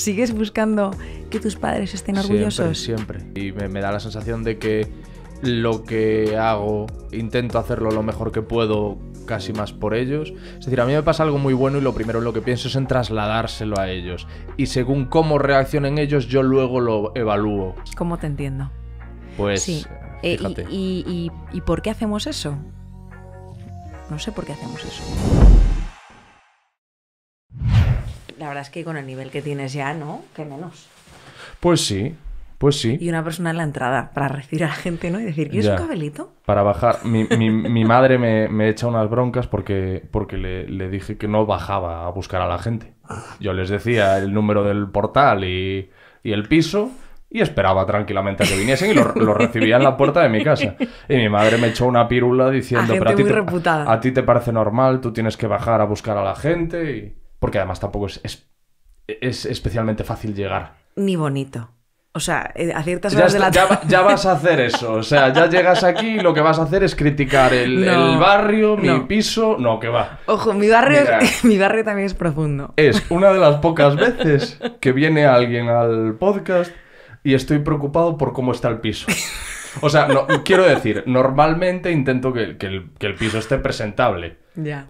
¿Sigues buscando que tus padres estén orgullosos? Siempre, siempre. Y me, da la sensación de que lo que hago, intento hacerlo lo mejor que puedo, casi más por ellos. Es decir, a mí me pasa algo muy bueno y lo primero en lo que pienso es en trasladárselo a ellos. Y según cómo reaccionen ellos, yo luego lo evalúo. ¿Cómo te entiendo? Pues. Sí. Eh, ¿Y por qué hacemos eso? No sé por qué hacemos eso la verdad es que con el nivel que tienes ya, ¿no? ¿Qué menos. Pues sí, pues sí. Y una persona en la entrada para recibir a la gente, ¿no? Y decir, es un cabelito? Para bajar. Mi, madre me, echa unas broncas porque, porque le, dije que no bajaba a buscar a la gente. Yo les decía el número del portal y, el piso y esperaba tranquilamente a que viniesen y los lo recibía en la puerta de mi casa. Y mi madre me echó una pirula diciendo, a pero ti, te, a ti te parece normal, tú tienes que bajar a buscar a la gente y porque además tampoco es, es, especialmente fácil llegar. Ni bonito. O sea, eh, a ciertas horas de la tarde. Ya, vas a hacer eso. O sea, ya llegas aquí y lo que vas a hacer es criticar el, barrio, mi piso. No, que va. Ojo, mi barrio, mi barrio también es profundo. Es una de las pocas veces que viene alguien al podcast y estoy preocupado por cómo está el piso. O sea, no, quiero decir, normalmente intento que, el, que el, piso esté presentable. Ya.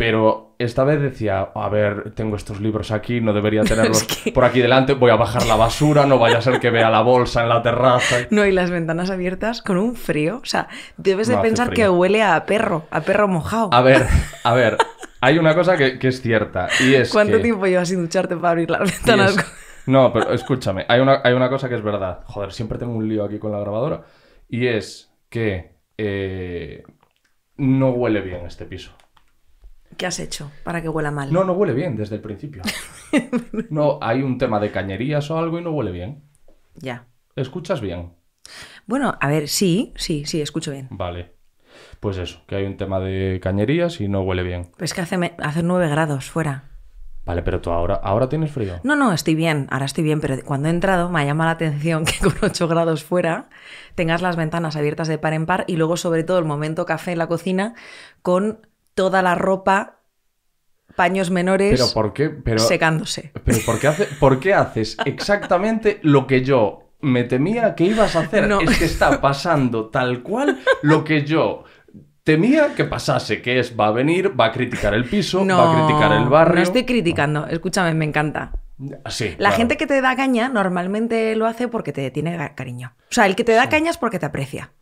Pero esta vez decía, a ver, tengo estos libros aquí, no debería tenerlos por aquí delante, voy a bajar la basura, no vaya a ser que vea la bolsa en la terraza. No, y las ventanas abiertas con un frío. O sea, debes de pensar que huele a perro, a perro mojado. A ver, a ver, hay una cosa que, es cierta y es ¿Cuánto tiempo llevas sin ducharte para abrir las ventanas? No, pero escúchame, hay una, cosa que es verdad. Joder, siempre tengo un lío aquí con la grabadora. Y es que eh, no huele bien este piso. ¿Qué has hecho para que huela mal? No, no huele bien desde el principio. no, hay un tema de cañerías o algo y no huele bien. Ya. ¿Escuchas bien? Bueno, a ver, sí, sí, sí, escucho bien. Vale. Pues eso, que hay un tema de cañerías y no huele bien. pues que hace, hace 9 grados fuera. Vale, pero tú ahora, ahora tienes frío. No, no, estoy bien, ahora estoy bien, pero cuando he entrado me ha llamado la atención que con 8 grados fuera tengas las ventanas abiertas de par en par y luego sobre todo el momento café en la cocina con toda la ropa, paños menores, ¿Pero Pero, secándose. ¿Pero por qué, hace, por qué haces exactamente lo que yo me temía que ibas a hacer? Es que está pasando tal cual lo que yo temía que pasase, que es va a venir, va a criticar el piso, va a criticar el barrio. No estoy criticando, escúchame, me encanta. Sí, la gente que te da caña normalmente lo hace porque te tiene cariño. O sea, el que te da cañas caña es porque te aprecia.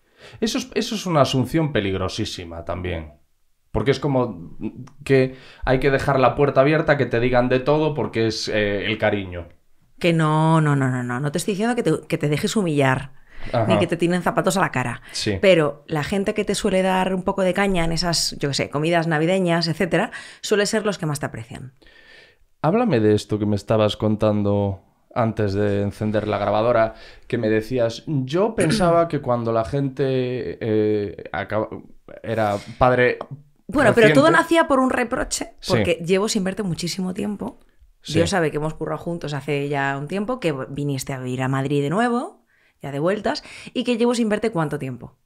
Eso es, eso es una asunción peligrosísima también. Porque es como que hay que dejar la puerta abierta, que te digan de todo, porque es eh, el cariño. Que no, no, no, no, no. No te estoy diciendo que te, dejes humillar. Ni que te tienen zapatos a la cara. Pero la gente que te suele dar un poco de caña en esas, yo qué sé, comidas navideñas, etcétera, suele ser los que más te aprecian. Háblame de esto que me estabas contando antes de encender la grabadora, que me decías, yo pensaba que cuando la gente eh, era padre bueno, pero todo nacía por un reproche, porque llevo sin verte muchísimo tiempo. Dios sabe que hemos currado juntos hace ya un tiempo, que viniste a vivir a Madrid de nuevo, ya de vueltas, y que llevo sin verte cuánto tiempo.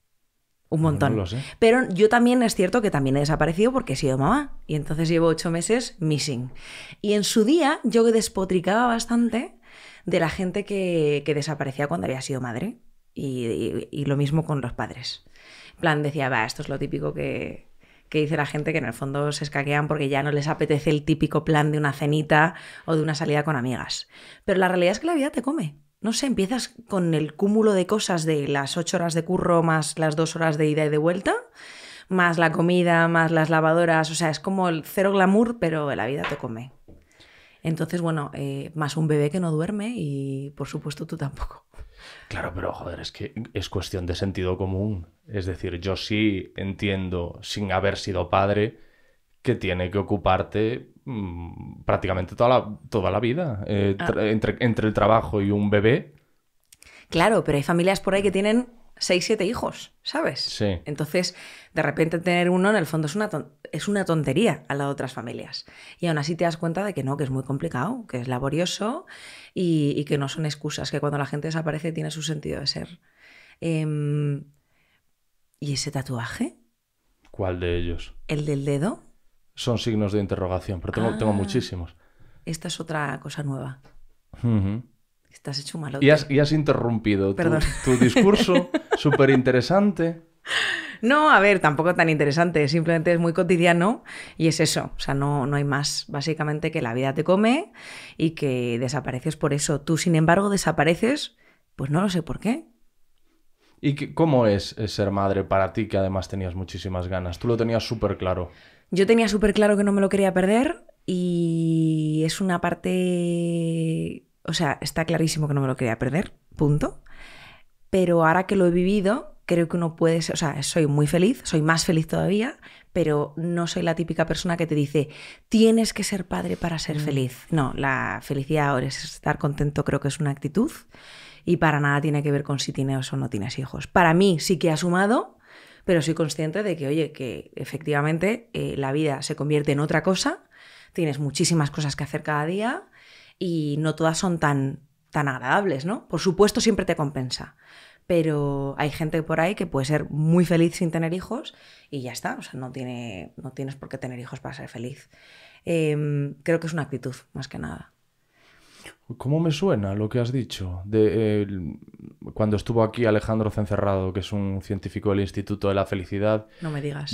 Un montón. Pero yo también es cierto que también he desaparecido porque he sido mamá. Y entonces llevo ocho meses missing. Y en su día yo despotricaba bastante de la gente que, desaparecía cuando había sido madre. Y, lo mismo con los padres. plan, decía, va, esto es lo típico que, que dice la gente que en el fondo se escaquean porque ya no les apetece el típico plan de una cenita o de una salida con amigas. Pero la realidad es que la vida te come. No sé, empiezas con el cúmulo de cosas de las ocho horas de curro más las dos horas de ida y de vuelta, más la comida, más las lavadoras, o sea, es como el cero glamour, pero la vida te come. Entonces, bueno, eh, más un bebé que no duerme y por supuesto tú tampoco. Claro, pero joder, es que es cuestión de sentido común. Es decir, yo sí entiendo, sin haber sido padre, que tiene que ocuparte mm, prácticamente toda la, toda la vida. Eh, ah. entre, entre el trabajo y un bebé. Claro, pero hay familias por ahí que tienen seis, siete hijos, ¿sabes? Sí. Entonces, de repente tener uno en el fondo es una, es una tontería al lado de otras familias. Y aún así te das cuenta de que no, que es muy complicado, que es laborioso y, que no son excusas, que cuando la gente desaparece tiene su sentido de ser. Em, ¿Y ese tatuaje? ¿Cuál de ellos? ¿El del dedo? Son signos de interrogación, pero tengo, ah. muchísimos. Esta es otra cosa nueva. Estás hecho malo. Y has, interrumpido tu, discurso súper interesante. No, a ver, tampoco tan interesante, simplemente es muy cotidiano y es eso, o sea, no, no hay más, básicamente que la vida te come y que desapareces por eso. Tú, sin embargo, desapareces, pues no lo sé por qué. ¿Y cómo es, es ser madre para ti, que además tenías muchísimas ganas? Tú lo tenías súper claro. Yo tenía súper claro que no me lo quería perder y es una parte, o sea, está clarísimo que no me lo quería perder, punto pero ahora que lo he vivido, creo que uno puede ser, o sea, soy muy feliz, soy más feliz todavía, pero no soy la típica persona que te dice, tienes que ser padre para ser mm. feliz. No, la felicidad ahora es estar contento, creo que es una actitud y para nada tiene que ver con si tienes o no tienes hijos. Para mí sí que ha sumado, pero soy consciente de que, oye, que efectivamente eh, la vida se convierte en otra cosa, tienes muchísimas cosas que hacer cada día y no todas son tan, tan agradables, ¿no? Por supuesto siempre te compensa, pero hay gente por ahí que puede ser muy feliz sin tener hijos y ya está, o sea, no, tiene, no tienes por qué tener hijos para ser feliz. Em, creo que es una actitud, más que nada. ¿Cómo me suena lo que has dicho? De, cuando estuvo aquí Alejandro Cencerrado, que es un científico del Instituto de la Felicidad.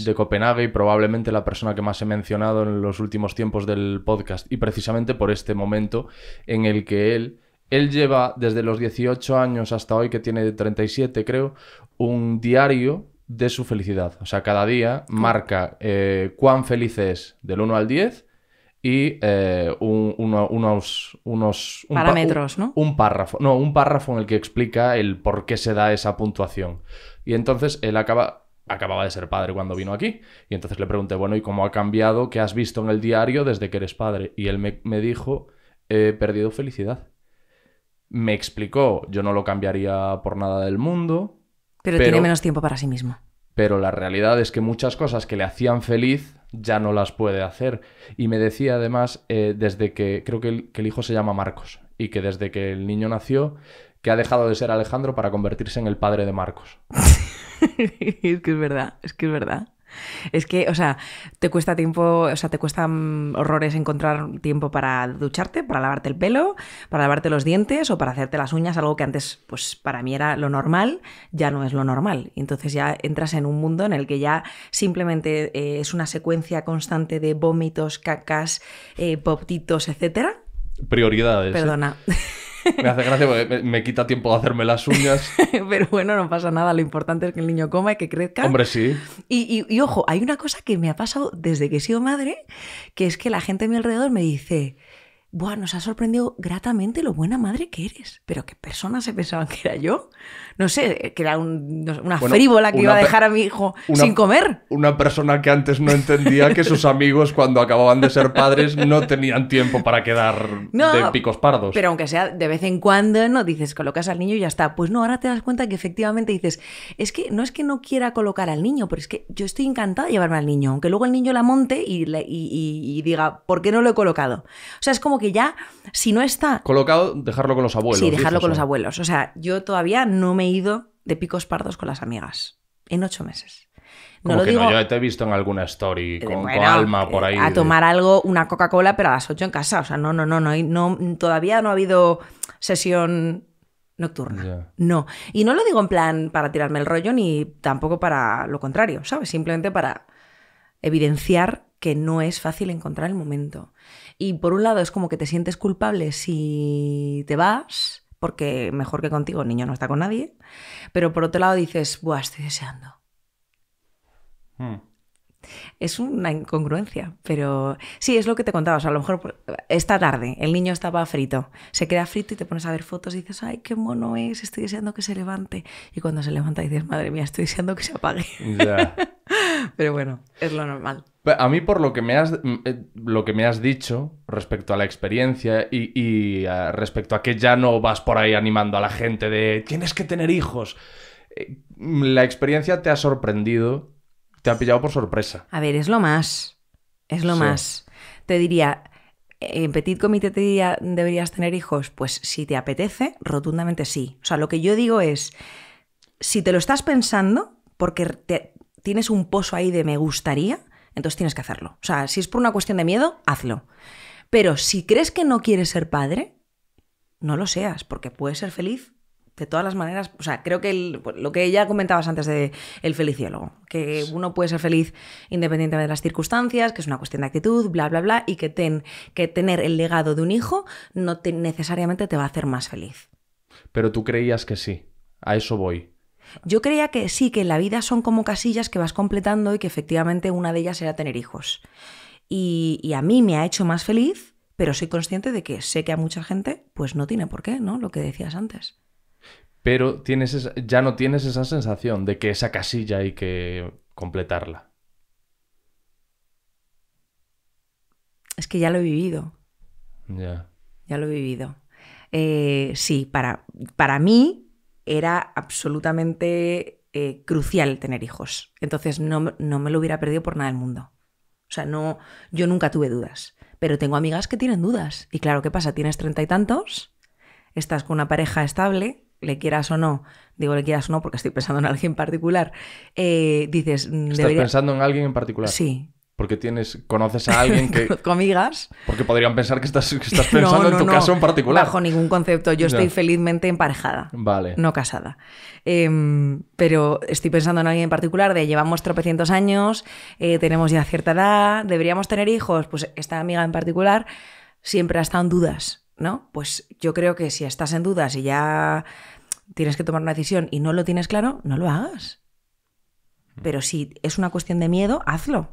De Copenhague y probablemente la persona que más he mencionado en los últimos tiempos del podcast. Y precisamente por este momento en el que él él lleva desde los 18 años hasta hoy, que tiene 37 creo, un diario de su felicidad. O sea, cada día marca eh, cuán feliz es del 1 al 10 y eh, un, unos, unos parámetros, ¿no? Un párrafo, no, un párrafo en el que explica el por qué se da esa puntuación. Y entonces él acaba acababa de ser padre cuando vino aquí. Y entonces le pregunté, bueno, ¿y cómo ha cambiado? ¿Qué has visto en el diario desde que eres padre? Y él me, me dijo, he perdido felicidad. Me explicó, yo no lo cambiaría por nada del mundo. Pero, tiene menos tiempo para sí mismo. Pero la realidad es que muchas cosas que le hacían feliz ya no las puede hacer. Y me decía además, eh, desde que creo que el, que el hijo se llama Marcos, y que desde que el niño nació, que ha dejado de ser Alejandro para convertirse en el padre de Marcos. es que es verdad, es que es verdad. Es que, o sea, te cuesta tiempo, o sea, te cuestan mm, horrores encontrar tiempo para ducharte, para lavarte el pelo, para lavarte los dientes o para hacerte las uñas, algo que antes, pues para mí era lo normal, ya no es lo normal. Entonces ya entras en un mundo en el que ya simplemente eh, es una secuencia constante de vómitos, cacas, eh, poptitos, etcétera. Prioridades. ¿eh? Perdona. Me hace gracia porque me, quita tiempo de hacerme las uñas. Pero bueno, no pasa nada. Lo importante es que el niño coma y que crezca. Hombre, sí. Y, ojo, hay una cosa que me ha pasado desde que he sido madre, que es que la gente a mi alrededor me dice, Buah, nos ha sorprendido gratamente lo buena madre que eres. Pero qué persona se pensaban que era yo. No sé, que era una frívola que iba a dejar a mi hijo sin comer. Una persona que antes no entendía que sus amigos, cuando acababan de ser padres, no tenían tiempo para quedar de picos pardos. Pero aunque sea de vez en cuando, no dices, colocas al niño y ya está. Pues no, ahora te das cuenta que efectivamente dices, es que no es que no quiera colocar al niño, pero es que yo estoy encantada de llevarme al niño, aunque luego el niño la monte y diga, ¿por qué no lo he colocado? O sea, es como que ya, si no está... Colocado, dejarlo con los abuelos. Sí, dejarlo con los abuelos. O sea, yo todavía no me he ido de picos pardos con las amigas en ocho meses. No Como lo que digo... No, yo te he visto en alguna story eh, con, Alma eh, por ahí. A tomar algo, una Coca-Cola, pero a las ocho en casa. O sea, no, no, no, no, no todavía no ha habido sesión nocturna. No. Y no lo digo en plan para tirarme el rollo ni tampoco para lo contrario, ¿sabes? Simplemente para evidenciar que no es fácil encontrar el momento. Y por un lado es como que te sientes culpable si te vas, porque mejor que contigo el niño no está con nadie, pero por otro lado dices, buah, estoy deseando. Hmm. Es una incongruencia, pero sí, es lo que te contaba. O sea, a lo mejor esta tarde el niño estaba frito, se queda frito y te pones a ver fotos y dices, ay, qué mono es, estoy deseando que se levante. Y cuando se levanta dices, madre mía, estoy deseando que se apague. pero bueno, es lo normal. A mí por lo que me has, mm, eh, lo que me has dicho respecto a la experiencia y, eh, respecto a que ya no vas por ahí animando a la gente de tienes que tener hijos, eh, la experiencia te ha sorprendido te ha pillado por sorpresa. A ver, es lo más. Es lo más. Te diría, ¿en petit comité te diría, deberías tener hijos? Pues si te apetece, rotundamente sí. O sea, lo que yo digo es, si te lo estás pensando, porque tienes un pozo ahí de me gustaría, entonces tienes que hacerlo. O sea, si es por una cuestión de miedo, hazlo. Pero si crees que no quieres ser padre, no lo seas, porque puedes ser feliz de todas las maneras, o sea, creo que lo que ya comentabas antes de el feliciólogo, que uno puede ser feliz independientemente de las circunstancias, que es una cuestión de actitud, bla, bla, bla, y que, que tener el legado de un hijo no necesariamente te va a hacer más feliz. Pero tú creías que sí, a eso voy. Yo creía que sí, que en la vida son como casillas que vas completando y que efectivamente una de ellas era tener hijos. y, y a mí me ha hecho más feliz, pero soy consciente de que sé que a mucha gente pues no tiene por qué, ¿no? Lo que decías antes pero tienes ya no tienes esa sensación de que esa casilla hay que completarla. Es que ya lo he vivido. Ya. Ya lo he vivido. Eh, sí, para, para mí era absolutamente eh, crucial tener hijos. Entonces no, me lo hubiera perdido por nada del mundo. O sea, no, yo nunca tuve dudas. Pero tengo amigas que tienen dudas. Y claro, ¿qué pasa? Tienes treinta y tantos, estás con una pareja estable, le quieras o no, digo le quieras o no porque estoy pensando en alguien en particular, eh, dices... Mm, ¿Estás pensando en alguien en particular? Sí. Porque tienes, conoces a alguien que... Porque podrían pensar que estás, estás pensando en tu caso en particular. Bajo ningún concepto. Yo estoy felizmente emparejada. Vale. No casada. Em, pero estoy pensando en alguien en particular de llevamos tropecientos años, eh, tenemos ya cierta edad, deberíamos tener hijos. Pues esta amiga en particular siempre ha estado en dudas ¿no? Pues yo creo que si estás en dudas y ya tienes que tomar una decisión y no lo tienes claro, no lo hagas. Pero si es una cuestión de miedo, hazlo.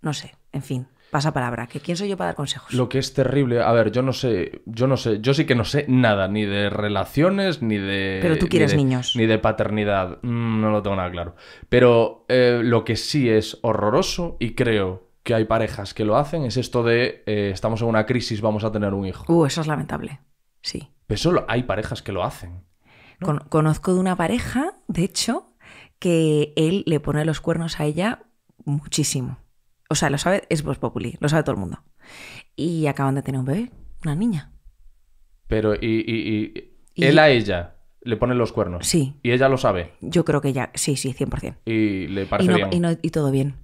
No sé, en fin. Pasa palabra, que quién soy yo para dar consejos. Lo que es terrible, a ver, yo no sé, yo no sé, yo sí que no sé nada, ni de relaciones, ni de. Pero tú quieres niños. Ni de paternidad, mm, no lo tengo nada claro. Pero eh, lo que sí es horroroso y creo que hay parejas que lo hacen es esto de eh, estamos en una crisis, vamos a tener un hijo. Uh, eso es lamentable, sí. Pero solo hay parejas que lo hacen. conozco de una pareja, de hecho, que él le pone los cuernos a ella muchísimo. O sea, lo sabe, es vos Populi, lo sabe todo el mundo. Y acaban de tener un bebé, una niña. Pero, y, él a ella le pone los cuernos. Sí. Y ella lo sabe. Yo creo que ya, sí, sí, 100%. Y le parece bien. Y, y todo bien.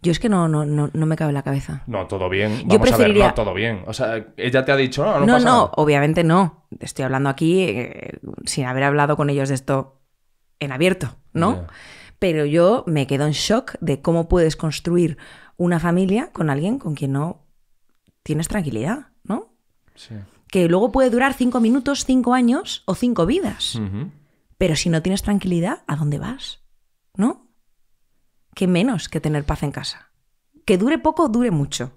Yo es que no, no, no, no me cabe la cabeza. No, todo bien. Vamos Yo preferiría... a no, todo bien. O sea, ella te ha dicho, no, no, no, no no, obviamente no. Estoy hablando aquí eh, sin haber hablado con ellos de esto en abierto, ¿no? Pero yo me quedo en shock de cómo puedes construir una familia con alguien con quien no tienes tranquilidad, ¿no? Sí. Que luego puede durar cinco minutos, cinco años o cinco vidas. Pero si no tienes tranquilidad, ¿a dónde vas? ¿No? Que menos que tener paz en casa? Que dure poco, dure mucho.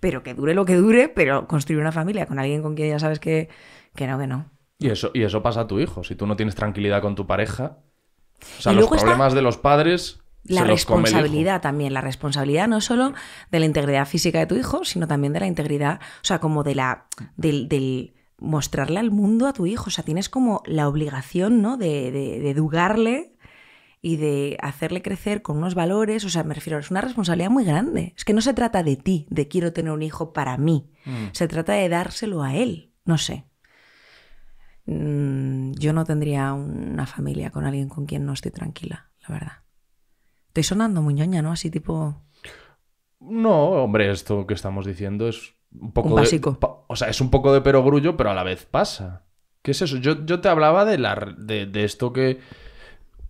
Pero que dure lo que dure, pero construir una familia con alguien con quien ya sabes que, que no, que no. Y eso, y eso pasa a tu hijo. Si tú no tienes tranquilidad con tu pareja, o sea, los problemas de los padres. La responsabilidad también, la responsabilidad no solo de la integridad física de tu hijo, sino también de la integridad, o sea, como de la, del, mostrarle al mundo a tu hijo, o sea, tienes como la obligación, ¿no? De, de educarle y de hacerle crecer con unos valores, o sea, me refiero, es una responsabilidad muy grande. Es que no se trata de ti, de quiero tener un hijo para mí, mm. se trata de dárselo a él, no sé. Mm, yo no tendría una familia con alguien con quien no estoy tranquila, la verdad. Estoy sonando muy ñoña, ¿no? Así tipo... No, hombre, esto que estamos diciendo es un poco... básico. o sea, es un poco de perogrullo, pero a la vez pasa. ¿Qué es eso? Yo, te hablaba de, la, de, de esto que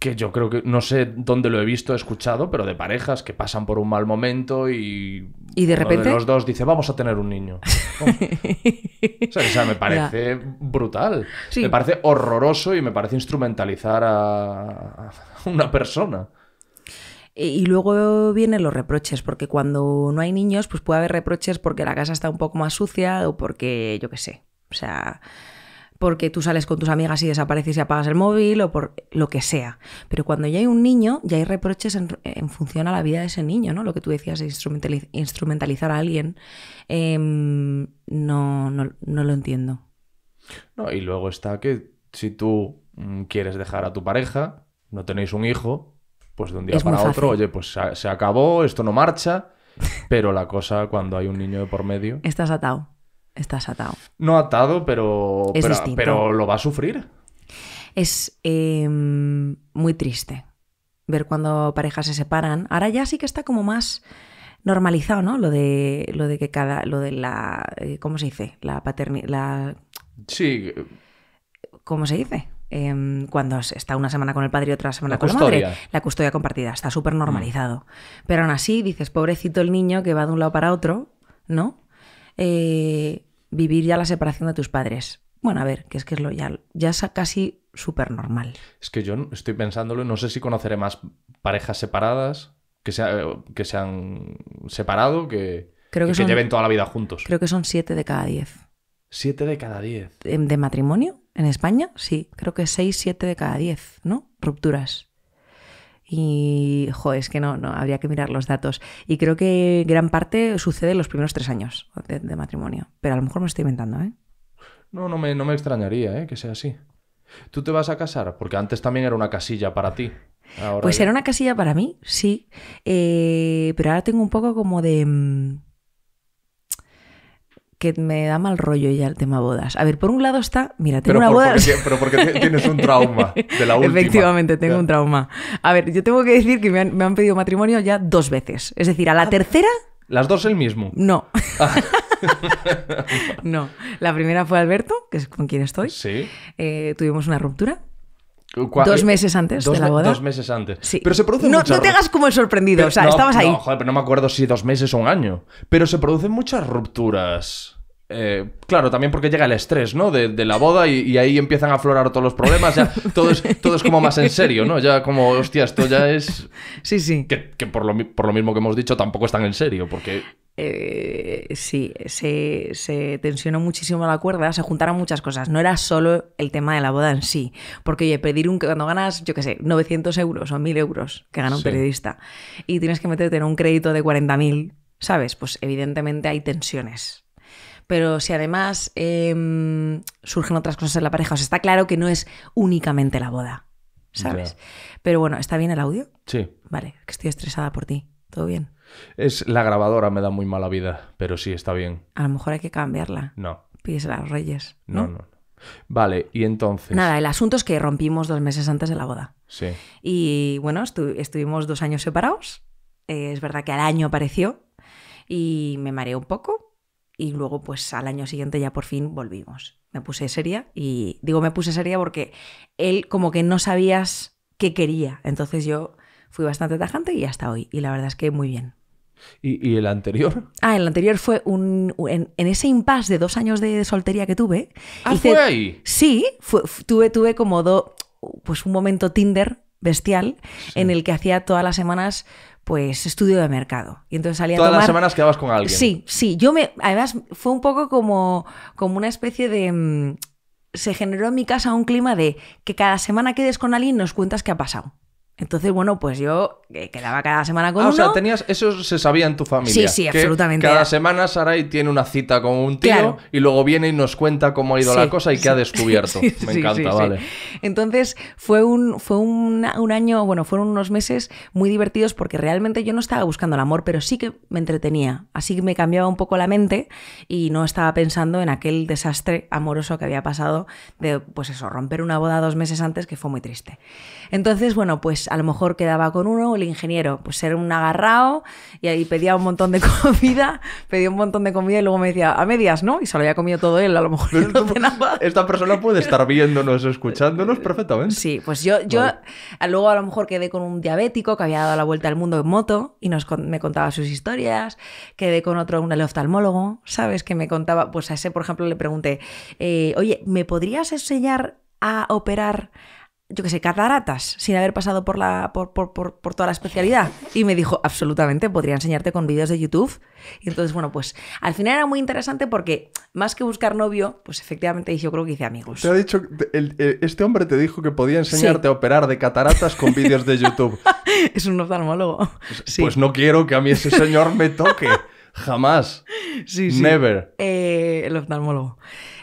que yo creo que no sé dónde lo he visto, he escuchado, pero de parejas que pasan por un mal momento y, ¿Y de repente los dos dice, vamos a tener un niño. o, sea, me parece brutal. Me parece horroroso y me parece instrumentalizar a una persona. E, y luego vienen los reproches, porque cuando no hay niños, pues puede haber reproches porque la casa está un poco más sucia o porque, yo qué sé. O sea, porque tú sales con tus amigas y desapareces y apagas el móvil o por lo que sea. Pero cuando ya hay un niño, ya hay reproches en, función a la vida de ese niño, ¿no? Lo que tú decías, de instrumentalizar a alguien, em, no, no, lo entiendo. No, y luego está que si tú mm, quieres dejar a tu pareja, no tenéis un hijo, pues de un día para otro, oye, pues se acabó, esto no marcha, pero la cosa cuando hay un niño de por medio... Estás atado estás atado. No atado, pero, pero, pero, lo va a sufrir. Es em, muy triste ver cuando parejas se separan. Ahora ya sí que está como más normalizado, ¿no? Lo de, lo de que cada, lo de la, eh, ¿cómo se dice? La paternidad, Sí. ¿Cómo se dice? Em, cuando está una semana con el padre y otra semana con la madre, la custodia compartida, está súper normalizado. Mm. Pero aún así dices, pobrecito el niño que va de un lado para otro, ¿no? Eh, vivir ya la separación de tus padres. Bueno, a ver, que es que es lo ya, casi súper normal. Es que yo estoy pensándolo, no sé si conoceré más parejas separadas que, que se han separado, que, creo que, lleven toda la vida juntos. Creo que son siete de cada diez. ¿Siete de cada diez? ¿Em, de matrimonio? ¿En España? Sí, creo que seis, siete de cada diez, ¿no? Rupturas. Y, jo, es que no, no, habría que mirar los datos. Y creo que gran parte sucede en los primeros tres años de, matrimonio. Pero a lo mejor me estoy inventando, ¿eh? No, no me, no me extrañaría ¿eh? que sea así. ¿Tú te vas a casar? Porque antes también era una casilla para ti. pues era una casilla para mí, sí. Eh, pero ahora tengo un poco como de... Mm, que me da mal rollo ya el tema bodas. A ver, por un lado está, mira, tengo una boda. pero porque tienes un trauma de la última. Efectivamente, tengo un trauma. A ver, yo tengo que decir que me han, pedido matrimonio ya dos veces. Es decir, a la ah, tercera. ¿Las dos el mismo? No. no. La primera fue Alberto, que es con quien estoy. Sí. Eh, tuvimos una ruptura Dos eh, meses antes de la boda. Dos meses antes. Sí. Pero se produce no, no te hagas como el sorprendido, o sea, estabas ahí. No, joder, pero no me acuerdo si dos meses o un año. Pero se producen muchas rupturas. Eh, claro, también porque llega el estrés, ¿no? De, la boda y, ahí empiezan a aflorar todos los problemas, ya todo es, todo es, como más en serio, ¿no? Ya como, hostia, esto ya es... Sí, sí. Que, por, lo, por, lo, mismo que hemos dicho, tampoco están en serio, porque eh, sí, se, tensionó muchísimo la cuerda, se juntaron muchas cosas. No era solo el tema de la boda en sí, porque oye, pedir un. cuando ganas, yo qué sé, 900 euros o 1000 euros que gana un periodista y tienes que meterte en un crédito de 40.000, ¿sabes? Pues evidentemente hay tensiones. Pero si además em, surgen otras cosas en la pareja, o sea, está claro que no es únicamente la boda, ¿sabes? Pero bueno, ¿está bien el audio? Sí. Vale, que estoy estresada por ti. ¿Todo bien? Es la grabadora me da muy mala vida, pero sí está bien. A lo mejor hay que cambiarla. No. Pides a los reyes. ¿no? no, Vale, y entonces. Nada, el asunto es que rompimos dos meses antes de la boda. Sí. Y bueno, estuvimos dos años separados. Eh, es verdad que al año apareció y me mareé un poco. Y luego, pues al año siguiente ya por fin volvimos. Me puse seria y digo me puse seria porque él como que no sabías qué quería. Entonces yo fui bastante tajante y hasta hoy. Y la verdad es que muy bien. ¿Y, el anterior? Ah, el anterior fue un. En, ese impasse de dos años de, soltería que tuve. ¿Ah, fue ahí? Sí, tuve, tuve como pues un momento Tinder bestial en el que hacía todas las semanas pues estudio de mercado. Y entonces Todas las semanas quedabas con alguien. Sí, sí. Yo me. Además, fue un poco como, como una especie de. Mm, se generó en mi casa un clima de que cada semana quedes con alguien nos cuentas qué ha pasado. Entonces, bueno, pues yo eh, quedaba cada semana con uno. Ah, o sea, tenías, eso se sabía en tu familia. Sí, sí, absolutamente. Cada semana Saray tiene una cita con un tío y luego viene y nos cuenta cómo ha ido la cosa y qué ha descubierto. Me encanta, vale. Entonces, fue un, fue un, un año, bueno, fueron unos meses muy divertidos porque realmente yo no estaba buscando el amor, pero sí que me entretenía. Así que me cambiaba un poco la mente y no estaba pensando en aquel desastre amoroso que había pasado de, pues eso, romper una boda dos meses antes, que fue muy triste. Entonces, bueno, pues a lo mejor quedaba con uno, el ingeniero, pues era un agarrado y ahí pedía un montón de comida, pedía un montón de comida y luego me decía, a medias, ¿no? Y se lo había comido todo él, a lo mejor. esta, esta persona puede estar viéndonos, escuchándonos perfectamente. Sí, pues yo, yo luego a lo mejor quedé con un diabético que había dado la vuelta al mundo en moto y nos, me contaba sus historias, quedé con otro, un oftalmólogo, ¿sabes? Que me contaba, pues a ese, por ejemplo, le pregunté, eh, oye, ¿me podrías enseñar a operar yo qué sé, cataratas sin haber pasado por, la, por, toda la especialidad. Y me dijo, absolutamente, podría enseñarte con vídeos de YouTube. Y entonces, bueno, pues al final era muy interesante porque más que buscar novio, pues efectivamente yo creo que hice amigos. Te ha dicho, este hombre te dijo que podía enseñarte a operar de cataratas con vídeos de YouTube. es un oftalmólogo. Pues, pues, no quiero que a mí ese señor me toque. Jamás. Sí, Never. Eh, el oftalmólogo.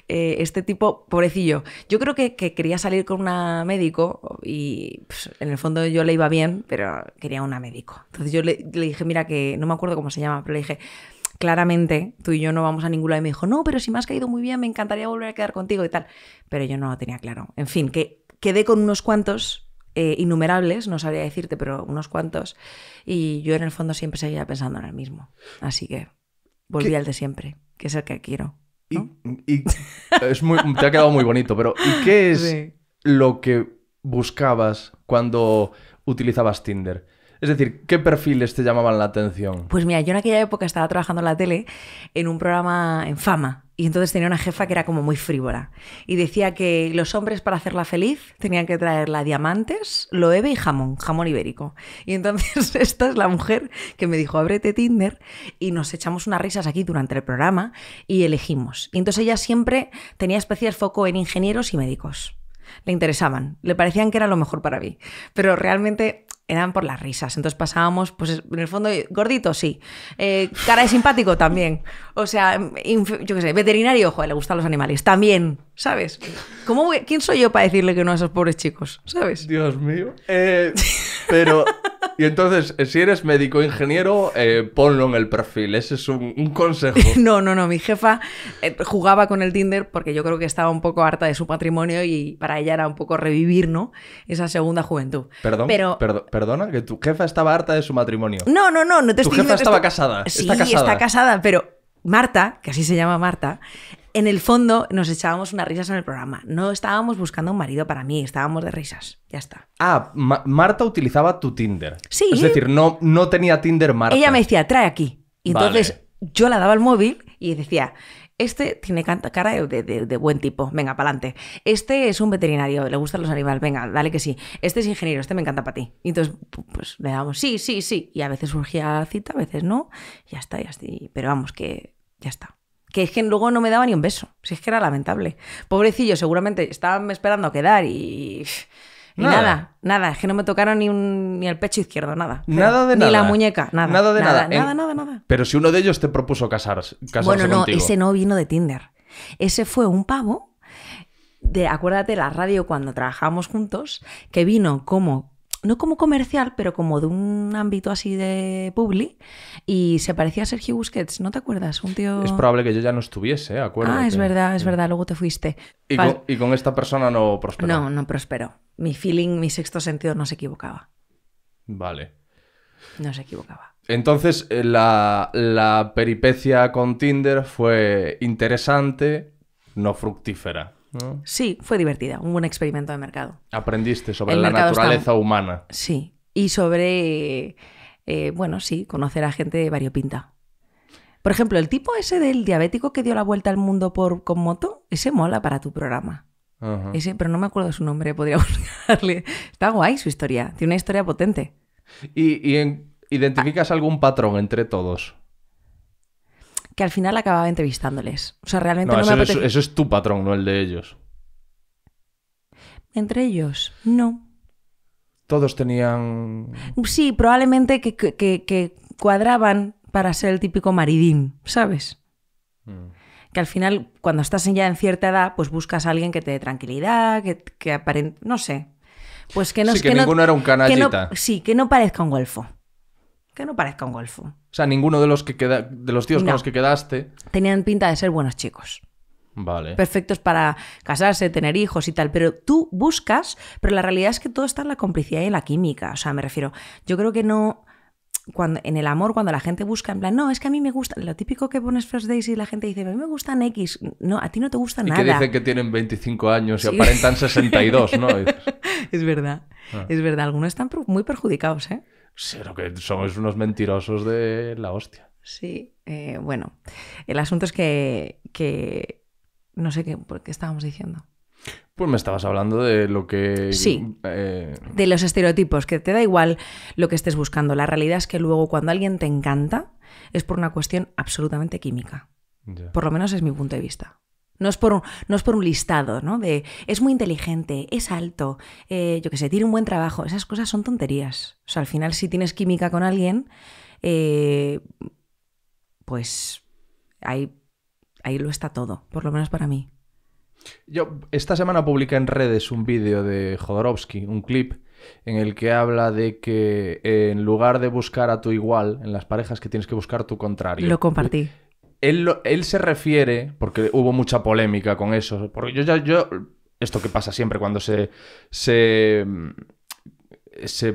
Eh, este tipo, pobrecillo, yo creo que, quería salir con una médico y pues, en el fondo yo le iba bien, pero quería una médico. Entonces yo le, dije, mira que no me acuerdo cómo se llama, pero le dije, claramente tú y yo no vamos a ningún lado. Y me dijo, no, pero si me has caído muy bien, me encantaría volver a quedar contigo y tal. Pero yo no lo tenía claro. En fin, que quedé con unos cuantos, eh, innumerables, no sabría decirte, pero unos cuantos. Y yo en el fondo siempre seguía pensando en el mismo. Así que volví al de siempre, que es el que quiero. Y, te ha quedado muy bonito, pero ¿y qué es lo que buscabas cuando utilizabas Tinder? Es decir, ¿qué perfiles te llamaban la atención? Pues mira, yo en aquella época estaba trabajando en la tele en un programa en fama, y entonces tenía una jefa que era como muy frívola. Y decía que los hombres para hacerla feliz tenían que traerla diamantes, loeve y jamón, jamón ibérico. Y entonces esta es la mujer que me dijo, ábrete Tinder y nos echamos unas risas aquí durante el programa y elegimos. Y entonces ella siempre tenía especial foco en ingenieros y médicos. Le interesaban, le parecían que era lo mejor para mí. Pero realmente eran por las risas. Entonces pasábamos, pues en el fondo, gordito, sí. Eh, cara de simpático también. O sea, yo qué sé, veterinario, joder, le gustan los animales. También, ¿sabes? ¿Cómo, ¿Quién soy yo para decirle que no a esos pobres chicos? ¿Sabes? Dios mío. Eh, pero y entonces, eh, si eres médico ingeniero, eh, ponlo en el perfil. Ese es un, consejo. no, no, no. Mi jefa eh, jugaba con el Tinder porque yo creo que estaba un poco harta de su patrimonio y para ella era un poco revivir, ¿no? Esa segunda juventud. Perdón. Pero... perdona, que tu jefa estaba harta de su matrimonio. No, no, no. no te tu jefa estaba casada. Sí, está casada, pero Marta, que así se llama Marta, en el fondo nos echábamos unas risas en el programa. No estábamos buscando un marido para mí, estábamos de risas. Ya está. Ah, Marta utilizaba tu Tinder. Sí. Es decir, no, no tenía Tinder Marta. Ella me decía, trae aquí. Y entonces yo la daba al móvil y decía, este tiene cara de, buen tipo, venga, pa'lante. Este es un veterinario, le gustan los animales, venga, dale que sí. Este es ingeniero, este me encanta para ti. Y entonces, pues le damos sí, sí, sí. Y a veces surgía cita, a veces no. Ya está, ya está. Pero vamos, que ya está. Que es que luego no me daba ni un beso. Si es que era lamentable. Pobrecillo, seguramente estaban esperando a quedar y. nada. nada. es que no me tocaron ni, ni el pecho izquierdo, nada. Nada de nada. Ni la muñeca, nada. Nada de nada. Nada, nada, nada, Pero si uno de ellos te propuso casarse, casarse Bueno, no, ese no vino de Tinder. Ese fue un pavo de, acuérdate, la radio cuando trabajábamos juntos, que vino como no como comercial, pero como de un ámbito así de publi. Y se parecía a Sergio Busquets, ¿no te acuerdas? Un tío... Es probable que yo ya no estuviese, acuerdo Ah, es verdad, es verdad, luego te fuiste. Y, con, esta persona no prosperó. No, no prosperó. Mi feeling, mi sexto sentido no se equivocaba. Vale. No se equivocaba. Entonces, eh, la peripecia con Tinder fue interesante, no fructífera. Sí, fue divertida, un buen experimento de mercado. Aprendiste sobre la naturaleza humana. Sí, y sobre, eh, bueno, sí, conocer a gente de variopinta. Por ejemplo, el tipo ese del diabético que dio la vuelta al mundo por, con moto, ese mola para tu programa. Ese, pero no me acuerdo su nombre, podría buscarle. Está guay su historia, tiene una historia potente. ¿Y, identificas algún patrón entre todos? que al final acababa entrevistándoles. O sea, realmente no, me Eso es tu patrón, no el de ellos. Entre ellos, no. Todos tenían. Sí, probablemente que, cuadraban para ser el típico maridín, ¿sabes? Mm. Que al final, cuando estás ya en cierta edad, pues buscas a alguien que te dé tranquilidad, que, que aparente. No sé. Pues que no Sí, que, ninguno era un canallita. sí, que no parezca un golfo que no parezca un golfo. O sea, ninguno de los que queda, de los tíos con los que quedaste. Tenían pinta de ser buenos chicos. Vale. Perfectos para casarse, tener hijos y tal. Pero tú buscas, pero la realidad es que todo está en la complicidad y en la química. O sea, me refiero. Yo creo que no. Cuando, en el amor, cuando la gente busca, en plan, no, es que a mí me gusta, lo típico que pones first days y la gente dice, a mí me gustan X, no, a ti no te gusta nada. Y que dicen que tienen 25 años y aparentan 62, ¿no? es verdad, ah. es verdad, algunos están muy perjudicados, ¿eh? lo que somos unos mentirosos de la hostia. Sí, eh, bueno, el asunto es que, no sé qué, por qué estábamos diciendo. Pues me estabas hablando de lo que... Sí, eh, de los estereotipos, que te da igual lo que estés buscando. La realidad es que luego cuando alguien te encanta es por una cuestión absolutamente química. Por lo menos es mi punto de vista. No es, por, no es por un, listado, ¿no? De es muy inteligente, es alto, eh, yo qué sé, tiene un buen trabajo. Esas cosas son tonterías. O sea, al final, si tienes química con alguien, eh, pues ahí, ahí lo está todo, por lo menos para mí. Yo esta semana publiqué en redes un vídeo de Jodorowsky, un clip en el que habla de que eh, en lugar de buscar a tu igual, en las parejas que tienes que buscar tu contrario. Lo compartí él, se refiere, porque hubo mucha polémica con eso, porque yo ya, yo, esto que pasa siempre cuando se, se,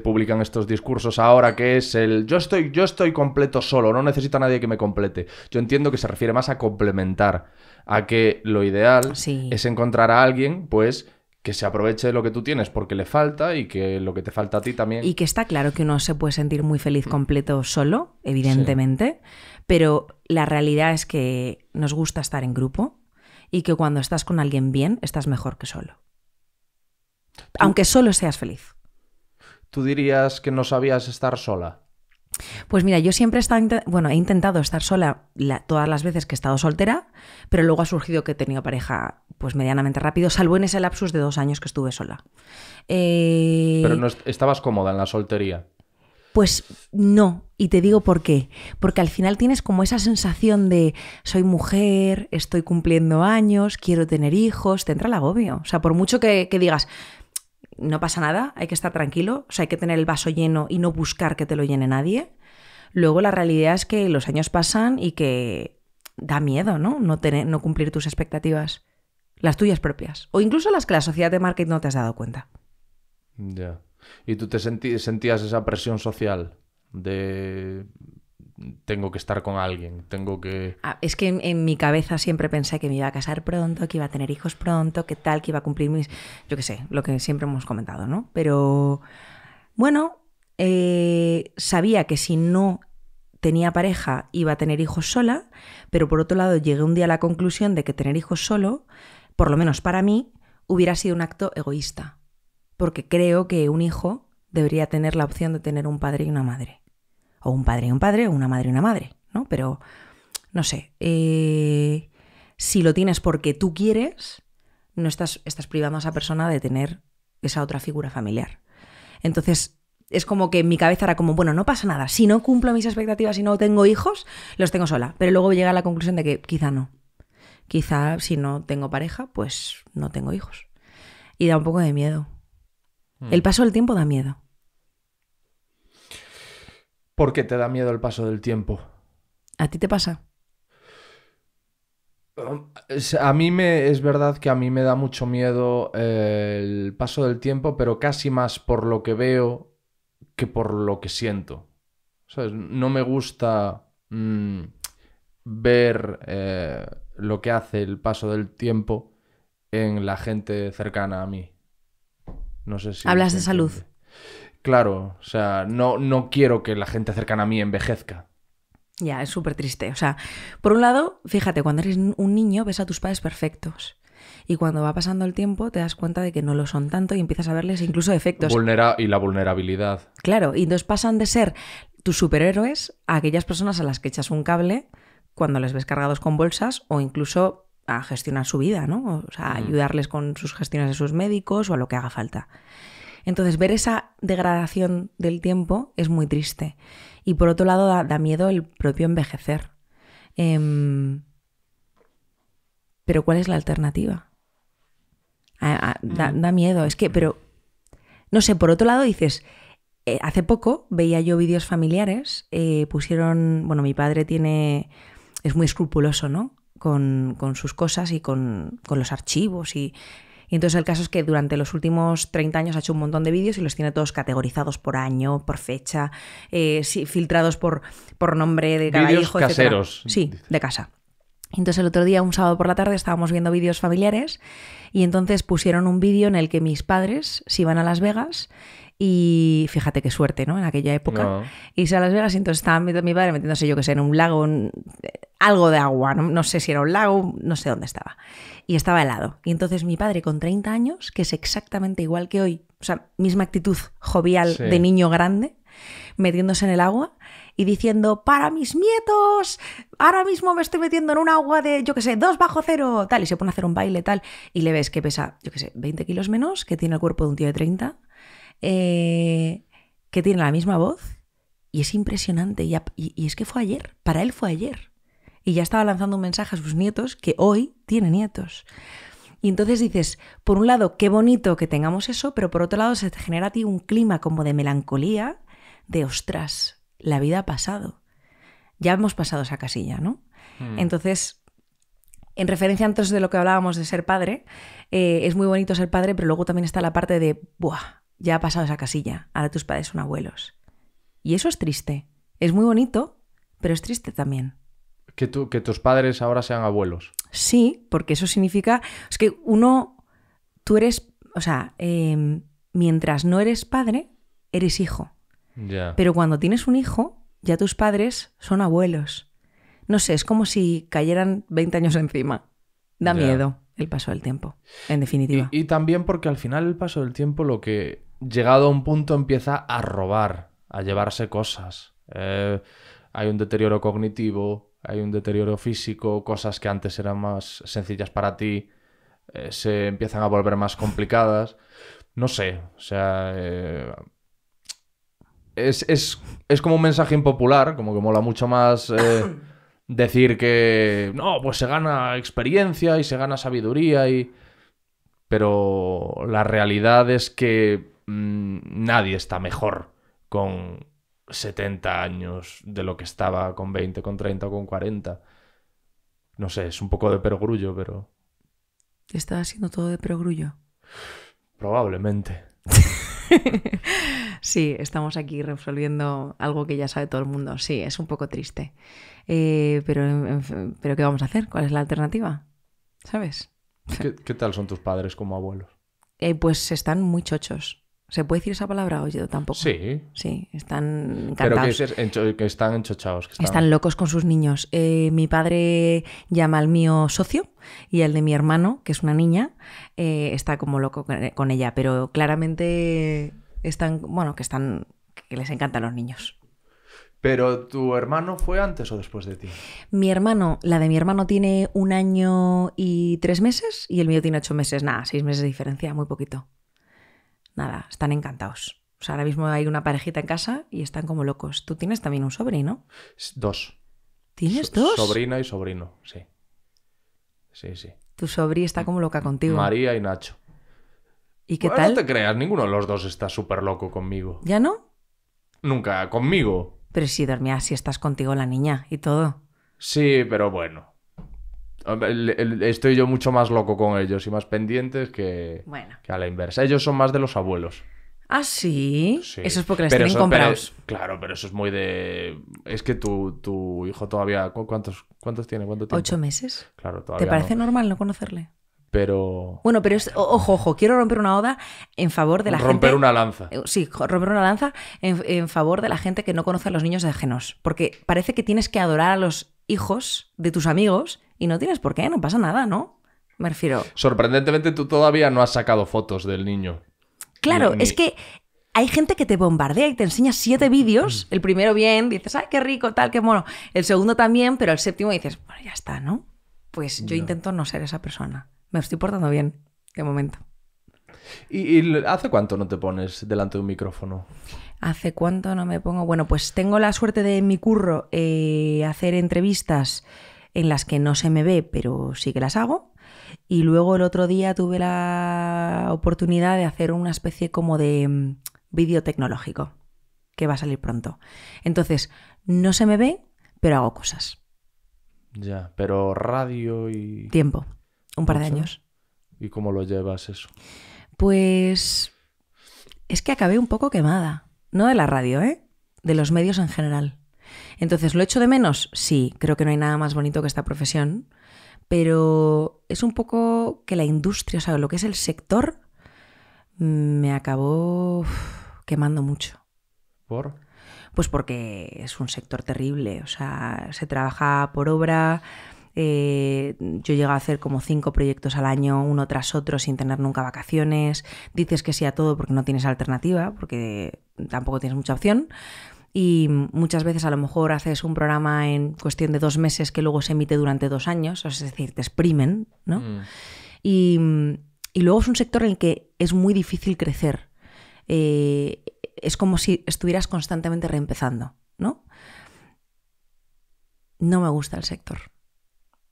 publican estos discursos ahora, que es el yo estoy, yo estoy completo solo, no necesito a nadie que me complete. Yo entiendo que se refiere más a complementar, a que lo ideal es encontrar a alguien, pues, que se aproveche de lo que tú tienes porque le falta y que lo que te falta a ti también. Y que está claro que uno se puede sentir muy feliz mm. completo solo, evidentemente. Pero la realidad es que nos gusta estar en grupo y que cuando estás con alguien bien, estás mejor que solo. Aunque solo seas feliz. ¿Tú dirías que no sabías estar sola? Pues mira, yo siempre he intentado estar sola todas las veces que he estado soltera, pero luego ha surgido que he tenido pareja pues medianamente rápido, salvo en ese lapsus de dos años que estuve sola. Eh, pero no estabas cómoda en la soltería. Pues no, y te digo por qué. Porque al final tienes como esa sensación de soy mujer, estoy cumpliendo años, quiero tener hijos, te entra el agobio. O sea, por mucho que, digas, no pasa nada, hay que estar tranquilo, o sea, hay que tener el vaso lleno y no buscar que te lo llene nadie. Luego la realidad es que los años pasan y que da miedo, ¿no? No, tener, no cumplir tus expectativas, las tuyas propias, o incluso las que la sociedad de marketing no te has dado cuenta. Ya. ¿Y tú te sentías esa presión social de tengo que estar con alguien, tengo que... Ah, es que en, mi cabeza siempre pensé que me iba a casar pronto, que iba a tener hijos pronto, que tal, que iba a cumplir mis... Yo qué sé, lo que siempre hemos comentado, ¿no? Pero bueno, eh, sabía que si no tenía pareja iba a tener hijos sola, pero por otro lado llegué un día a la conclusión de que tener hijos solo, por lo menos para mí, hubiera sido un acto egoísta porque creo que un hijo debería tener la opción de tener un padre y una madre. O un padre y un padre, o una madre y una madre, ¿no? Pero, no sé, eh, si lo tienes porque tú quieres, no estás, estás privando a esa persona de tener esa otra figura familiar. Entonces, es como que mi cabeza era como, bueno, no pasa nada, si no cumplo mis expectativas y no tengo hijos, los tengo sola. Pero luego llega a la conclusión de que quizá no. Quizá si no tengo pareja, pues no tengo hijos. Y da un poco de miedo. El mm. paso del tiempo da miedo. ¿Por qué te da miedo el paso del tiempo? ¿A ti te pasa? Um, a mí me es verdad que a mí me da mucho miedo eh, el paso del tiempo, pero casi más por lo que veo que por lo que siento. No me gusta mm, ver eh, lo que hace el paso del tiempo en la gente cercana a mí. Hablas de salud. Claro, o sea, no, no quiero que la gente cercana a mí envejezca. Ya, es súper triste. O sea, por un lado, fíjate, cuando eres un niño ves a tus padres perfectos. Y cuando va pasando el tiempo te das cuenta de que no lo son tanto y empiezas a verles incluso defectos. Vulnera y la vulnerabilidad. Claro, y entonces pasan de ser tus superhéroes a aquellas personas a las que echas un cable cuando les ves cargados con bolsas o incluso a gestionar su vida, ¿no? O sea, a mm. ayudarles con sus gestiones de sus médicos o a lo que haga falta. Entonces, ver esa degradación del tiempo es muy triste. Y por otro lado, da, miedo el propio envejecer. Em, pero ¿cuál es la alternativa? Mm. da, miedo, es que, pero, no sé, por otro lado dices, eh, hace poco veía yo vídeos familiares, eh, pusieron, bueno, mi padre tiene, es muy escrupuloso, ¿no? con, sus cosas y con, los archivos. Y, entonces el caso es que durante los últimos 30 años ha hecho un montón de vídeos y los tiene todos categorizados por año, por fecha, eh, filtrados por, nombre de cada videos caseros. Sí, de casa. Entonces el otro día, un sábado por la tarde, estábamos viendo vídeos familiares y entonces pusieron un vídeo en el que mis padres se iban a Las Vegas y fíjate qué suerte, ¿no? En aquella época. Y a Las Vegas y entonces estaba mi, padre metiéndose, yo que sé, en un lago, algo de agua, no, sé si era un lago, no sé dónde estaba. Y estaba helado. Y entonces mi padre con 30 años, que es exactamente igual que hoy, o sea, misma actitud jovial de niño grande, metiéndose en el agua y diciendo, para mis nietos, ahora mismo me estoy metiendo en un agua de, yo qué sé, dos bajo cero, tal, y se pone a hacer un baile, tal, y le ves que pesa, yo qué sé, 20 kilos menos, que tiene el cuerpo de un tío de 30, eh, que tiene la misma voz, y es impresionante, y es que fue ayer, para él fue ayer y ya estaba lanzando un mensaje a sus nietos que hoy tiene nietos. Y entonces dices, por un lado, qué bonito que tengamos eso, pero por otro lado se te genera a ti un clima como de melancolía, de ostras, la vida ha pasado. Ya hemos pasado esa casilla, ¿no? Mm. Entonces, en referencia antes de lo que hablábamos de ser padre, eh, es muy bonito ser padre, pero luego también está la parte de, ¡buah! Ya ha pasado esa casilla, ahora tus padres son abuelos. Y eso es triste. Es muy bonito, pero es triste también. Que, que tus padres ahora sean abuelos. Sí, porque eso significa. Es que uno. Tú eres. O sea, em, mientras no eres padre, eres hijo. Pero cuando tienes un hijo, ya tus padres son abuelos. No sé, es como si cayeran 20 años encima. Da miedo el paso del tiempo, en definitiva. Y, también porque al final el paso del tiempo lo que, llegado a un punto, empieza a robar, a llevarse cosas. Eh, hay un deterioro cognitivo, hay un deterioro físico, cosas que antes eran más sencillas para ti eh, se empiezan a volver más complicadas. No sé, o sea... Eh, es, como un mensaje impopular, como que mola mucho más eh, decir que no, pues se gana experiencia y se gana sabiduría y... Pero la realidad es que mm, nadie está mejor con, 70 años de lo que estaba con 20, con 30 o con 40. No sé, es un poco de perogrullo, pero... ¿Está haciendo todo de perogrullo? Probablemente. sí, estamos aquí resolviendo algo que ya sabe todo el mundo. Sí, es un poco triste. Eh, pero, pero, ¿qué vamos a hacer? ¿Cuál es la alternativa? ¿Sabes? ¿Qué, tal son tus padres como abuelos? Eh, pues están muy chochos. ¿Se puede decir esa palabra hoy? tampoco. Sí. Sí, están encantados. Pero que, están enchochados. están... locos con sus niños. Eh, mi padre llama al mío socio y el de mi hermano, que es una niña, eh, está como loco eh, con ella. Pero claramente están, bueno, que están, que les encantan los niños. Pero tu hermano fue antes o después de ti? Mi hermano, la de mi hermano tiene un año y tres meses y el mío tiene ocho meses, nada, seis meses de diferencia, muy poquito nada, están encantados. O sea, ahora mismo hay una parejita en casa y están como locos. Tú tienes también un sobrino. Dos. ¿Tienes dos? Sobrina y sobrino, sí. Sí, sí. Tu sobrina está como loca contigo. María y Nacho. ¿Y qué tal? No te creas, ninguno de los dos está súper loco conmigo. ¿Ya no? Nunca, conmigo. Pero si dormía si estás contigo la niña y todo. Sí, pero bueno estoy yo mucho más loco con ellos y más pendientes que, a la inversa. Ellos son más de los abuelos. Ah, sí. Eso es porque les tienen claro, pero eso es muy de. Es que tu, hijo todavía. ¿Cuántos, cuántos tiene? ¿Cuánto tiempo? Ocho meses. Claro, todavía. ¿Te parece normal no conocerle? Pero. Bueno, pero es. Ojo, ojo, quiero romper una oda en favor de la gente. Romper una lanza. Eh, sí, romper una lanza en, favor de la gente que no conoce a los niños de ajenos. Porque parece que tienes que adorar a los hijos de tus amigos y no tienes por qué, no pasa nada, ¿no? Me refiero. Sorprendentemente tú todavía no has sacado fotos del niño. Claro, es que hay gente que te bombardea y te enseña siete vídeos. Mm. El primero bien, dices, ay, qué rico, tal, qué mono. El segundo también, pero el séptimo dices, bueno, ya está, ¿no? Pues yo intento no ser esa persona. Me estoy portando bien, de momento. ¿Y, hace cuánto no te pones delante de un micrófono? ¿Hace cuánto no me pongo? Bueno, pues tengo la suerte de mi curro eh, hacer entrevistas en las que no se me ve, pero sí que las hago. Y luego el otro día tuve la oportunidad de hacer una especie como de mm, vídeo tecnológico, que va a salir pronto. Entonces, no se me ve, pero hago cosas. Ya, pero radio y... Tiempo, un par de años. ¿Y cómo lo llevas eso? Pues es que acabé un poco quemada. No de la radio, ¿eh? De los medios en general. Entonces, ¿lo echo de menos? Sí, creo que no hay nada más bonito que esta profesión, pero es un poco que la industria, o sea, lo que es el sector, me acabó quemando mucho. ¿Por? Pues porque es un sector terrible, o sea, se trabaja por obra. Eh, yo llego a hacer como cinco proyectos al año, uno tras otro, sin tener nunca vacaciones. Dices que sí a todo porque no tienes alternativa, porque tampoco tienes mucha opción y muchas veces a lo mejor haces un programa en cuestión de dos meses que luego se emite durante dos años, es decir, te exprimen, ¿no? Mm. Y, luego es un sector en el que es muy difícil crecer. Eh, es como si estuvieras constantemente reempezando, ¿no? No me gusta el sector.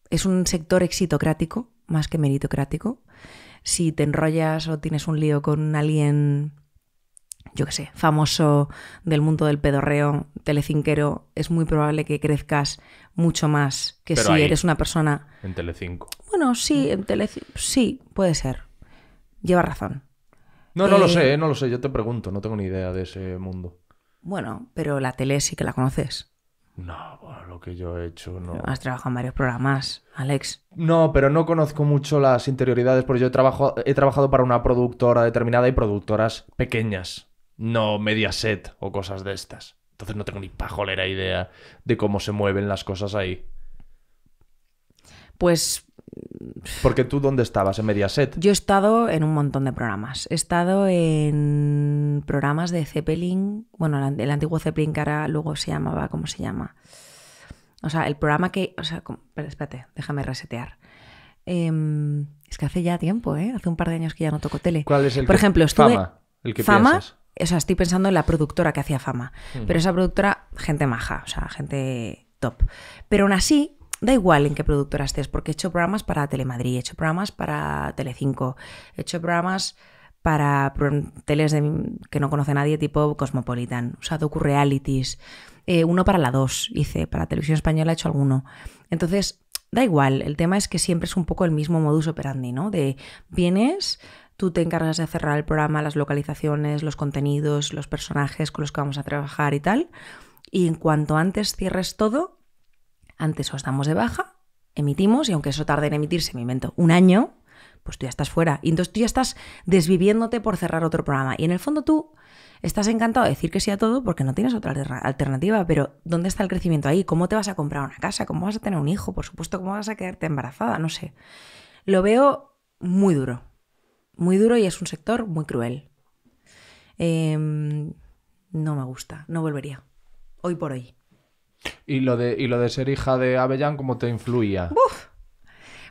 Es un sector exitocrático más que meritocrático. Si te enrollas o tienes un lío con alguien yo qué sé, famoso del mundo del pedorreo, telecinquero, es muy probable que crezcas mucho más que si eres una persona... En Telecinco. Bueno, sí, en Telecinco. Sí, puede ser. Lleva razón. No, no lo eh, sé, eh, no lo sé. Yo te pregunto, no tengo ni idea de ese mundo. Bueno, pero la tele sí que la conoces. No, lo que yo he hecho no. has trabajado en varios programas, Alex. No, pero no conozco mucho las interioridades porque yo trabajo, he trabajado para una productora determinada y productoras pequeñas no Mediaset o cosas de estas. Entonces no tengo ni pajolera idea de cómo se mueven las cosas ahí. Pues porque tú dónde estabas en Mediaset? Yo he estado en un montón de programas. He estado en programas de Zeppelin, bueno, el antiguo Zeppelin que ahora luego se llamaba, ¿cómo se llama? O sea, el programa que, o sea, espérate, déjame resetear. Em, es que hace ya tiempo, ¿eh? Hace un par de años que ya no toco tele. ¿Cuál es el Por ejemplo, estuve fama, el que Fama, o sea, estoy pensando en la productora que hacía fama, pero esa productora, gente maja, o sea, gente top. Pero aún así, da igual en qué productora estés, porque he hecho programas para Telemadrid, he hecho programas para Telecinco, he hecho programas para teles de, que no conoce nadie, tipo Cosmopolitan, o sea, docu-realities, eh, uno para la 2 hice, para Televisión Española he hecho alguno. Entonces, da igual, el tema es que siempre es un poco el mismo modus operandi, ¿no? De vienes, Tú te encargas de cerrar el programa, las localizaciones, los contenidos, los personajes con los que vamos a trabajar y tal. Y en cuanto antes cierres todo, antes os damos de baja, emitimos, y aunque eso tarde en emitirse, me invento un año, pues tú ya estás fuera. Y entonces tú ya estás desviviéndote por cerrar otro programa. Y en el fondo tú estás encantado de decir que sí a todo porque no tienes otra alternativa, pero ¿dónde está el crecimiento ahí? ¿Cómo te vas a comprar una casa? ¿Cómo vas a tener un hijo? Por supuesto, ¿cómo vas a quedarte embarazada? No sé. Lo veo muy duro muy duro y es un sector muy cruel. Em, no me gusta, no volvería. Hoy por hoy. ¿Y lo de, y lo de ser hija de Avellán, cómo te influía?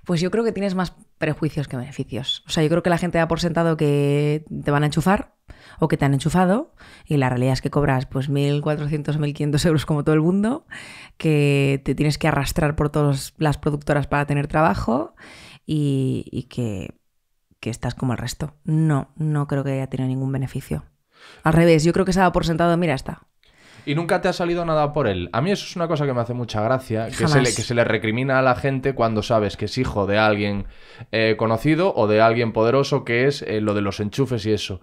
Pues yo creo que tienes más prejuicios que beneficios. O sea, yo creo que la gente da por sentado que te van a enchufar o que te han enchufado y la realidad es que cobras pues 1.400 1.500 euros como todo el mundo, que te tienes que arrastrar por todas las productoras para tener trabajo y que que estás como el resto. No, no creo que haya tenido ningún beneficio. Al revés, yo creo que se ha dado por sentado, mira, está. Y nunca te ha salido nada por él. A mí eso es una cosa que me hace mucha gracia, que se, le, que se, le, recrimina a la gente cuando sabes que es hijo de alguien eh, conocido o de alguien poderoso, que es eh, lo de los enchufes y eso.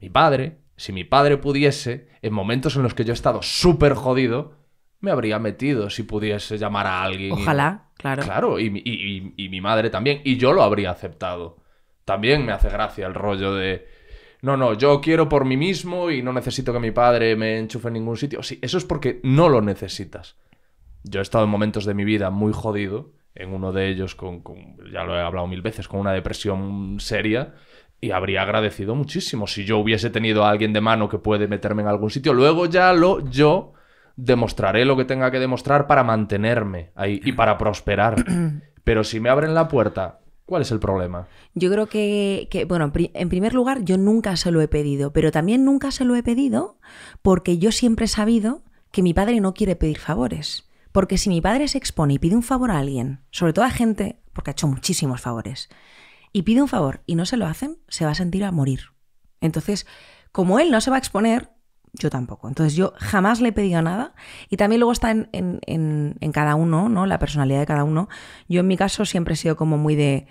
Mi padre, si mi padre pudiese, en momentos en los que yo he estado súper jodido, me habría metido si pudiese llamar a alguien. Ojalá, claro. Claro, y, y mi madre también, y yo lo habría aceptado también me hace gracia el rollo de... No, no, yo quiero por mí mismo y no necesito que mi padre me enchufe en ningún sitio. Sí, eso es porque no lo necesitas. Yo he estado en momentos de mi vida muy jodido, en uno de ellos con, ya lo he hablado mil veces, con una depresión seria, y habría agradecido muchísimo si yo hubiese tenido a alguien de mano que puede meterme en algún sitio. Luego ya lo yo demostraré lo que tenga que demostrar para mantenerme ahí y para prosperar. Pero si me abren la puerta ¿Cuál es el problema? Yo creo que, bueno, en primer lugar, yo nunca se lo he pedido, pero también nunca se lo he pedido porque yo siempre he sabido que mi padre no quiere pedir favores. Porque si mi padre se expone y pide un favor a alguien, sobre todo a gente, porque ha hecho muchísimos favores, y pide un favor y no se lo hacen, se va a sentir a morir. Entonces, como él no se va a exponer, yo tampoco. Entonces yo jamás le he pedido nada y también luego está en, cada uno, ¿no? La personalidad de cada uno. Yo en mi caso siempre he sido como muy de,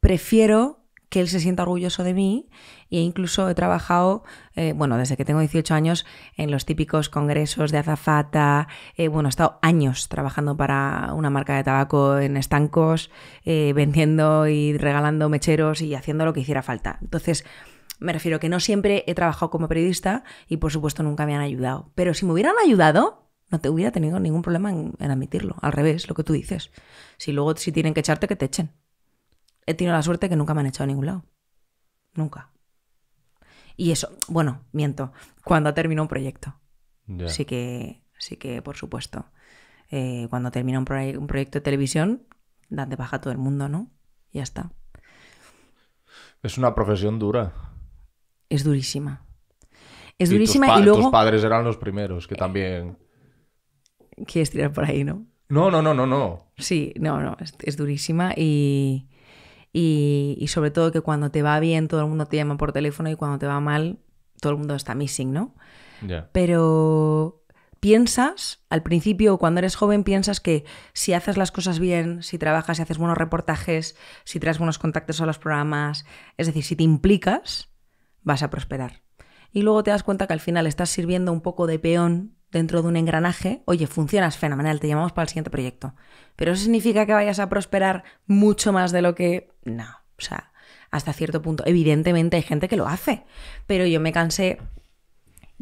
prefiero que él se sienta orgulloso de mí e incluso he trabajado, eh, bueno, desde que tengo 18 años en los típicos congresos de azafata, eh, bueno, he estado años trabajando para una marca de tabaco en estancos, eh, vendiendo y regalando mecheros y haciendo lo que hiciera falta. Entonces, me refiero que no siempre he trabajado como periodista y por supuesto nunca me han ayudado. Pero si me hubieran ayudado, no te hubiera tenido ningún problema en, admitirlo. Al revés, lo que tú dices. Si luego si tienen que echarte, que te echen. He tenido la suerte que nunca me han echado a ningún lado. Nunca. Y eso, bueno, miento, cuando termino un proyecto. Sí que, que, por supuesto. Eh, cuando termina un, proyecto de televisión, dan de baja a todo el mundo, ¿no? Ya está. Es una profesión dura es durísima. Es durísima y luego... Tus padres eran los primeros que también... Quieres tirar por ahí, ¿no? No, no, no, no, no. Sí, no, no, es, durísima y, y, sobre todo que cuando te va bien todo el mundo te llama por teléfono y cuando te va mal todo el mundo está missing, ¿no? Pero piensas, al principio cuando eres joven piensas que si haces las cosas bien, si trabajas, si haces buenos reportajes, si traes buenos contactos a los programas, es decir, si te implicas, vas a prosperar. Y luego te das cuenta que al final estás sirviendo un poco de peón dentro de un engranaje. Oye, funcionas fenomenal, te llamamos para el siguiente proyecto. Pero eso significa que vayas a prosperar mucho más de lo que... No, o sea, hasta cierto punto. Evidentemente hay gente que lo hace, pero yo me cansé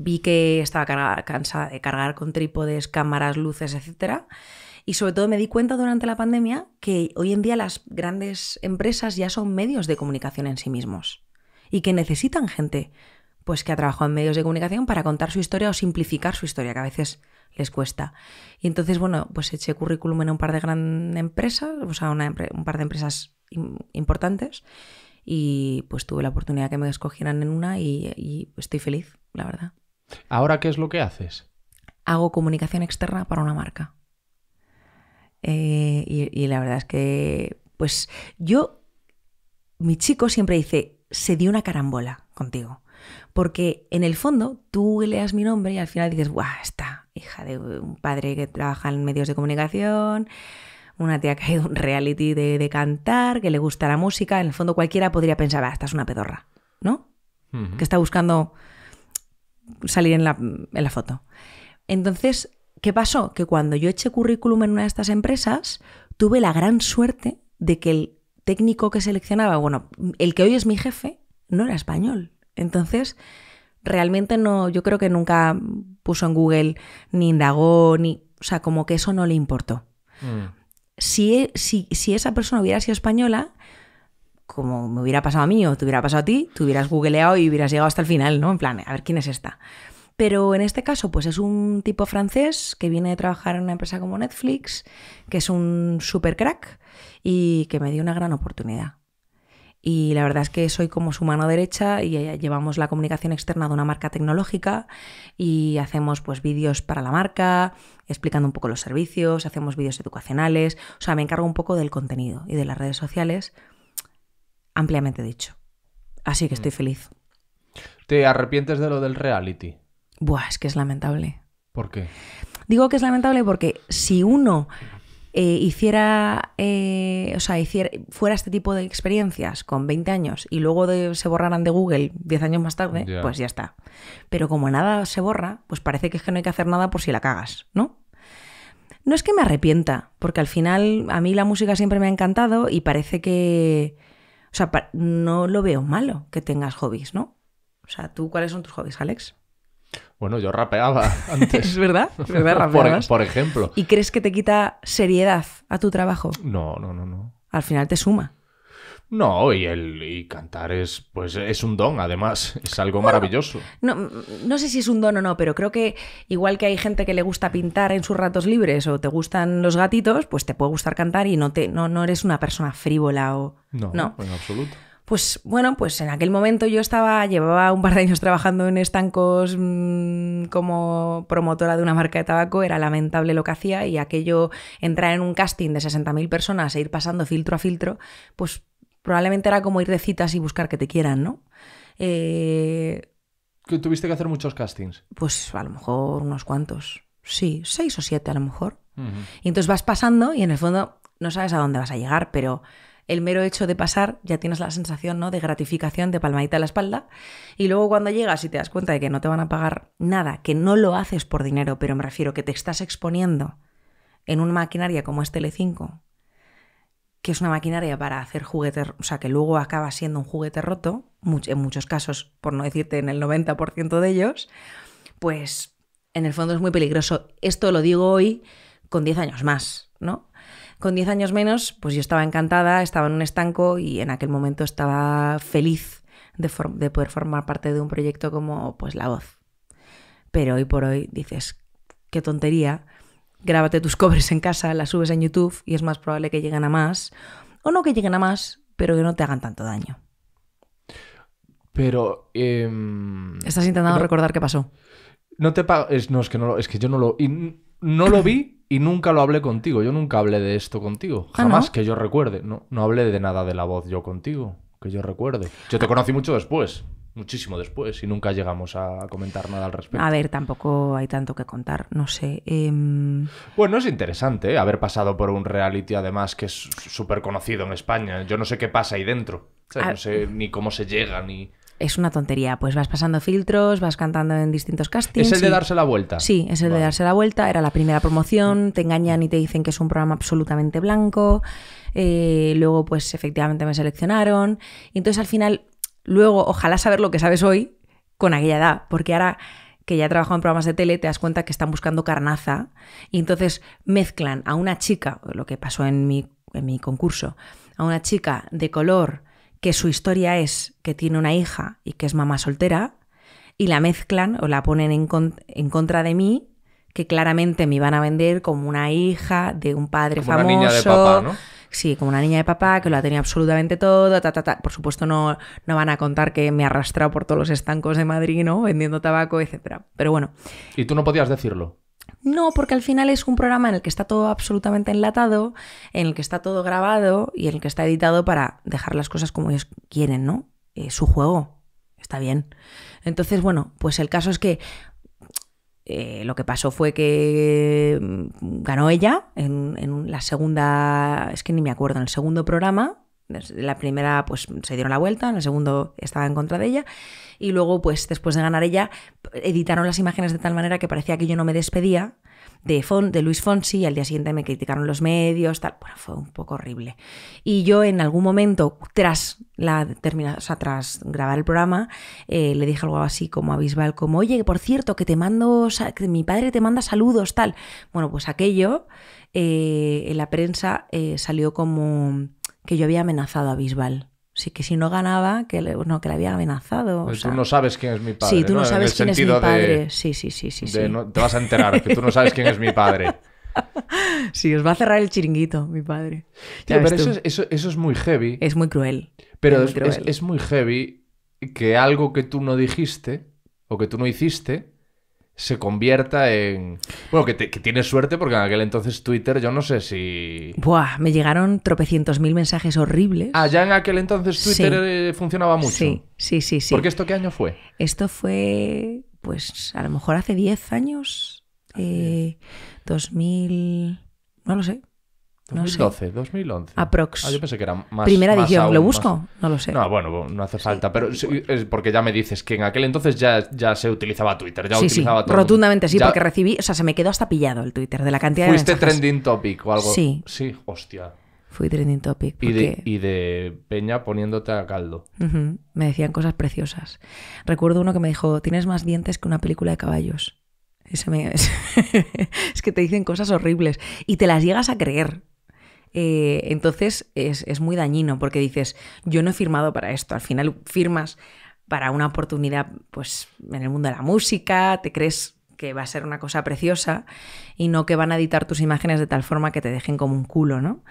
vi que estaba cansada de cargar con trípodes, cámaras, luces, etc. Y sobre todo me di cuenta durante la pandemia que hoy en día las grandes empresas ya son medios de comunicación en sí mismos y que necesitan gente pues que ha trabajado en medios de comunicación para contar su historia o simplificar su historia, que a veces les cuesta. Y entonces, bueno, pues eché currículum en un par de grandes empresas, o sea, un par de empresas importantes y pues tuve la oportunidad que me escogieran en una y, estoy feliz, la verdad. ¿Ahora qué es lo que haces? Hago comunicación externa para una marca. Eh, y la verdad es que, pues yo, mi chico siempre dice, se dio una carambola contigo. Porque en el fondo tú leas mi nombre y al final dices, ¡guau! esta hija de un padre que trabaja en medios de comunicación, una tía que ha ido a un reality de, cantar, que le gusta la música. En el fondo cualquiera podría pensar, ¡ah, esta es una pedorra! ¿No? Que está buscando salir en la, en la foto. Entonces, ¿qué pasó? Que cuando yo eché currículum en una de estas empresas, tuve la gran suerte de que el técnico que seleccionaba, bueno, el que hoy es mi jefe, no era español. Entonces, realmente no, yo creo que nunca puso en Google, ni indagó, ni, o sea, como que eso no le importó. Mm. Si, e, si, si esa persona hubiera sido española, como me hubiera pasado a mí o te hubiera pasado a ti, te hubieras googleado y hubieras llegado hasta el final, ¿no? En plan, a ver quién es esta. Pero en este caso, pues es un tipo francés que viene de trabajar en una empresa como Netflix, que es un super crack y que me dio una gran oportunidad. Y la verdad es que soy como su mano derecha y eh, llevamos la comunicación externa de una marca tecnológica y hacemos pues vídeos para la marca, explicando un poco los servicios, hacemos vídeos educacionales, o sea, me encargo un poco del contenido y de las redes sociales, ampliamente dicho. Así que estoy mm. feliz. ¿Te arrepientes de lo del reality? Buah, es que es lamentable. ¿Por qué? Digo que es lamentable porque si uno eh, hiciera, eh, o sea, fuera este tipo de experiencias con 20 años y luego se borraran de Google 10 años más tarde, pues ya está. Pero como nada se borra, pues parece que es que no hay que hacer nada por si la cagas, ¿no? No es que me arrepienta, porque al final a mí la música siempre me ha encantado y parece que, o sea, no lo veo malo que tengas hobbies, ¿no? O sea, ¿tú cuáles son tus hobbies, Alex? Bueno, yo rapeaba antes. es verdad, por, por, ejemplo. ¿Y crees que te quita seriedad a tu trabajo? No, no, no, no. Al final te suma. No, y el cantar es pues es un don, además, es algo maravilloso. No, no sé si es un don o no, pero creo que igual que hay gente que le gusta pintar en sus ratos libres o te gustan los gatitos, pues te puede gustar cantar y no te no, no eres una persona frívola o no, no. en absoluto. Pues bueno, pues en aquel momento yo estaba, llevaba un par de años trabajando en estancos mm, como promotora de una marca de tabaco, era lamentable lo que hacía y aquello, entrar en un casting de 60.000 personas e ir pasando filtro a filtro, pues probablemente era como ir de citas y buscar que te quieran, ¿no? Eh, ¿Tuviste que hacer muchos castings? Pues a lo mejor unos cuantos, sí, seis o siete a lo mejor. Y entonces vas pasando y en el fondo no sabes a dónde vas a llegar, pero el mero hecho de pasar ya tienes la sensación ¿no? de gratificación, de palmadita a la espalda. Y luego cuando llegas y te das cuenta de que no te van a pagar nada, que no lo haces por dinero, pero me refiero que te estás exponiendo en una maquinaria como es Tele5, que es una maquinaria para hacer juguetes, o sea, que luego acaba siendo un juguete roto, en muchos casos, por no decirte en el 90% de ellos, pues en el fondo es muy peligroso. Esto lo digo hoy con 10 años más, ¿no? Con 10 años menos, pues yo estaba encantada, estaba en un estanco y en aquel momento estaba feliz de, poder formar parte de un proyecto como pues La Voz. Pero hoy por hoy dices, qué tontería, grábate tus cobres en casa, las subes en YouTube y es más probable que lleguen a más, o no que lleguen a más, pero que no te hagan tanto daño. Pero... Em, Estás intentando recordar qué pasó. No te pagas... No, es que, no, es que yo no lo... no lo vi y nunca lo hablé contigo. Yo nunca hablé de esto contigo. Ah, Jamás que yo recuerde. No, no hablé de nada de la voz yo contigo, que yo recuerde. Yo te conocí mucho después muchísimo después y nunca llegamos a comentar nada al respecto. A ver, tampoco hay tanto que contar, no sé. Em, bueno, es interesante ¿eh? haber pasado por un reality además que es súper conocido en España. Yo no sé qué pasa ahí dentro. Ah, no sé ni cómo se llega, ni es una tontería. Pues vas pasando filtros, vas cantando en distintos castings. ¿Es el de darse la vuelta? Sí, es el de darse la vuelta. Era la primera promoción, te engañan y te dicen que es un programa absolutamente blanco. Eh, luego, pues efectivamente me seleccionaron. Y entonces al final, luego, ojalá saber lo que sabes hoy con aquella edad, porque ahora que ya he trabajado en programas de tele, te das cuenta que están buscando carnaza y entonces mezclan a una chica, lo que pasó en en mi concurso, a una chica de color que su historia es que tiene una hija y que es mamá soltera, y la mezclan o la ponen en, contra de mí, que claramente me van a vender como una hija de un padre como Una niña de papá, ¿no? Sí, como una niña de papá que lo ha tenido absolutamente todo, ta, Por supuesto, no, no van a contar que me he arrastrado por todos los estancos de Madrid, ¿no? Vendiendo tabaco, etcétera. Pero bueno. ¿Y tú no podías decirlo? No, porque al final es un programa en el que está todo absolutamente enlatado, en el que está todo grabado y en el que está editado para dejar las cosas como ellos quieren, ¿no? Es eh, su juego. Está bien. Entonces, bueno, pues el caso es que eh, lo que pasó fue que mm, ganó ella en, la segunda, es que ni me acuerdo, en el segundo programa, la primera pues se dieron la vuelta, en el segundo estaba en contra de ella y luego pues después de ganar ella editaron las imágenes de tal manera que parecía que yo no me despedía de, Luis Fonsi y al día siguiente me criticaron los medios, tal, bueno, fue un poco horrible. Y yo en algún momento, tras, la o tras grabar el programa, eh, le dije algo así como a Bisbal, como, oye, por cierto, que te mando, que mi padre te manda saludos, tal. Bueno, pues aquello eh, en la prensa eh, salió como que yo había amenazado a Bisbal. Sí, que si no ganaba, que le, que le había amenazado. Pues tú no sabes quién es mi padre. Sí, tú no, sabes quién es mi padre. sí, sí, sí, sí. te vas a enterar que tú no sabes quién es mi padre. Sí, os va a cerrar el chiringuito, mi padre. pero eso es, muy heavy. Es muy cruel. Pero es muy heavy que algo que tú no dijiste o que tú no hiciste se convierta en... Bueno, que, tienes suerte porque en aquel entonces Twitter, yo no sé si... Buah, me llegaron tropecientos mil mensajes horribles. allá ah, ya en aquel entonces Twitter eh, funcionaba mucho. Sí, sí, sí, sí. ¿Porque esto qué año fue? Esto fue, pues, a lo mejor hace 10 años, 2000... Eh, no lo sé, 2012, 2011. Ah, yo pensé que era más. Primera edición, ¿lo busco? No lo sé. No, bueno, no hace falta. pero es porque ya me dices que en aquel entonces ya, ya se utilizaba Twitter. Ya sí, utilizaba Rotundamente sí, porque recibí. O sea, se me quedó hasta pillado el Twitter de la cantidad ¿Fuiste de. ¿Fuiste trending topic o algo? Sí. Sí, hostia. Fui trending topic. Y, de, Peña poniéndote a caldo. Me decían cosas preciosas. Recuerdo uno que me dijo: Tienes más dientes que una película de caballos. Me... es que te dicen cosas horribles y te las llegas a creer. Eh, entonces es, muy dañino porque dices, yo no he firmado para esto. Al final firmas para una oportunidad pues, en el mundo de la música, te crees que va a ser una cosa preciosa y no que van a editar tus imágenes de tal forma que te dejen como un culo, ¿no?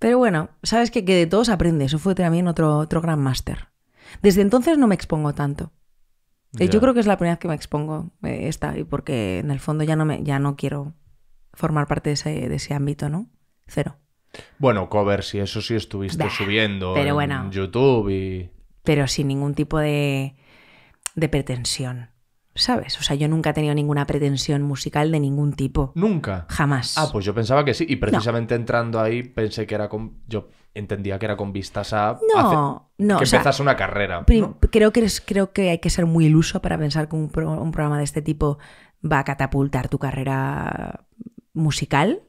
Pero bueno, sabes que, que de todos aprende, eso fue también otro, otro gran máster. Desde entonces no me expongo tanto. Eh, yo creo que es la primera vez que me expongo eh, esta, y porque en el fondo ya no, me, ya no quiero formar parte de ese, de ese ámbito, ¿no? Cero. Bueno, covers y eso sí estuviste subiendo pero en YouTube y... Pero sin ningún tipo de, de pretensión, ¿sabes? O sea, yo nunca he tenido ninguna pretensión musical de ningún tipo. ¿Nunca? Jamás. Ah, pues yo pensaba que sí. Y precisamente entrando ahí pensé que era con... Yo entendía que era con vistas a... No, Que empezas una carrera. Creo, que creo que hay que ser muy iluso para pensar que un programa de este tipo va a catapultar tu carrera musical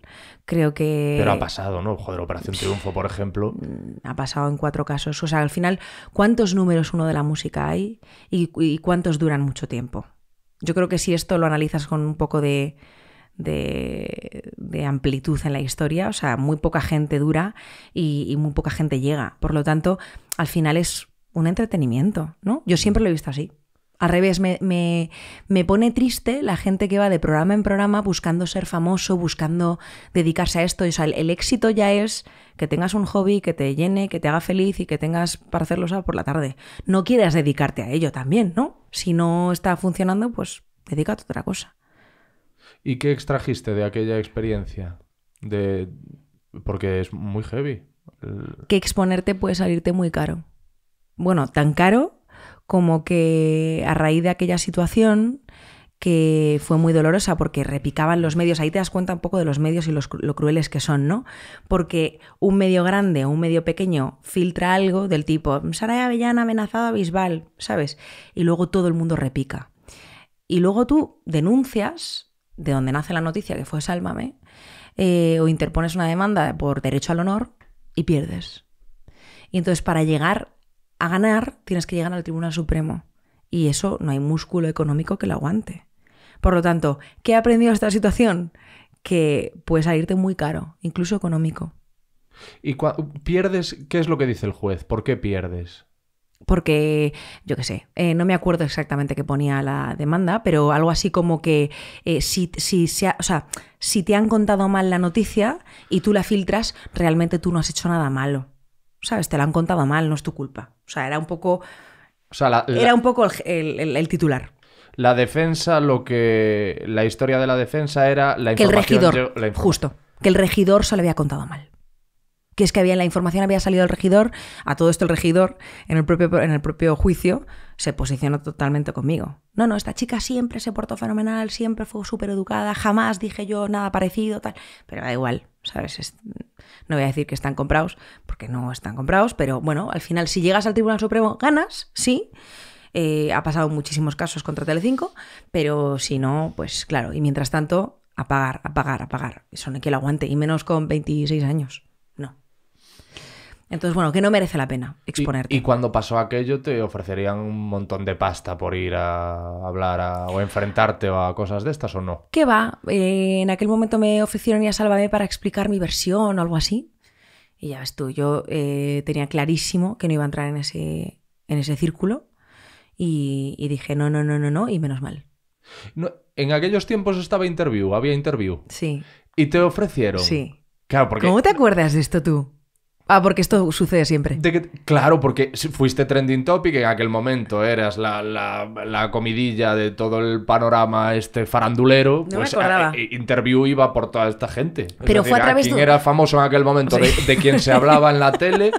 Creo que. Pero ha pasado, ¿no? Joder, Operación Triunfo, por ejemplo. Mm, ha pasado en cuatro casos. O sea, al final, ¿cuántos números uno de la música hay y, cuántos duran mucho tiempo? Yo creo que si esto lo analizas con un poco de, de, amplitud en la historia, o sea, muy poca gente dura y, muy poca gente llega. Por lo tanto, al final es un entretenimiento, ¿no? Yo siempre lo he visto así. Al revés, me, pone triste la gente que va de programa en programa buscando ser famoso, buscando dedicarse a esto. O sea, el, éxito ya es que tengas un hobby que te llene, que te haga feliz y que tengas para hacerlo por la tarde. No quieras dedicarte a ello también, ¿no? Si no está funcionando, pues dedícate a otra cosa. ¿Y qué extrajiste de aquella experiencia? De... Porque es muy heavy. Que exponerte puede salirte muy caro. Bueno, tan caro como que a raíz de aquella situación que fue muy dolorosa porque repicaban los medios. Ahí te das cuenta un poco de los medios y lo crueles que son, ¿no? Porque un medio grande o un medio pequeño filtra algo del tipo, Saraya Avellana amenazada a Bisbal, ¿sabes? Y luego todo el mundo repica. Y luego tú denuncias, de donde nace la noticia, que fue Sálvame, eh, o interpones una demanda por derecho al honor y pierdes. Y entonces para llegar a ganar tienes que llegar al Tribunal Supremo. Y eso no hay músculo económico que lo aguante. Por lo tanto, ¿qué ha aprendido esta situación? Que puede salirte muy caro, incluso económico. ¿Y pierdes? ¿Qué es lo que dice el juez? ¿Por qué pierdes? Porque, yo qué sé, eh, no me acuerdo exactamente qué ponía la demanda, pero algo así como que eh, si, o sea, si te han contado mal la noticia y tú la filtras, realmente tú no has hecho nada malo. ¿sabes? Te la han contado mal, no es tu culpa. O sea, era un poco. O sea, Era un poco el, titular la defensa, lo que. La historia de la defensa era la información. Que el regidor. justo. Que el regidor se le había contado mal. Que es que había en la información había salido el regidor, a todo esto el regidor, en el propio, en el propio juicio, se posicionó totalmente conmigo. No, no, esta chica siempre se portó fenomenal, siempre fue súper educada, jamás dije yo nada parecido, tal. Pero da igual, ¿sabes? no voy a decir que están comprados, porque no están comprados, pero bueno, al final, si llegas al Tribunal Supremo, ganas, sí. Eh, ha pasado muchísimos casos contra Telecinco, pero si no, pues claro. Y mientras tanto, a pagar, a pagar, a pagar. Eso no hay que lo aguante, y menos con 26 años. Entonces, bueno, que no merece la pena exponerte. Y, cuando pasó aquello, te ofrecerían un montón de pasta por ir a hablar o enfrentarte a cosas de estas o no. ¿Qué va? Eh, en aquel momento me ofrecieron ir a Sálvame para explicar mi versión o algo así. Y ya ves tú, yo eh, tenía clarísimo que no iba a entrar en ese, en ese círculo. Y, y dije, no, no, no, no, no, y menos mal. No, en aquellos tiempos estaba interview, había interview. Sí. Y te ofrecieron. Sí. Claro, porque... ¿Cómo te acuerdas de esto tú? Ah, porque esto sucede siempre. claro, porque fuiste trending topic en aquel momento, eras la, comidilla de todo el panorama este farandulero. No pues, me eh, eh, interview iba por toda esta gente. Pero fue a través de... era famoso en aquel momento, de, de, quien se hablaba en la tele,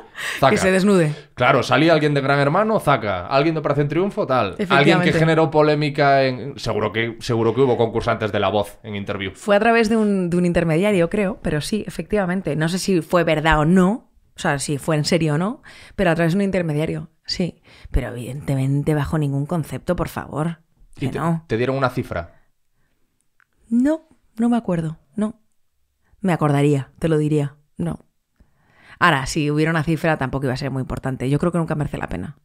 Que se desnude. Claro, salía alguien de Gran Hermano, zaca. Alguien de Operación Triunfo, tal. Alguien que generó polémica en... Seguro que, seguro que hubo concursantes de La Voz en interview. Fue a través de un, de un intermediario, creo, pero sí, efectivamente. No sé si fue verdad o no, o sea, si fue en serio o no, pero a través de un intermediario, sí. Pero evidentemente bajo ningún concepto, por favor. ¿Y te, no. te dieron una cifra? No, no me acuerdo, no. Me acordaría, te lo diría, no. Ahora, si hubiera una cifra tampoco iba a ser muy importante. Yo creo que nunca merece la pena.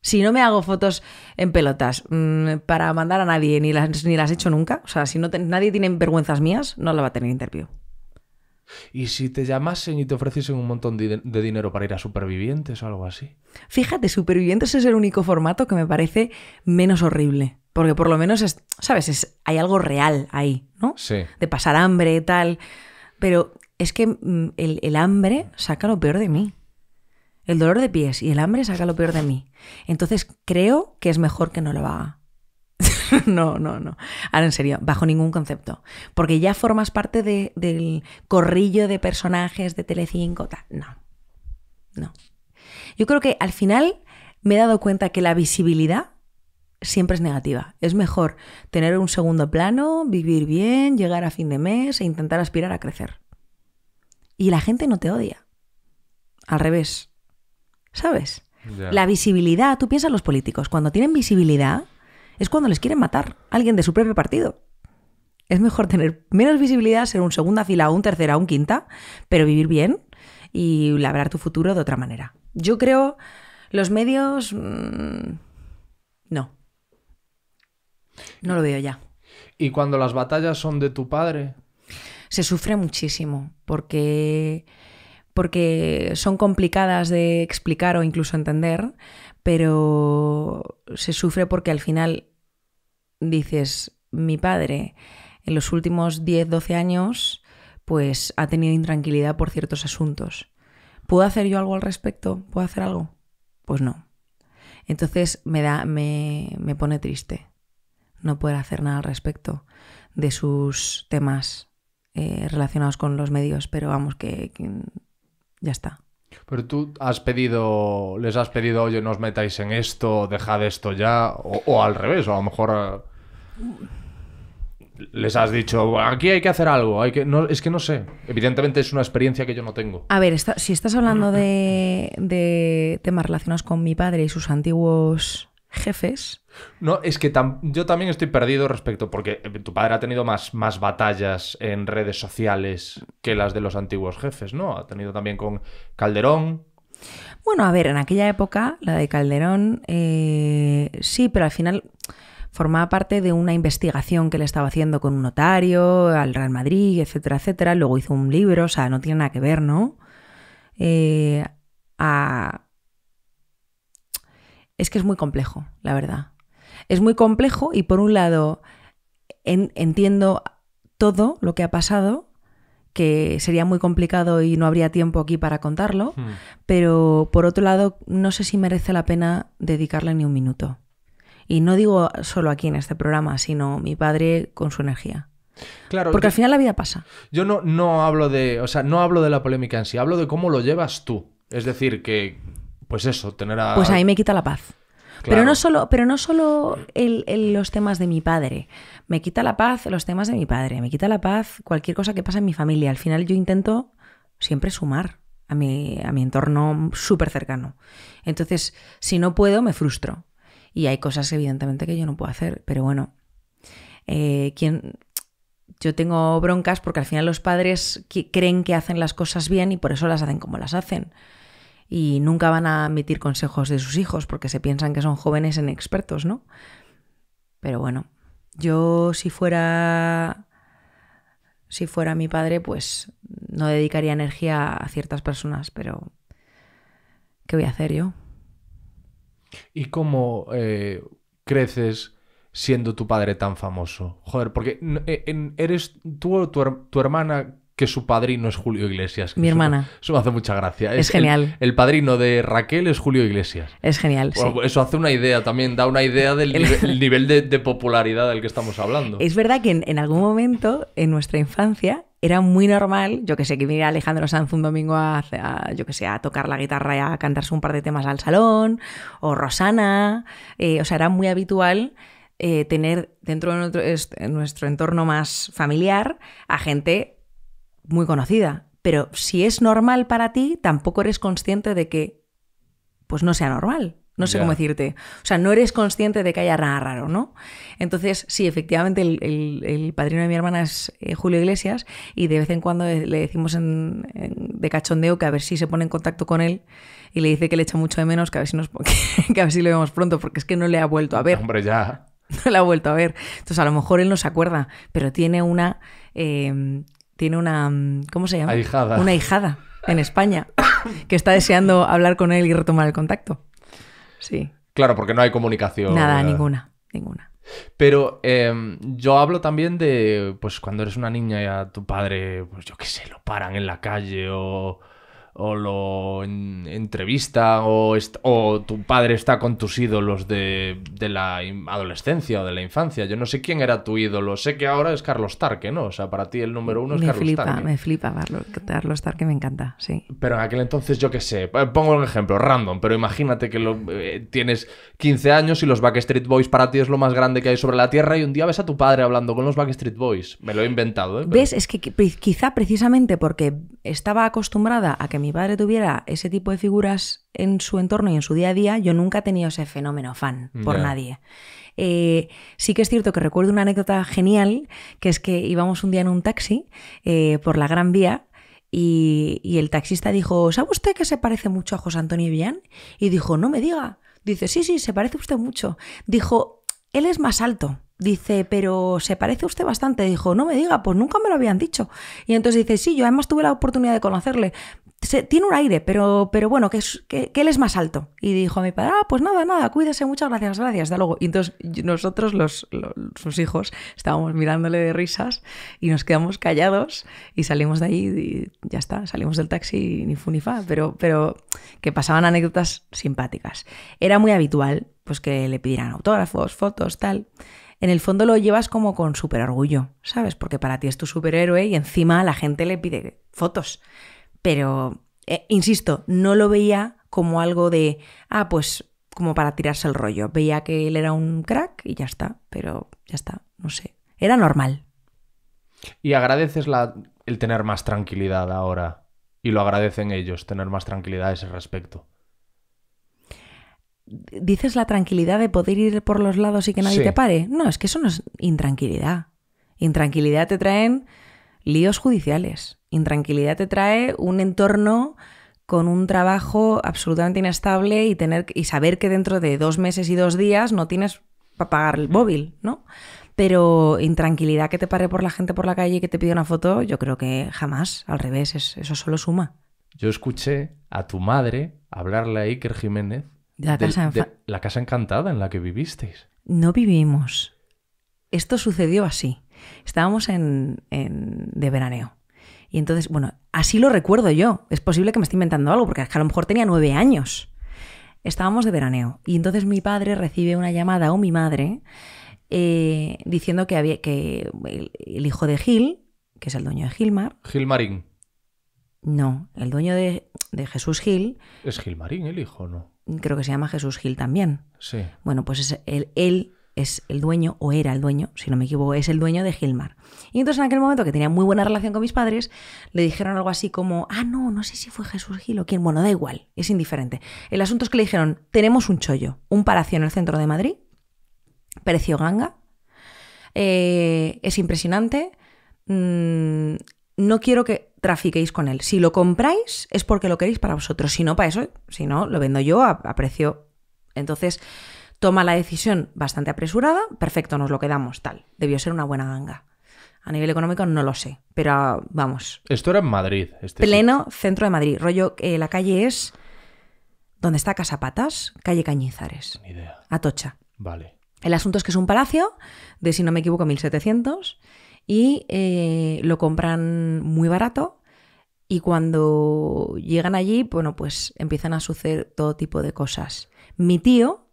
Si no me hago fotos en pelotas mm, para mandar a nadie, ni las, ni las he hecho nunca, o sea, si no nadie tiene vergüenzas mías, no la va a tener interview. ¿Y si te llamasen y te ofreciesen un montón de, dinero para ir a Supervivientes o algo así? Fíjate, Supervivientes es el único formato que me parece menos horrible. Porque por lo menos, ¿sabes? Es, hay algo real ahí, ¿no? Sí. De pasar hambre, y tal. Pero es que mm, el hambre saca lo peor de mí. El dolor de pies y el hambre saca lo peor de mí. Entonces creo que es mejor que no lo haga. no, no, no. Ahora en serio, bajo ningún concepto. Porque ya formas parte del corrillo de personajes de Telecinco. Tal. No, no. Yo creo que al final me he dado cuenta que la visibilidad siempre es negativa. Es mejor tener un segundo plano, vivir bien, llegar a fin de mes e intentar aspirar a crecer. Y la gente no te odia. Al revés. ¿Sabes? La visibilidad, tú piensas los políticos, cuando tienen visibilidad, es cuando les quieren matar a alguien de su propio partido. Es mejor tener menos visibilidad, ser un segunda fila, un tercera, un quinta, pero vivir bien y labrar tu futuro de otra manera. Yo creo los medios... Mm, no. No lo veo ya. ¿Y cuando las batallas son de tu padre? Se sufre muchísimo porque porque son complicadas de explicar o incluso entender, pero se sufre porque al final dices, mi padre en los últimos 10, 12 años, pues ha tenido intranquilidad por ciertos asuntos. ¿Puedo hacer yo algo al respecto? ¿Puedo hacer algo? Pues no. Entonces me, da, me, pone triste no poder hacer nada al respecto de sus temas eh, relacionados con los medios, pero vamos, que ya está. Pero tú has pedido, les has pedido, oye, no os metáis en esto, dejad esto ya, o, al revés, o a lo mejor eh, les has dicho, aquí hay que hacer algo, hay que... No, es que no sé, evidentemente es una experiencia que yo no tengo. A ver, si estás hablando de temas relacionados con mi padre y sus antiguos jefes. No, es que yo también estoy perdido respecto, porque eh, tu padre ha tenido más, más batallas en redes sociales que las de los antiguos jefes, ¿no? Ha tenido también con Calderón. Bueno, a ver, en aquella época, la de Calderón, eh, sí, pero al final formaba parte de una investigación que le estaba haciendo con un notario, al Real Madrid, etcétera, etcétera. Luego hizo un libro, o sea, no tiene nada que ver, ¿no? Eh, a es que es muy complejo, la verdad. Es muy complejo y por un lado entiendo todo lo que ha pasado, que sería muy complicado y no habría tiempo aquí para contarlo, hmm. pero por otro lado no sé si merece la pena dedicarle ni un minuto. Y no digo solo aquí en este programa, sino mi padre con su energía. Claro, Porque al final la vida pasa. Yo no, no hablo de, o sea, no hablo de la polémica en sí, hablo de cómo lo llevas tú. Es decir, que pues eso, tener a... Pues ahí me quita la paz. Pero no solo, pero no solo los temas de mi padre. Me quita la paz los temas de mi padre. Me quita la paz cualquier cosa que pasa en mi familia. Al final yo intento siempre sumar a mi, a mi entorno súper cercano. Entonces, si no puedo, me frustro. Y hay cosas, evidentemente, que yo no puedo hacer. Pero bueno, eh, yo tengo broncas porque al final los padres creen que hacen las cosas bien y por eso las hacen como las hacen y nunca van a emitir consejos de sus hijos porque se piensan que son jóvenes en expertos, ¿no? Pero bueno, yo si fuera si fuera mi padre, pues no dedicaría energía a ciertas personas, pero ¿qué voy a hacer yo? ¿Y cómo eh, creces siendo tu padre tan famoso? Joder, porque eh, eres tú o tu, tu hermana que su padrino es Julio Iglesias. Mi hermana. Eso, me hace mucha gracia. Es, genial. El, padrino de Raquel es Julio Iglesias. Es genial. Eso hace una idea también, da una idea del nivel, de, popularidad del que estamos hablando. Es verdad que en, algún momento, en nuestra infancia, era muy normal, yo que sé, que viniera Alejandro Sanz un domingo a, yo que sé, a tocar la guitarra y a cantarse un par de temas al salón, o Rosana, eh, o sea, era muy habitual. Eh, tener dentro de nuestro entorno más familiar a gente muy conocida, pero si es normal para ti, tampoco eres consciente de que, pues no sea normal. No sé cómo decirte. O sea, no eres consciente de que haya nada raro, ¿no? Entonces, sí, efectivamente, el, padrino de mi hermana es eh, Julio Iglesias y de vez en cuando le decimos de cachondeo que a ver si se pone en contacto con él y le dice que le echa mucho de menos, que a ver si, nos, que, a ver si lo vemos pronto, porque es que no le ha vuelto a ver. Hombre, ya. No le ha vuelto a ver. Entonces, a lo mejor él no se acuerda, pero tiene una eh, tiene una. Mm, ¿Cómo se llama? Una hijada en España que está deseando hablar con él y retomar el contacto. Sí. Claro, porque no hay comunicación. Nada, ninguna, ninguna. Pero em, yo hablo también de, pues cuando eres una niña y a tu padre, pues yo qué sé, lo paran en la calle o o lo en, entrevista o, o, tu padre está con tus ídolos de, de, la adolescencia o de la infancia. Yo no sé quién era tu ídolo. Sé que ahora es Carlos Tarque, ¿eh? ¿no? O sea, para ti el número uno es me flipa, Me flipa, Carlos, Carlos Tarque, me encanta, sí. Pero en aquel entonces, yo qué sé, eh, pongo un ejemplo random, pero imagínate que lo, eh, tienes 15 años y los Backstreet Boys para ti es lo más grande que hay sobre la tierra y un día ves a tu padre hablando con los Backstreet Boys. Me lo he inventado, ¿Ves? Es que quizá precisamente porque estaba acostumbrada a que mi padre tuviera ese tipo de figuras en su entorno y en su día a día, yo nunca he tenido ese fenómeno fan por nadie. Eh, sí que es cierto que recuerdo una anécdota genial, que es que íbamos un día en un taxi eh, por la Gran Vía y, el taxista dijo, ¿sabe usted que se parece mucho a José Antonio Villán? Y dijo, no me diga. Dice, sí, sí, se parece usted mucho. Dijo, él es más alto. Dice, pero se parece usted bastante. Dijo, no me diga, pues nunca me lo habían dicho. Y entonces dice, sí, yo además tuve la oportunidad de conocerle, tiene un aire, pero, pero bueno, que, él es más alto. Y dijo a mi padre, ah, pues nada, nada, cuídese, muchas gracias, gracias, hasta luego. Y entonces nosotros, los, sus hijos, estábamos mirándole de risas y nos quedamos callados y salimos de ahí y ya está, salimos del taxi ni fu ni fa, pero, pero que pasaban anécdotas simpáticas. Era muy habitual pues que le pidieran autógrafos, fotos, tal en el fondo lo llevas como con súper orgullo, ¿sabes? Porque para ti es tu superhéroe y encima la gente le pide fotos. Pero, eh, insisto, no lo veía como algo de, ah, pues como para tirarse el rollo. Veía que él era un crack y ya está, pero ya está, no sé. Era normal. ¿Y agradeces el tener más tranquilidad ahora? Y lo agradecen ellos, tener más tranquilidad a ese respecto. ¿Dices la tranquilidad de poder ir por los lados y que nadie te pare? No, es que eso no es intranquilidad. Intranquilidad te traen líos judiciales. Intranquilidad te trae un entorno con un trabajo absolutamente inestable y, tener, y saber que dentro de dos meses y dos días no tienes para pagar el móvil, ¿no? Pero intranquilidad que te pare por la gente por la calle y que te pide una foto, yo creo que jamás, al revés, eso solo suma. Yo escuché a tu madre hablarle a Iker Jiménez de la casa encantada en la que vivisteis. No vivimos. Esto sucedió así. Estábamos en, de veraneo. Y entonces, bueno, así lo recuerdo yo. Es posible que me esté inventando algo, porque a lo mejor tenía nueve años. Estábamos de veraneo. Y entonces mi padre recibe una llamada, o mi madre, eh, diciendo que, había, que el, hijo de Gil, que es el dueño de Gilmar. Gilmarín. No, el dueño de, Jesús Gil. ¿Es Gilmarín el hijo, no? Creo que se llama Jesús Gil también. Sí. Bueno, pues es el, él es el dueño, o era el dueño, si no me equivoco, es el dueño de Gilmar. Y entonces en aquel momento que tenía muy buena relación con mis padres, le dijeron algo así como, ah, no, no sé si fue Jesús Gil o quién, bueno, da igual, es indiferente. El asunto es que le dijeron, tenemos un chollo, un palacio en el centro de Madrid, precio ganga, eh, es impresionante, mm, no quiero que trafiquéis con él. Si lo compráis es porque lo queréis para vosotros, si no, para eso, si no, lo vendo yo a precio. Entonces, Toma la decisión bastante apresurada, perfecto, nos lo quedamos tal. Debió ser una buena ganga. A nivel económico no lo sé, pero ah, vamos. Esto era en Madrid. Este pleno centro de Madrid. Rollo, que eh, la calle es donde está Casapatas, calle Cañizares. Ni idea. Atocha. Vale. El asunto es que es un palacio de, si no me equivoco, 1700 y eh, lo compran muy barato y cuando llegan allí, bueno, pues empiezan a suceder todo tipo de cosas. Mi tío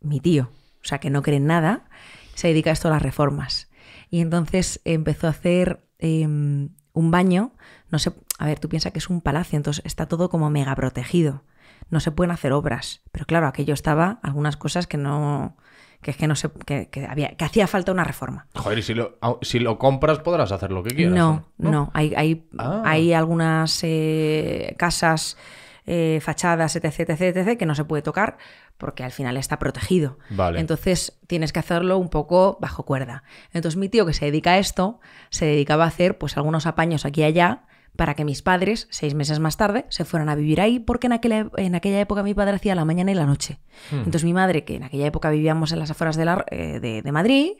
mi tío, o sea, que no cree en nada, se dedica a esto a las reformas. Y entonces empezó a hacer em, un baño, no sé, a ver, tú piensas que es un palacio, entonces está todo como mega protegido, no se pueden hacer obras, pero claro, aquello estaba, algunas cosas que no, que es que no se, que, había, que hacía falta una reforma. Joder, si lo, compras podrás hacer lo que quieras. No, no, Hay, hay, ah. algunas eh, casas, eh, fachadas, etc, etc, etc, que no se puede tocar porque al final está protegido. Entonces tienes que hacerlo un poco bajo cuerda. Entonces mi tío que se dedica a esto, se dedicaba a hacer pues algunos apaños aquí y allá para que mis padres, seis meses más tarde, se fueran a vivir ahí, porque en, e, en aquella época mi padre hacía la mañana y la noche. Hmm. Entonces mi madre, que en aquella época vivíamos en las afueras de, eh, de Madrid,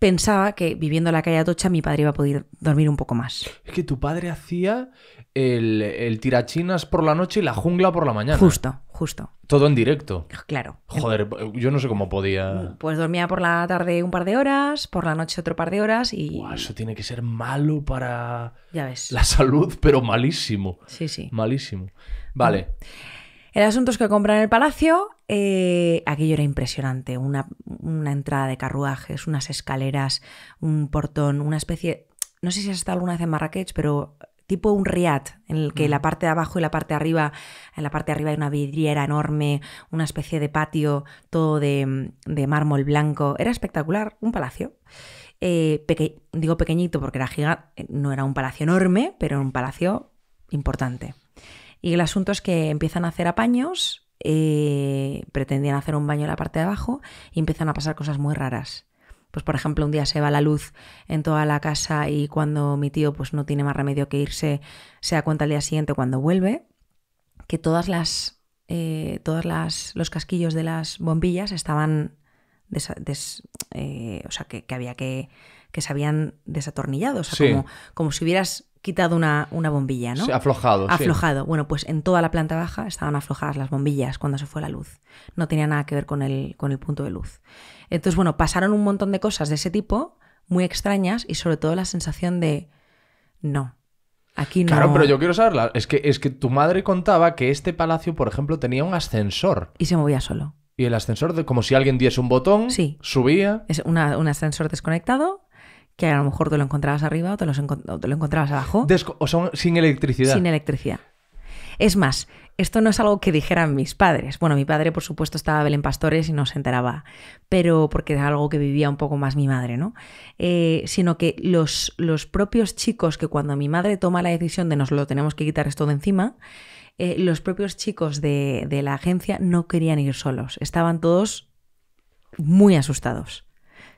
pensaba que viviendo en la calle Atocha mi padre iba a poder dormir un poco más. Es que tu padre hacía el, el, tirachinas por la noche y la jungla por la mañana. Justo, justo. Todo en directo. Ah, claro. Joder, yo no sé cómo podía. Pues dormía por la tarde un par de horas, por la noche otro par de horas y. eso tiene que ser malo para. La salud, pero malísimo. Sí, sí. Malísimo. Vale. El asunto es que compran el palacio, eh, aquello era impresionante, una, entrada de carruajes, unas escaleras, un portón, una especie, no sé si has estado alguna vez en Marrakech, pero tipo un riad, en el que mm. la parte de abajo y la parte de arriba, en la parte de arriba hay una vidriera enorme, una especie de patio, todo de, mármol blanco, era espectacular, un palacio. Eh, digo pequeñito porque era gigante, no era un palacio enorme, pero un palacio importante. Y el asunto es que empiezan a hacer apaños, eh, pretendían hacer un baño en la parte de abajo y empiezan a pasar cosas muy raras. Pues por ejemplo, un día se va la luz en toda la casa y cuando mi tío pues no tiene más remedio que irse, se da cuenta al día siguiente cuando vuelve que todas las eh, todos los casquillos de las bombillas estaban Des, eh, o sea, que, había que, que se habían desatornillado, como, como si hubieras quitado una, una bombilla, ¿no? Sí, aflojado. Aflojado. Bueno, pues en toda la planta baja estaban aflojadas las bombillas cuando se fue la luz. No tenía nada que ver con el, con el punto de luz. Entonces, bueno, pasaron un montón de cosas de ese tipo, muy extrañas, y sobre todo la sensación de no. Aquí no. Claro, pero yo quiero saberla. Es que, es que tu madre contaba que este palacio, por ejemplo, tenía un ascensor. Y se movía solo. Y el ascensor, como si alguien diese un botón, subía. Es un ascensor desconectado que a lo mejor te lo encontrabas arriba o te, lo encontrabas abajo. o son sin electricidad. Sin electricidad. Es más, esto no es algo que dijeran mis padres. Bueno, mi padre, por supuesto, estaba Belén Pastores y no se enteraba, pero porque era algo que vivía un poco más mi madre, ¿no? Eh, sino que los, los, propios chicos que cuando mi madre toma la decisión de nos lo tenemos que quitar esto de encima, eh, los propios chicos de, de la agencia no querían ir solos. Estaban todos muy asustados.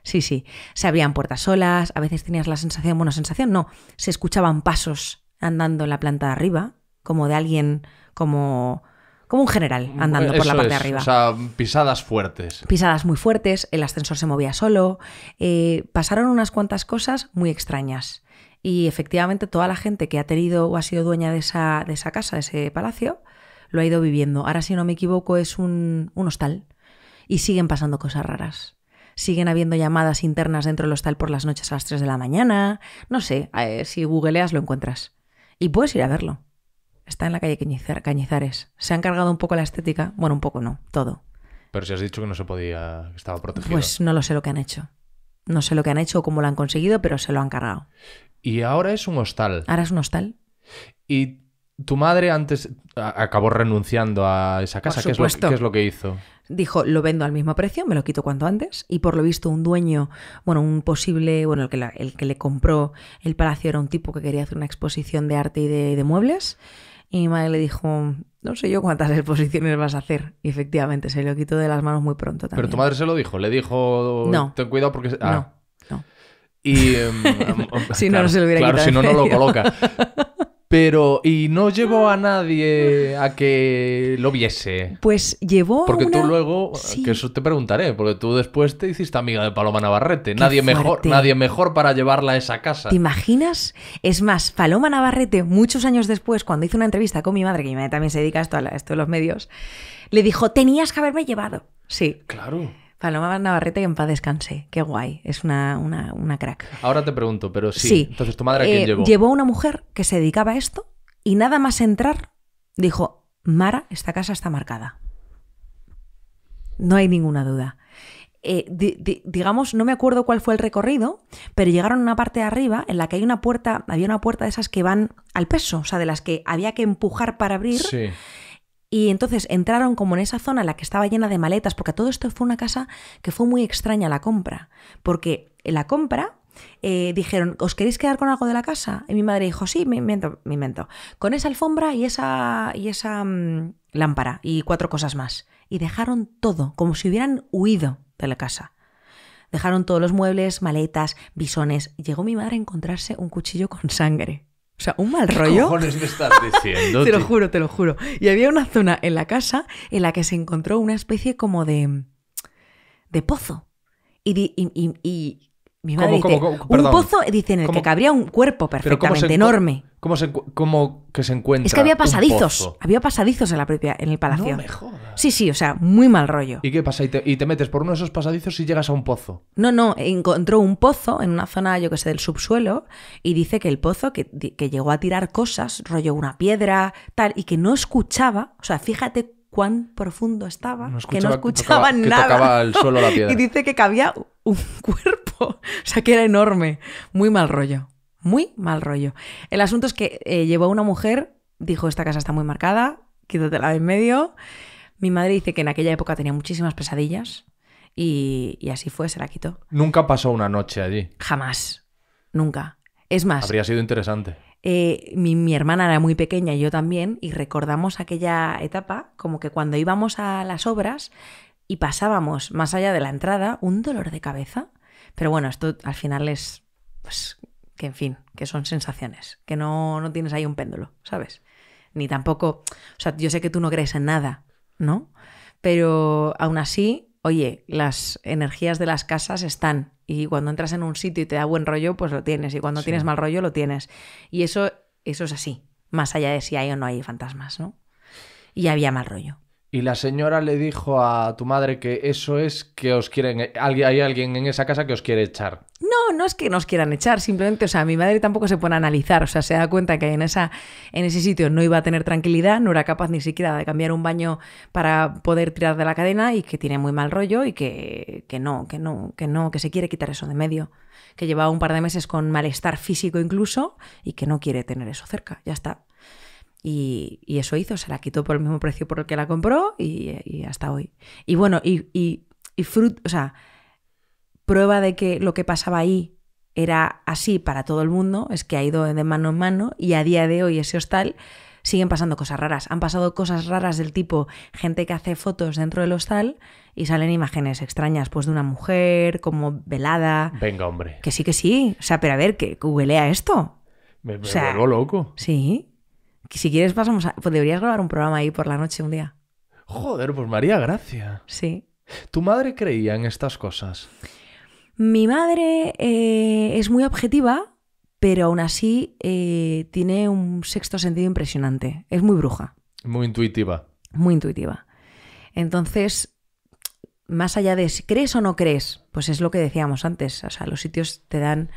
Sí, sí. Se abrían puertas solas, a veces tenías la sensación, bueno, sensación no, se escuchaban pasos andando en la planta de arriba, como de alguien, como, como un general mm, andando por la parte de arriba. O sea, pisadas fuertes. Pisadas muy fuertes, el ascensor se movía solo. Eh, pasaron unas cuantas cosas muy extrañas. Y efectivamente toda la gente que ha tenido o ha sido dueña de esa, de esa casa, de ese palacio, lo ha ido viviendo. Ahora, si no me equivoco, es un, un hostal. Y siguen pasando cosas raras siguen habiendo llamadas internas dentro del hostal por las noches a las 3 de la mañana. No sé, eh, si googleas lo encuentras. Y puedes ir a verlo. Está en la calle Cañizares. Se han cargado un poco la estética. Bueno, un poco no, todo. Pero si has dicho que no se podía, que estaba protegido. Pues no lo sé lo que han hecho. No sé lo que han hecho o cómo lo han conseguido, pero se lo han cargado. Y ahora es un hostal. Ahora es un hostal. Y tu madre antes acabó renunciando a esa casa. que ¿Qué, es ¿Qué es lo que hizo? dijo, lo vendo al mismo precio, me lo quito cuanto antes, y por lo visto un dueño, bueno, un posible, bueno, el que, el que le compró el palacio era un tipo que quería hacer una exposición de arte y de, muebles, y mi madre le dijo, no sé yo cuántas exposiciones vas a hacer. Y efectivamente, se lo quitó de las manos muy pronto también. Pero tu madre se lo dijo, le dijo, no, ten cuidado porque... Ah. No, no. Y, em, em, em, si no, no se lo hubiera quitado. Claro, si no, no lo coloca. Pero, ¿y no llevó a ah. nadie a que lo viese? Pues llevó. Porque tú luego, que eso te preguntaré, porque tú después te hiciste amiga de Paloma Navarrete. nadie mejor, nadie mejor para llevarla a esa casa. ¿Te imaginas? Es más, Paloma Navarrete, muchos años después, cuando hizo una entrevista con mi madre, que mi madre también se dedica esto, a esto de los medios, le dijo: Tenías que haberme llevado. Sí. Claro. Paloma Navarrete, y en paz descanse. Qué guay. Es una, una, una crack. Ahora te pregunto, pero sí. Entonces, ¿tu madre a quién eh, llevó? Llevó una mujer que se dedicaba a esto y nada más entrar dijo, Mara, esta casa está marcada. No hay ninguna duda. Eh, digamos, no me acuerdo cuál fue el recorrido, pero llegaron a una parte de arriba en la que hay una puerta, había una puerta de esas que van al peso, o sea, de las que había que empujar para abrir. Sí. Y entonces entraron como en esa zona en la que estaba llena de maletas, porque todo esto fue una casa que fue muy extraña la compra, porque en la compra eh, dijeron, ¿os queréis quedar con algo de la casa? Y mi madre dijo, sí, me invento, me invento. Con esa alfombra y esa, y esa mm, lámpara y cuatro cosas más. Y dejaron todo, como si hubieran huido de la casa. Dejaron todos los muebles, maletas, bisones. Llegó mi madre a encontrarse un cuchillo con sangre. O sea, un mal rollo. ¿Qué cojones me estás diciendo? te lo juro, te lo juro. Y había una zona en la casa en la que se encontró una especie como de. de pozo. Y, mi madre un pozo, dice, en el que cabría un cuerpo perfectamente enorme. ¿Cómo, que se encuentra? Es que había pasadizos. Había pasadizos en, la propia, en el palacio. No Sí, sí, o sea, muy mal rollo. ¿Y qué pasa? ¿Y te, metes por uno de esos pasadizos y llegas a un pozo? No, no, encontró un pozo en una zona, yo que sé, del subsuelo y dice que el pozo que, llegó a tirar cosas, rollo una piedra, tal, y que no escuchaba. O sea, fíjate cuán profundo estaba, que no escuchaba nada. Que tocaba el suelo la piedra. y dice que cabía un cuerpo. O sea, que era enorme. Muy mal rollo muy mal rollo. El asunto es que eh, llevó a una mujer, dijo, esta casa está muy marcada, quítatela de en medio. Mi madre dice que en aquella época tenía muchísimas pesadillas y, así fue, se la quitó. Nunca pasó una noche allí. Jamás, nunca. Es más... Habría sido interesante. Eh, mi, hermana era muy pequeña y yo también, y recordamos aquella etapa como que cuando íbamos a las obras y pasábamos más allá de la entrada, un dolor de cabeza. Pero bueno, esto al final es pues, que en fin, que son sensaciones, que no, no tienes ahí un péndulo, ¿sabes? Ni tampoco, o sea, yo sé que tú no crees en nada, ¿no? Pero aún así, oye, las energías de las casas están y cuando entras en un sitio y te da buen rollo, pues lo tienes y cuando tienes mal rollo, lo tienes. Y eso, eso es así, más allá de si hay o no hay fantasmas, ¿no? Y había mal rollo. Y la señora le dijo a tu madre que eso es que os quieren, hay alguien en esa casa que os quiere echar. No, no es que nos quieran echar, simplemente, o sea, mi madre tampoco se pone a analizar, o sea, se da cuenta que en, esa, en ese sitio no iba a tener tranquilidad, no era capaz ni siquiera de cambiar un baño para poder tirar de la cadena y que tiene muy mal rollo y que, que no, que no, que no, que se quiere quitar eso de medio, que llevaba un par de meses con malestar físico incluso y que no quiere tener eso cerca, ya está. Y, eso hizo, se la quitó por el mismo precio por el que la compró y, hasta hoy. Y bueno, y, y, o sea, prueba de que lo que pasaba ahí era así para todo el mundo es que ha ido de mano en mano y a día de hoy ese hostal siguen pasando cosas raras. Han pasado cosas raras del tipo gente que hace fotos dentro del hostal y salen imágenes extrañas, pues de una mujer como velada. Venga, hombre. Que sí, que sí. O sea, pero a ver, que googlea esto. Me, me loco. Sí si quieres pasamos a... Pues deberías grabar un programa ahí por la noche un día. Joder, pues María, gracia. Sí. ¿Tu madre creía en estas cosas? Mi madre eh, es muy objetiva, pero aún así eh, tiene un sexto sentido impresionante. Es muy bruja. Muy intuitiva. Muy intuitiva. Entonces, más allá de si crees o no crees, pues es lo que decíamos antes. O sea, los sitios te dan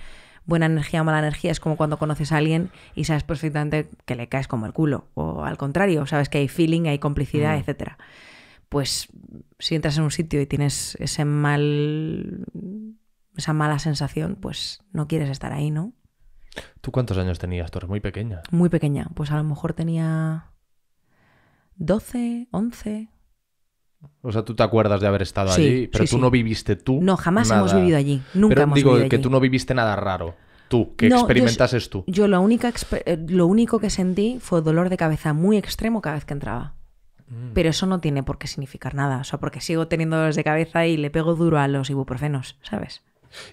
buena energía o mala energía, es como cuando conoces a alguien y sabes perfectamente que le caes como el culo, o al contrario, sabes que hay feeling, hay complicidad, etc mm. etcétera. Pues si entras en un sitio y tienes ese mal, esa mala sensación, pues no quieres estar ahí, ¿no? ¿Tú cuántos años tenías, eres Muy pequeña. Muy pequeña, pues a lo mejor tenía 12, 11, o sea, tú te acuerdas de haber estado allí, pero tú no viviste tú. No, jamás hemos vivido allí. Nunca hemos vivido pero digo que tú no viviste nada raro. Tú, que experimentas experimentases yo, tú. Yo eh, lo único que sentí fue dolor de cabeza muy extremo cada vez que entraba. Mm. Pero eso no tiene por qué significar nada. O sea, porque sigo teniendo dolores de cabeza y le pego duro a los ibuprofenos, ¿sabes?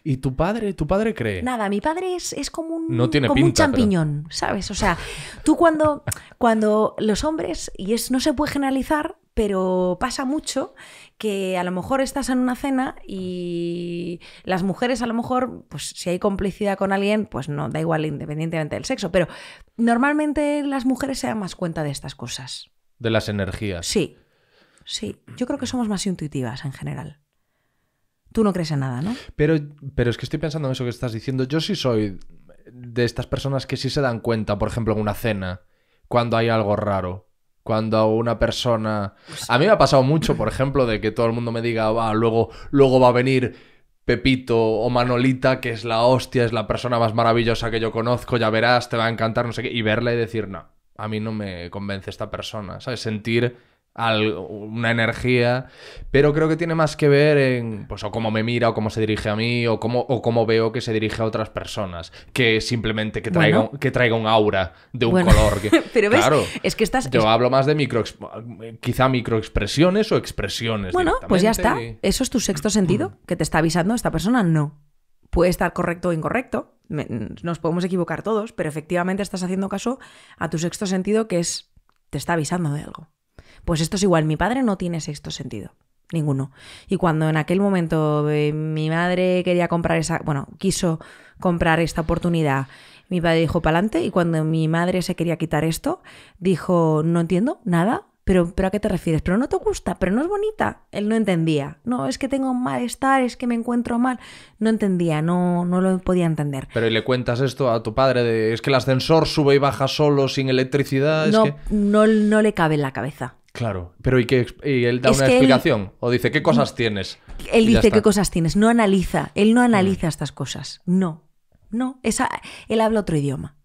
¿Y tu padre? ¿Tu padre cree? Nada, mi padre es, es como un, un champiñón, ¿sabes? O sea, tú cuando, cuando los hombres, y es, no se puede generalizar, pero pasa mucho que a lo mejor estás en una cena y las mujeres a lo mejor, pues si hay complicidad con alguien, pues no, da igual independientemente del sexo, pero normalmente las mujeres se dan más cuenta de estas cosas. De las energías. Sí, sí. Yo creo que somos más intuitivas en general. Tú no crees en nada, ¿no? Pero, pero es que estoy pensando en eso que estás diciendo. Yo sí soy de estas personas que sí se dan cuenta, por ejemplo, en una cena, cuando hay algo raro cuando una persona... Pues a mí me ha pasado mucho, por ejemplo, de que todo el mundo me diga, va, luego, luego va a venir Pepito o Manolita, que es la hostia, es la persona más maravillosa que yo conozco, ya verás, te va a encantar, no sé qué, y verla y decir, no, a mí no me convence esta persona, ¿sabes? Sentir una energía, pero creo que tiene más que ver en, pues, o cómo me mira, o cómo se dirige a mí, o cómo, o cómo veo que se dirige a otras personas, que simplemente que traiga, que un aura de un color. pero claro, es que estás... Yo hablo más de micro, quizá microexpresiones o expresiones. Bueno, pues ya está. Eso es tu sexto sentido, que te está avisando esta persona, no. Puede estar correcto o incorrecto, nos podemos equivocar todos, pero efectivamente estás haciendo caso a tu sexto sentido que es, te está avisando de algo. Pues esto es igual, mi padre no tiene sexto sentido. Ninguno. Y cuando en aquel momento eh, mi madre quería comprar esa, bueno, quiso comprar esta oportunidad, mi padre dijo para adelante, y cuando mi madre se quería quitar esto, dijo, no entiendo nada, pero, pero ¿a qué te refieres? Pero no te gusta, pero no es bonita. Él no entendía. No, es que tengo malestar, es que me encuentro mal. No entendía, no, no lo podía entender. Pero ¿y le cuentas esto a tu padre? De, es que el ascensor sube y baja solo, sin electricidad. no, no le cabe en la cabeza. Claro, pero ¿y, que y él da una explicación? ¿O dice qué mm, cosas tienes? Él dice qué cosas tienes, no analiza, él no mm. analiza estas cosas, no, no, esa, él habla otro idioma.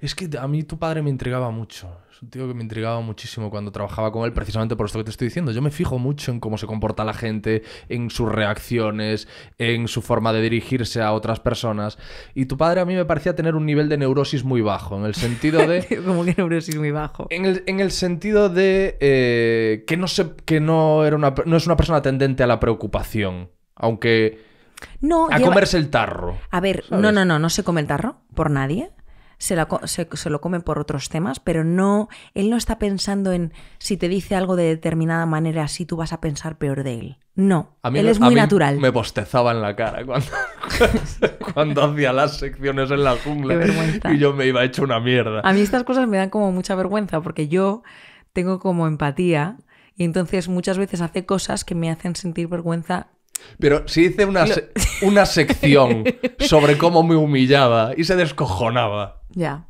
Es que a mí tu padre me intrigaba mucho. Es un tío que me intrigaba muchísimo cuando trabajaba con él, precisamente por esto que te estoy diciendo. Yo me fijo mucho en cómo se comporta la gente, en sus reacciones, en su forma de dirigirse a otras personas. Y tu padre a mí me parecía tener un nivel de neurosis muy bajo, en el sentido de... como que neurosis muy bajo? En el, sentido de eh, que, no, se, que no, era no es una persona tendente a la preocupación, aunque... No, a comerse el tarro. A ver, no, no, no, no se come el tarro por nadie se, lo comen por otros temas, pero no, él no está pensando en si te dice algo de determinada manera, si tú vas a pensar peor de él. No, él es muy natural. Me bostezaba en la cara cuando, hacía las secciones en la jungla y yo me iba hecho una mierda. A mí estas cosas me dan como mucha vergüenza porque yo tengo como empatía y entonces muchas veces hace cosas que me hacen sentir vergüenza pero si hice una, sección sobre cómo me humillaba y se descojonaba. Ya.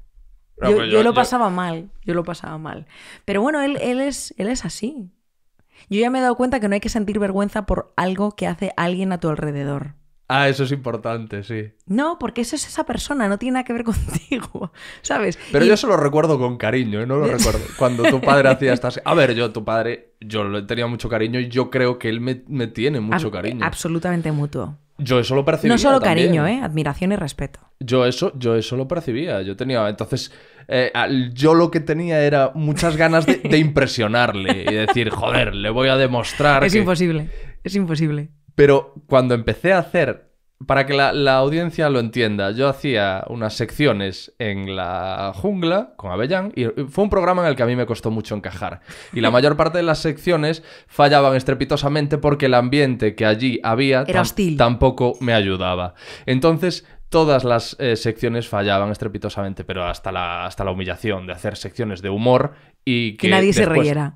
Pues yo, lo pasaba mal, yo lo pasaba mal. Pero bueno, él, es, él es así. Yo ya me he dado cuenta que no hay que sentir vergüenza por algo que hace alguien a tu alrededor. Ah, eso es importante, sí. No, porque eso es esa persona, no tiene nada que ver contigo, ¿sabes? Pero yo se lo recuerdo con cariño, ¿eh? no lo recuerdo. Cuando tu padre hacía estas... A ver, yo, tu padre, yo le tenía mucho cariño y yo creo que él me, tiene mucho cariño. Absolutamente mutuo. Yo eso lo percibía. No solo cariño, ¿eh? Admiración y respeto. Yo eso, yo eso lo percibía. Yo tenía. Entonces, eh, yo lo que tenía era muchas ganas de, impresionarle y decir, joder, le voy a demostrar. Es imposible. Es imposible. Pero cuando empecé a hacer, para que la, audiencia lo entienda, yo hacía unas secciones en la jungla con Avellán y fue un programa en el que a mí me costó mucho encajar. Y la mayor parte de las secciones fallaban estrepitosamente porque el ambiente que allí había tampoco me ayudaba. Entonces todas las eh, secciones fallaban estrepitosamente, pero hasta hasta la humillación de hacer secciones de humor y que,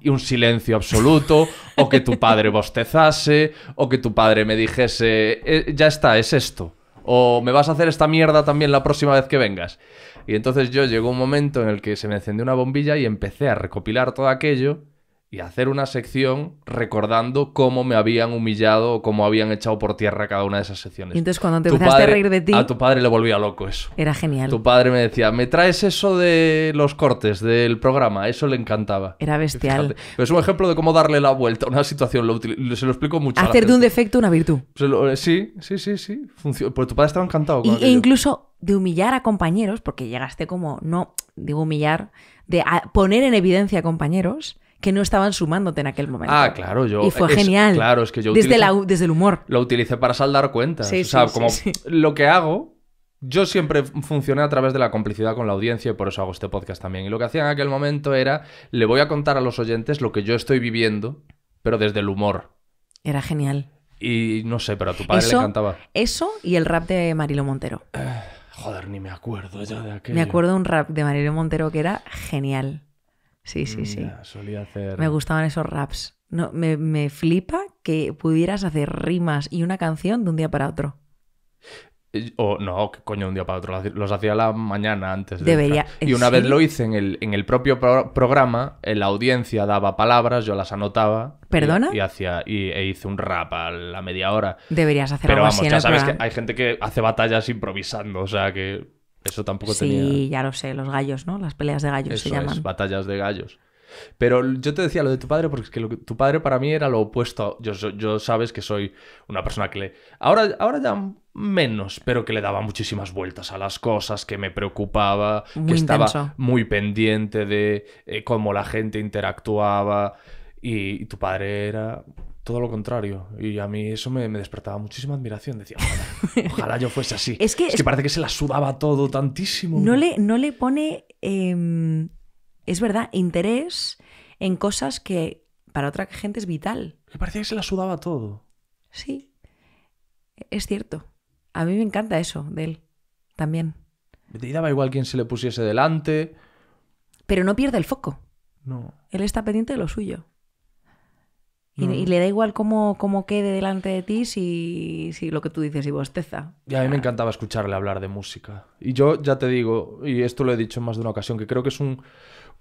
Y un silencio absoluto, o que tu padre bostezase, o que tu padre me dijese, eh, ya está, es esto. O me vas a hacer esta mierda también la próxima vez que vengas. Y entonces yo llegó un momento en el que se me encendió una bombilla y empecé a recopilar todo aquello y hacer una sección recordando cómo me habían humillado o cómo habían echado por tierra cada una de esas secciones. Y entonces cuando te empezaste a reír de ti... A tu padre le volvía loco eso. Era genial. Tu padre me decía, ¿me traes eso de los cortes del programa? Eso le encantaba. Era bestial. es un ejemplo de cómo darle la vuelta a una situación. se lo explico mucho. Hacer de un defecto una virtud. Eh, sí, sí, sí, sí. Funciona. tu padre estaba encantado. Con e incluso de humillar a compañeros, porque llegaste como, no, digo humillar, de poner en evidencia a compañeros que no estaban sumándote en aquel ah, momento. Ah, claro, yo. Y fue genial. Claro, es que yo. Desde, desde el humor. Lo utilicé para saldar cuentas. o sea, como lo que hago. Yo siempre funcioné a través de la complicidad con la audiencia y por eso hago este podcast también. Y lo que hacía en aquel momento era, le voy a contar a los oyentes lo que yo estoy viviendo, pero desde el humor. Era genial. Y no sé, pero a tu padre le encantaba. Eso y el rap de Marilo Montero. Eh, joder, ni me acuerdo ya de aquel. Me acuerdo un rap de Marilo Montero que era genial sí, sí, mm, sí. Me gustaban esos raps. No, me, flipa que pudieras hacer rimas y una canción de un día para otro. O no, ¿qué coño, un día para otro. Los hacía la mañana antes. De Debería. Y una vez lo hice en el, propio programa, en eh, la audiencia daba palabras, yo las anotaba. ¿Perdona? Y, hacía, y, e hice un rap a la media hora. Deberías hacer Pero vamos, así ya sabes que hay gente que hace batallas improvisando, o sea que eso tampoco tenía. Sí, ya lo sé, los gallos, ¿no? Las peleas de gallos se llaman. batallas de gallos. Pero yo te decía lo de tu padre porque es que, tu padre para mí era lo opuesto. Yo, yo sabes que soy una persona que le... Ahora, ahora ya menos, pero que le daba muchísimas vueltas a las cosas, que me preocupaba, que estaba muy pendiente de eh, cómo la gente interactuaba. y tu padre era todo lo contrario. Y a mí eso me, despertaba muchísima admiración. Decía, ojalá, yo fuese así. es, que, parece que se la sudaba todo tantísimo. No le, no le pone, em, es verdad, interés en cosas que para otra gente es vital. Me parecía que se la sudaba todo. Sí, es cierto. A mí me encanta eso de él también. Me daba igual quién se le pusiese delante. Pero no pierde el foco. No. Él está pendiente de lo suyo. Y, le da igual cómo, quede delante de ti si, si lo que tú dices y bosteza. Y a mí me encantaba escucharle hablar de música. Y yo ya te digo, y esto lo he dicho en más de una ocasión, que creo que es un,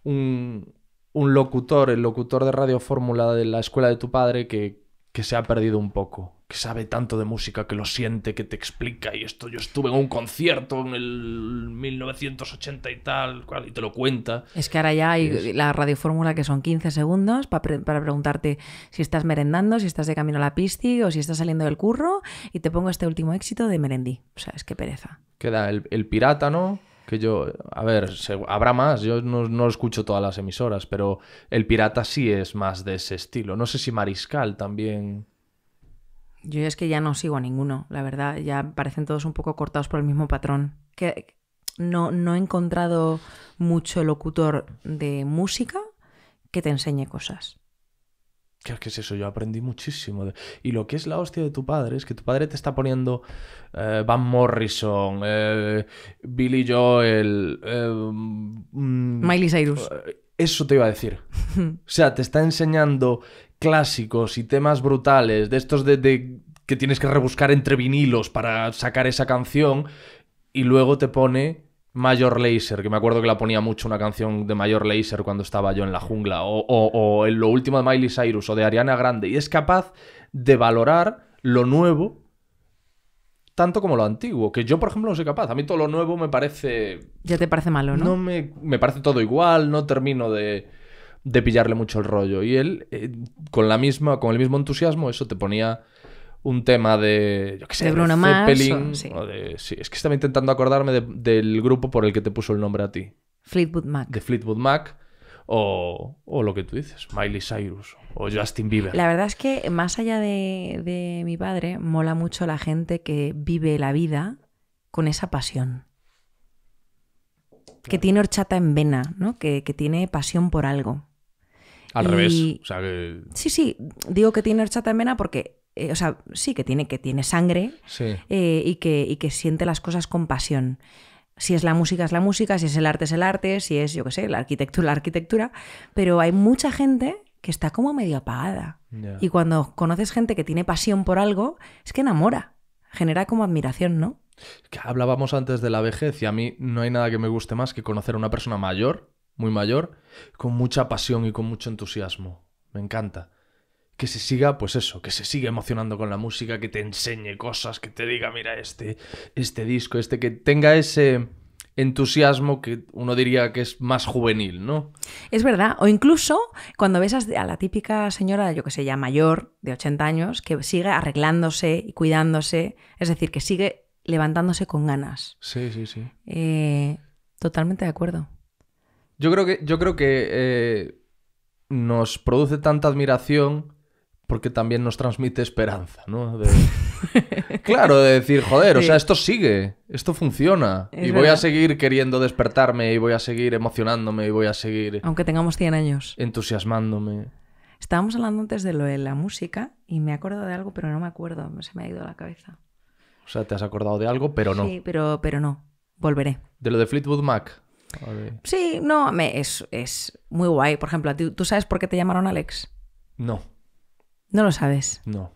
un, un locutor, el locutor de Radio Fórmula de la escuela de tu padre, que, que se ha perdido un poco que sabe tanto de música, que lo siente, que te explica, y esto yo estuve en un concierto en el 1980 y tal, cual, y te lo cuenta. Es que ahora ya hay la radiofórmula que son 15 segundos para, preguntarte si estás merendando, si estás de camino a la pisti o si estás saliendo del curro, y te pongo este último éxito de Merendí. O sea, es que pereza. Queda el, el pirata, ¿no? que yo, a ver, habrá más, yo no, no, escucho todas las emisoras, pero el pirata sí es más de ese estilo. No sé si Mariscal también. Yo es que ya no sigo a ninguno, la verdad. Ya parecen todos un poco cortados por el mismo patrón. Que no, no he encontrado mucho locutor de música que te enseñe cosas. ¿Qué es eso? Yo aprendí muchísimo. Y lo que es la hostia de tu padre es que tu padre te está poniendo eh, Van Morrison, eh, Billy Joel, eh, mm, Miley Cyrus. Eso te iba a decir. o sea, te está enseñando clásicos y temas brutales, de estos de, que tienes que rebuscar entre vinilos para sacar esa canción, y luego te pone Mayor Laser, que me acuerdo que la ponía mucho una canción de Mayor Laser cuando estaba yo en la jungla, o, o, en lo último de Miley Cyrus o de Ariana Grande, y es capaz de valorar lo nuevo tanto como lo antiguo, que yo, por ejemplo, no soy capaz. A mí todo lo nuevo me parece... Ya te parece malo, ¿no? No me parece todo igual, no termino de de pillarle mucho el rollo. Y él, eh, con la misma, con el mismo entusiasmo, eso te ponía un tema de, yo qué sé, de Bruno es que estaba intentando acordarme del grupo por el que te puso el nombre a ti. Fleetwood Mac. De Fleetwood Mac. O, o, lo que tú dices, Miley Cyrus o Justin Bieber. La verdad es que más allá de, mi padre, mola mucho la gente que vive la vida con esa pasión. Que tiene horchata en vena, ¿no? que tiene pasión por algo. Al revés. Sí, sí. Digo que tiene horchata en porque, eh, o sea, sí que tiene, que tiene sangre eh, y, que, que siente las cosas con pasión. Si es la música, es la música, si es el arte, es el arte, si es, yo qué sé, la arquitectura, la arquitectura. Pero hay mucha gente que está como medio apagada. Y cuando conoces gente que tiene pasión por algo, es que enamora, genera como admiración, ¿no? Que hablábamos antes de la vejez y a mí no hay nada que me guste más que conocer a una persona mayor muy mayor, con mucha pasión y con mucho entusiasmo. Me encanta. Que se siga, pues eso, que se siga emocionando con la música, que te enseñe cosas, que te diga, mira, este, este disco, este, que tenga ese entusiasmo que uno diría que es más juvenil, ¿no? Es verdad, o incluso cuando ves a la típica señora, yo que sé, ya mayor, de 80 años, que sigue arreglándose y cuidándose, es decir, que sigue levantándose con ganas. Sí, sí, sí. Eh, totalmente de acuerdo. Yo creo que, yo creo que eh, nos produce tanta admiración porque también nos transmite esperanza, ¿no? claro, de decir, joder, o sea, esto sigue, esto funciona, y voy a seguir queriendo despertarme, y voy a seguir emocionándome, y voy a seguir... Aunque tengamos 100 años. Entusiasmándome. Estábamos hablando antes de lo de la música, y me acuerdo de algo, pero no me acuerdo, se me ha ido a la cabeza. O sea, te has acordado de algo, pero no. Sí, pero, pero no, volveré. De lo de Fleetwood Mac. Sí, no, es, es, muy guay. Por ejemplo, ¿tú, sabes por qué te llamaron Alex? No. No lo sabes. No.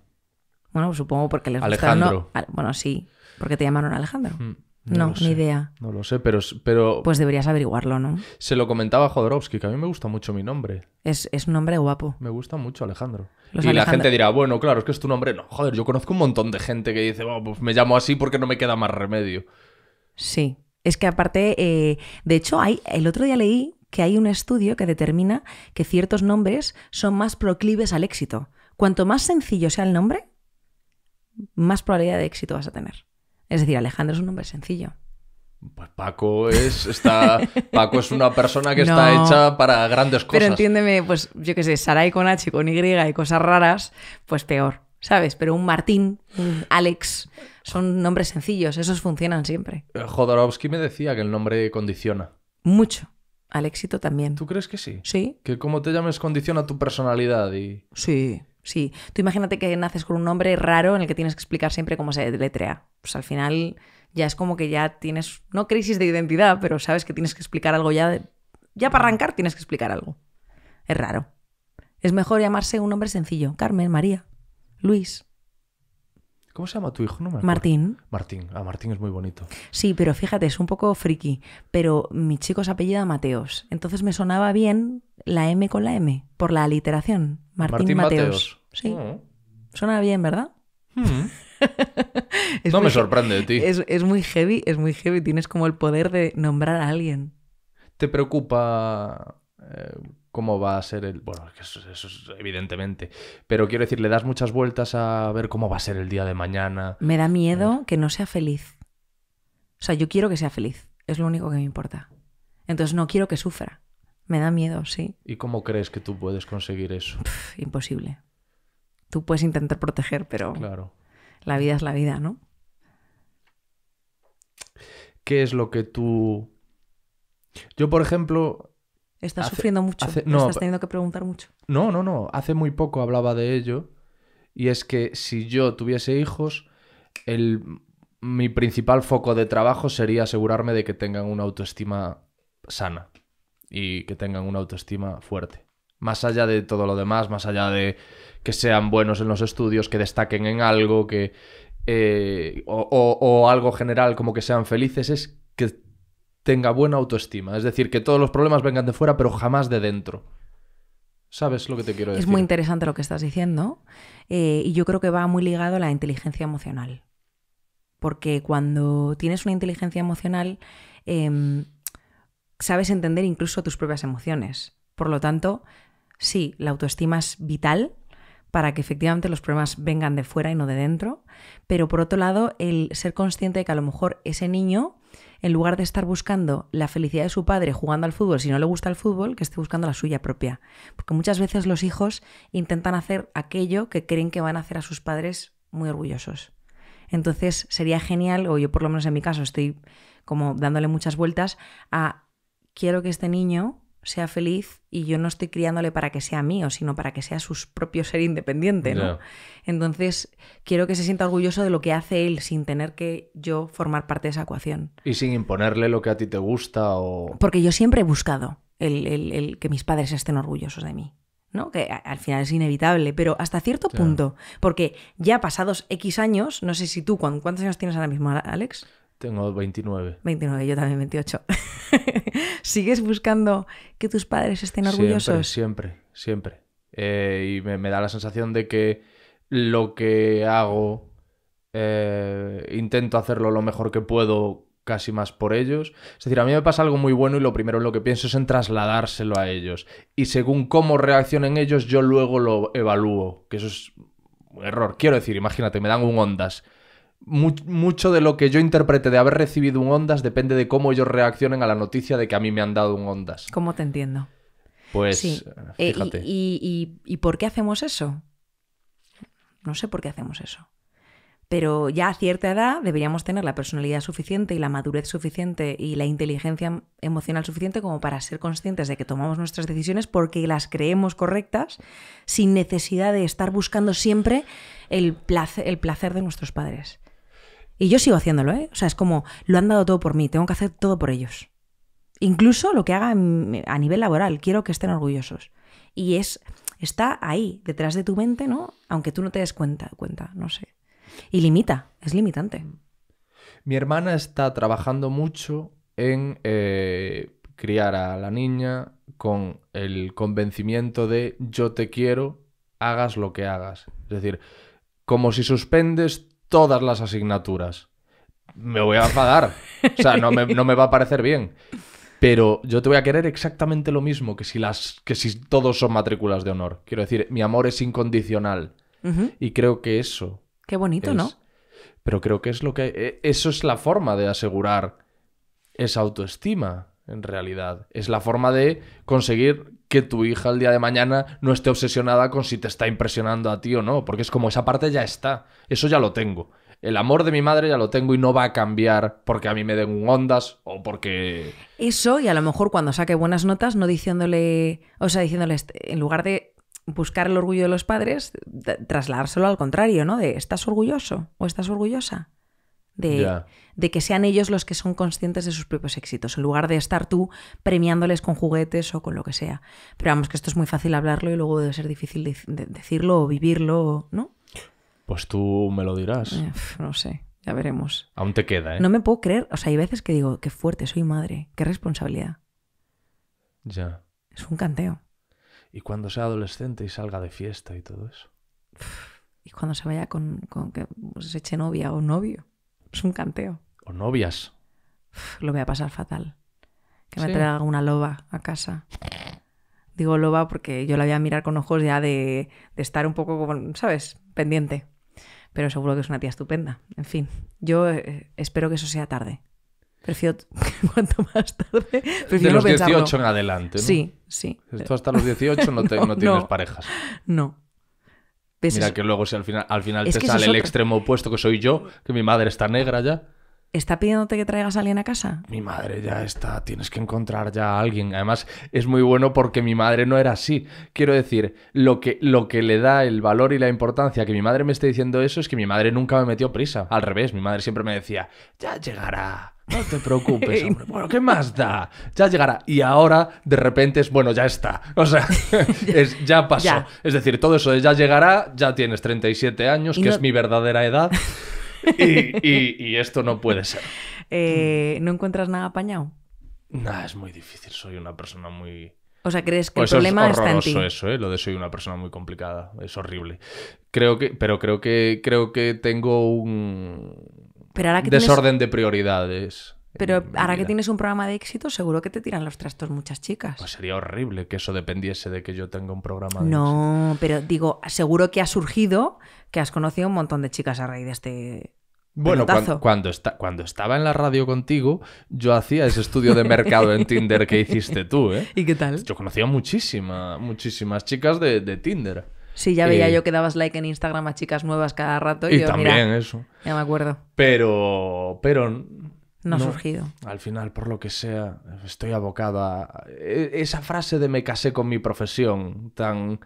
Bueno, pues supongo porque les Alejandro. Bueno, sí, porque te llamaron Alejandro. Mm, no, ni idea. No lo sé, pero, pero... Pues deberías averiguarlo, ¿no? Se lo comentaba Jodorowsky, que a mí me gusta mucho mi nombre. Es, es un nombre guapo. Me gusta mucho Alejandro. y la gente dirá, bueno, claro, es que es tu nombre. No, joder, yo conozco un montón de gente que dice, oh, pues me llamo así porque no me queda más remedio. Sí. Es que aparte, eh, de hecho, hay, el otro día leí que hay un estudio que determina que ciertos nombres son más proclives al éxito. Cuanto más sencillo sea el nombre, más probabilidad de éxito vas a tener. Es decir, Alejandro es un nombre sencillo. Pues Paco es, está, Paco es una persona que está hecha para grandes cosas. Pero entiéndeme, pues yo qué sé, Sarai con H, con Y y cosas raras, pues peor, ¿sabes? Pero un Martín, un Alex, son nombres sencillos, esos funcionan siempre. Eh, Jodorowsky me decía que el nombre condiciona. Mucho. Al éxito también. ¿Tú crees que sí? Sí. Que como te llames condiciona tu personalidad y... Sí, sí. Tú imagínate que naces con un nombre raro en el que tienes que explicar siempre cómo se deletrea. Pues al final ya es como que ya tienes, no crisis de identidad, pero sabes que tienes que explicar algo ya. De... ya para arrancar tienes que explicar algo. Es raro. Es mejor llamarse un nombre sencillo. Carmen, María, Luis. ¿Cómo se llama tu hijo? Martín. Martín. a ah, Martín es muy bonito. Sí, pero fíjate, es un poco friki. Pero mi chico se apellida Mateos. Entonces me sonaba bien la M con la M, por la aliteración. Martín, Mateos. Sí. Oh. Suena bien, ¿verdad? Hmm. no me sorprende de ti. Es, muy heavy, es muy heavy. Tienes como el poder de nombrar a alguien. ¿Te preocupa eh, cómo va a ser el... Bueno, eso, es evidentemente. Pero quiero decir, le das muchas vueltas a ver cómo va a ser el día de mañana. Me da miedo que no sea feliz. O sea, yo quiero que sea feliz. Es lo único que me importa. Entonces no quiero que sufra. Me da miedo, sí. ¿Y cómo crees que tú puedes conseguir eso? imposible. Tú puedes intentar proteger, pero claro. la vida es la vida, ¿no? ¿Qué es lo que tú... Yo, por ejemplo, Estás sufriendo mucho, no, estás teniendo que preguntar mucho. No, no, no. Hace muy poco hablaba de ello. Y es que si yo tuviese hijos, el, mi principal foco de trabajo sería asegurarme de que tengan una autoestima sana y que tengan una autoestima fuerte. Más allá de todo lo demás, más allá de que sean buenos en los estudios, que destaquen en algo, que. Eh, o algo general, como que sean felices, es que tenga buena autoestima. Es decir, que todos los problemas vengan de fuera, pero jamás de dentro. ¿Sabes lo que te quiero decir? Es muy interesante lo que estás diciendo eh, y yo creo que va muy ligado a la inteligencia emocional. Porque cuando tienes una inteligencia emocional, em, sabes entender incluso tus propias emociones. Por lo tanto, sí, la autoestima es vital para que efectivamente los problemas vengan de fuera y no de dentro, pero por otro lado, el ser consciente de que a lo mejor ese niño en lugar de estar buscando la felicidad de su padre jugando al fútbol, si no le gusta el fútbol, que esté buscando la suya propia. Porque muchas veces los hijos intentan hacer aquello que creen que van a hacer a sus padres muy orgullosos. Entonces sería genial, o yo por lo menos en mi caso estoy como dándole muchas vueltas a quiero que este niño sea feliz y yo no estoy criándole para que sea mío, sino para que sea su propio ser independiente, ¿no? Entonces, quiero que se sienta orgulloso de lo que hace él sin tener que yo formar parte de esa ecuación. Y sin imponerle lo que a ti te gusta o... Porque yo siempre he buscado el, que mis padres estén orgullosos de mí. ¿no? que al final es inevitable, pero hasta cierto punto, porque ya pasados X años, no sé si tú, ¿cuántos años tienes ahora mismo, Alex? Tengo 29. 29, yo también 28. ¿Sigues buscando que tus padres estén orgullosos? Siempre, siempre, siempre. Eh, y me, da la sensación de que lo que hago, eh, intento hacerlo lo mejor que puedo, casi más por ellos. Es decir, a mí me pasa algo muy bueno y lo primero en lo que pienso es en trasladárselo a ellos. Y según cómo reaccionen ellos, yo luego lo evalúo, que eso es un error. Quiero decir, imagínate, me dan un ondas mucho de lo que yo interprete de haber recibido un ondas depende de cómo ellos reaccionen a la noticia de que a mí me han dado un ondas. ¿Cómo te entiendo? Pues, eh, eh, fíjate. y, por qué hacemos eso? No sé por qué hacemos eso. Pero ya a cierta edad deberíamos tener la personalidad suficiente y la madurez suficiente y la inteligencia emocional suficiente como para ser conscientes de que tomamos nuestras decisiones porque las creemos correctas sin necesidad de estar buscando siempre el placer de nuestros padres. Y yo sigo haciéndolo, ¿eh? O sea, es como, lo han dado todo por mí, tengo que hacer todo por ellos. Incluso lo que haga a nivel laboral, quiero que estén orgullosos. Y es, está ahí, detrás de tu mente, ¿no? Aunque tú no te des cuenta, cuenta, no sé. Y limita, es limitante. Mi hermana está trabajando mucho en eh, criar a la niña con el convencimiento de yo te quiero, hagas lo que hagas. Es decir, como si suspendes todas las asignaturas. Me voy a enfadar. O sea, no me, va a parecer bien. Pero yo te voy a querer exactamente lo mismo que si, las, que si todos son matrículas de honor. Quiero decir, mi amor es incondicional. Y creo que eso. Qué bonito, ¿no? Pero creo que es lo que. Eh, eso es la forma de asegurar esa autoestima, en realidad. Es la forma de conseguir que tu hija el día de mañana no esté obsesionada con si te está impresionando a ti o no, porque es como esa parte ya está, eso ya lo tengo. El amor de mi madre ya lo tengo y no va a cambiar porque a mí me den un ondas o porque... Eso, y a lo mejor cuando saque buenas notas, no diciéndole, o sea, diciéndole, este, en lugar de buscar el orgullo de los padres, trasladárselo al contrario, ¿no? De, ¿estás orgulloso o estás orgullosa? de, que sean ellos los que son conscientes de sus propios éxitos, en lugar de estar tú premiándoles con juguetes o con lo que sea. Pero vamos, que esto es muy fácil hablarlo y luego debe ser difícil decirlo o vivirlo, ¿no? Pues tú me lo dirás. Eh, no sé, ya veremos. Aún te queda, ¿eh? No me puedo creer, o sea, hay veces que digo, qué fuerte, soy madre, qué responsabilidad. Ya. Es un canteo. ¿Y cuando sea adolescente y salga de fiesta y todo eso? y cuando se vaya con que pues, se eche novia o novio. Es un canteo. O novias. lo voy a pasar fatal. Que me traiga una loba a casa. Digo loba porque yo la voy a mirar con ojos ya de, estar un poco, ¿sabes? Pendiente. Pero seguro que es una tía estupenda. En fin, yo eh, espero que eso sea tarde. Prefiero cuanto más tarde. Prefiero de los 18 en adelante. Sí, sí. Esto hasta los 18 no, no tienes parejas. No. Pues Mira que luego si al final, al final te sale el extremo opuesto que soy yo, que mi madre está negra ya. ¿Está pidiéndote que traigas a alguien a casa? Mi madre ya está, tienes que encontrar ya a alguien. Además, es muy bueno porque mi madre no era así. Quiero decir, lo que, lo que le da el valor y la importancia que mi madre me esté diciendo eso es que mi madre nunca me metió prisa. Al revés, mi madre siempre me decía, ya llegará no te preocupes, hombre. Bueno, ¿qué más da? Ya llegará. Y ahora, de repente, es bueno, ya está. O sea, es, ya pasó. Es decir, todo eso de ya llegará, ya tienes 37 años, que es mi verdadera edad. y, esto no puede ser. Eh, ¿No encuentras nada apañado? nada es muy difícil. Soy una persona muy. O sea, crees que el pues problema es está en ti? eso, ¿eh? Lo de soy una persona muy complicada, es horrible. Creo que, pero creo que creo que tengo un Desorden de prioridades. Pero ahora que tienes un programa de éxito, seguro que te tiran los trastos muchas chicas. Pues sería horrible que eso dependiese de que yo tenga un programa de éxito. No, pero digo, seguro que ha surgido que has conocido un montón de chicas a raíz de este bueno, cuando, estaba en la radio contigo, yo hacía ese estudio de mercado en Tinder que hiciste tú, ¿eh? ¿Y qué tal? Yo conocía muchísima, muchísimas chicas de Tinder. Sí, ya veía eh, yo que dabas like en Instagram a chicas nuevas cada rato. Y, yo, también eso. Ya me acuerdo. Pero, pero... No, ha surgido. Al final, por lo que sea, estoy abocada a... E, esa frase de me casé con mi profesión tan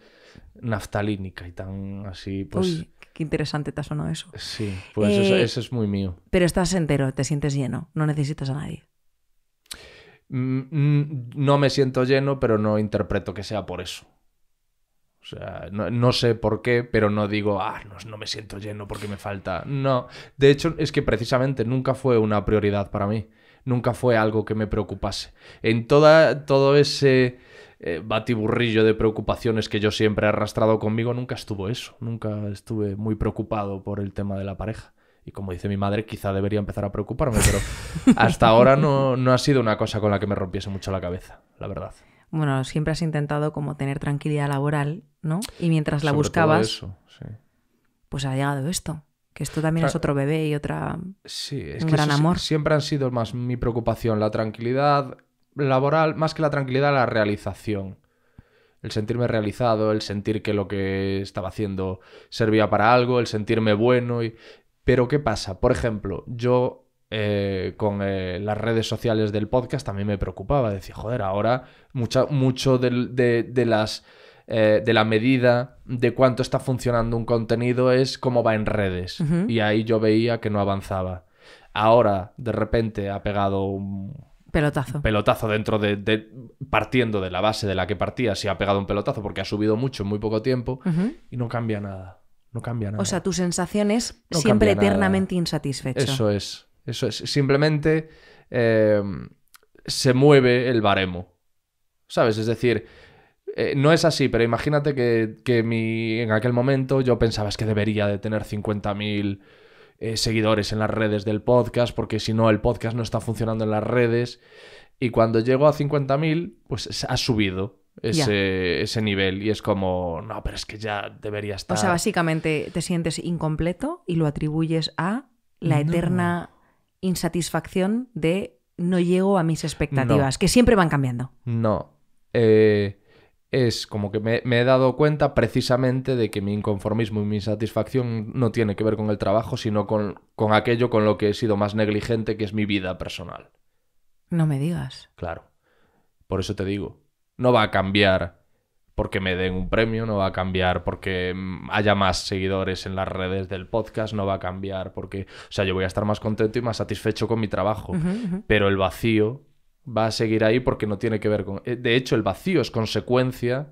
naftalínica y tan así, pues... Uy, qué interesante te ha sonado eso. Sí, pues eso es eh, muy mío. Pero estás entero, te sientes lleno, no necesitas a nadie. Mm, mm, no me siento lleno, pero no interpreto que sea por eso. O sea, no, no, sé por qué, pero no digo, ah, no, me siento lleno porque me falta. No, de hecho es que precisamente nunca fue una prioridad para mí. Nunca fue algo que me preocupase. En toda, todo ese eh, batiburrillo de preocupaciones que yo siempre he arrastrado conmigo, nunca estuvo eso. Nunca estuve muy preocupado por el tema de la pareja. Y como dice mi madre, quizá debería empezar a preocuparme, pero hasta ahora no, no ha sido una cosa con la que me rompiese mucho la cabeza, la verdad bueno, siempre has intentado como tener tranquilidad laboral, ¿no? Y mientras la buscabas, pues ha llegado esto. Que esto también es otro bebé y otra sí, es gran amor. Siempre han sido más mi preocupación, la tranquilidad laboral, más que la tranquilidad, la realización. El sentirme realizado, el sentir que lo que estaba haciendo servía para algo, el sentirme bueno. Y... Pero ¿qué pasa? Por ejemplo, yo eh, con eh, las redes sociales del podcast también me preocupaba. Decía, joder, ahora mucha, mucho de, las... Eh, de la medida de cuánto está funcionando un contenido es cómo va en redes. Y ahí yo veía que no avanzaba. Ahora, de repente, ha pegado un pelotazo. pelotazo dentro de, partiendo de la base de la que partía, y ha pegado un pelotazo porque ha subido mucho en muy poco tiempo y no cambia nada. No cambia nada. O sea, tu sensación es siempre eternamente insatisfecho. Eso es. Eso es, simplemente em, se mueve el baremo. ¿Sabes? Es decir, eh, no es así, pero imagínate que, mi, en aquel momento yo pensaba es que debería de tener 50.000 eh, seguidores en las redes del podcast, porque si no el podcast no está funcionando en las redes. Y cuando llegó a 50.000, pues ha subido ese, nivel y es como, no, pero es que ya debería estar. O sea, básicamente te sientes incompleto y lo atribuyes a la eterna insatisfacción de no llego a mis expectativas, que siempre van cambiando. No. Eh, es como que me, he dado cuenta precisamente de que mi inconformismo y mi insatisfacción no tiene que ver con el trabajo, sino con, con aquello con lo que he sido más negligente, que es mi vida personal. No me digas. Claro. Por eso te digo, no va a cambiar porque me den un premio, no va a cambiar porque mm, haya más seguidores en las redes del podcast, no va a cambiar porque, o sea, yo voy a estar más contento y más satisfecho con mi trabajo, pero el vacío va a seguir ahí porque no tiene que ver con... Eh, de hecho, el vacío es consecuencia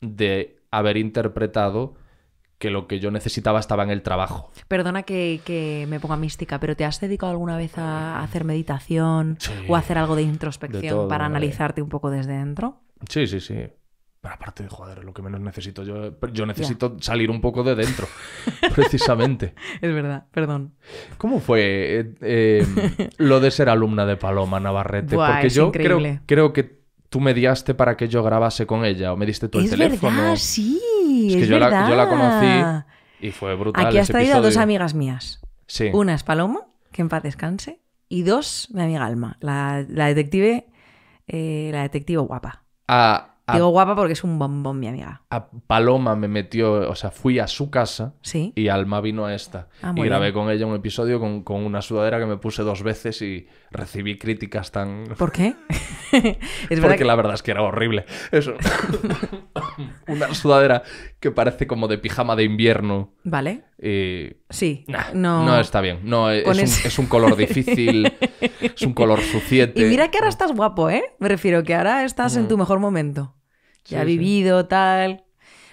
de haber interpretado que lo que yo necesitaba estaba en el trabajo. Perdona que, me ponga mística, pero ¿te has dedicado alguna vez a hacer meditación o a hacer algo de introspección para eh. analizarte un poco desde dentro? Sí, sí, sí. Pero aparte, joder, lo que menos necesito yo. Yo necesito salir un poco de dentro, precisamente. Es verdad, perdón. ¿Cómo fue eh, eh, lo de ser alumna de Paloma Navarrete? Porque yo creo, creo, que tú mediaste para que yo grabase con ella, o me diste tú el teléfono. Verdad, sí, es que yo, La, conocí y fue brutal. Aquí has traído a dos amigas mías. Sí. Una es Paloma, que en paz descanse, y dos, mi amiga Alma, la, detective, eh, la detective guapa. Ah. Digo guapa porque es un bombón, mi amiga. A Paloma me metió, o sea, fui a su casa y Alma vino a esta. Ah, y grabé con ella un episodio con, una sudadera que me puse dos veces y recibí críticas tan. ¿Por qué? es porque la verdad es que era horrible. Eso. una sudadera que parece como de pijama de invierno. Vale. Sí. no... está bien. No, es, un, color difícil, es un color suciete. Y mira que ahora estás guapo, ¿eh? Me refiero que ahora estás en mm. tu mejor momento ya ha vivido, tal.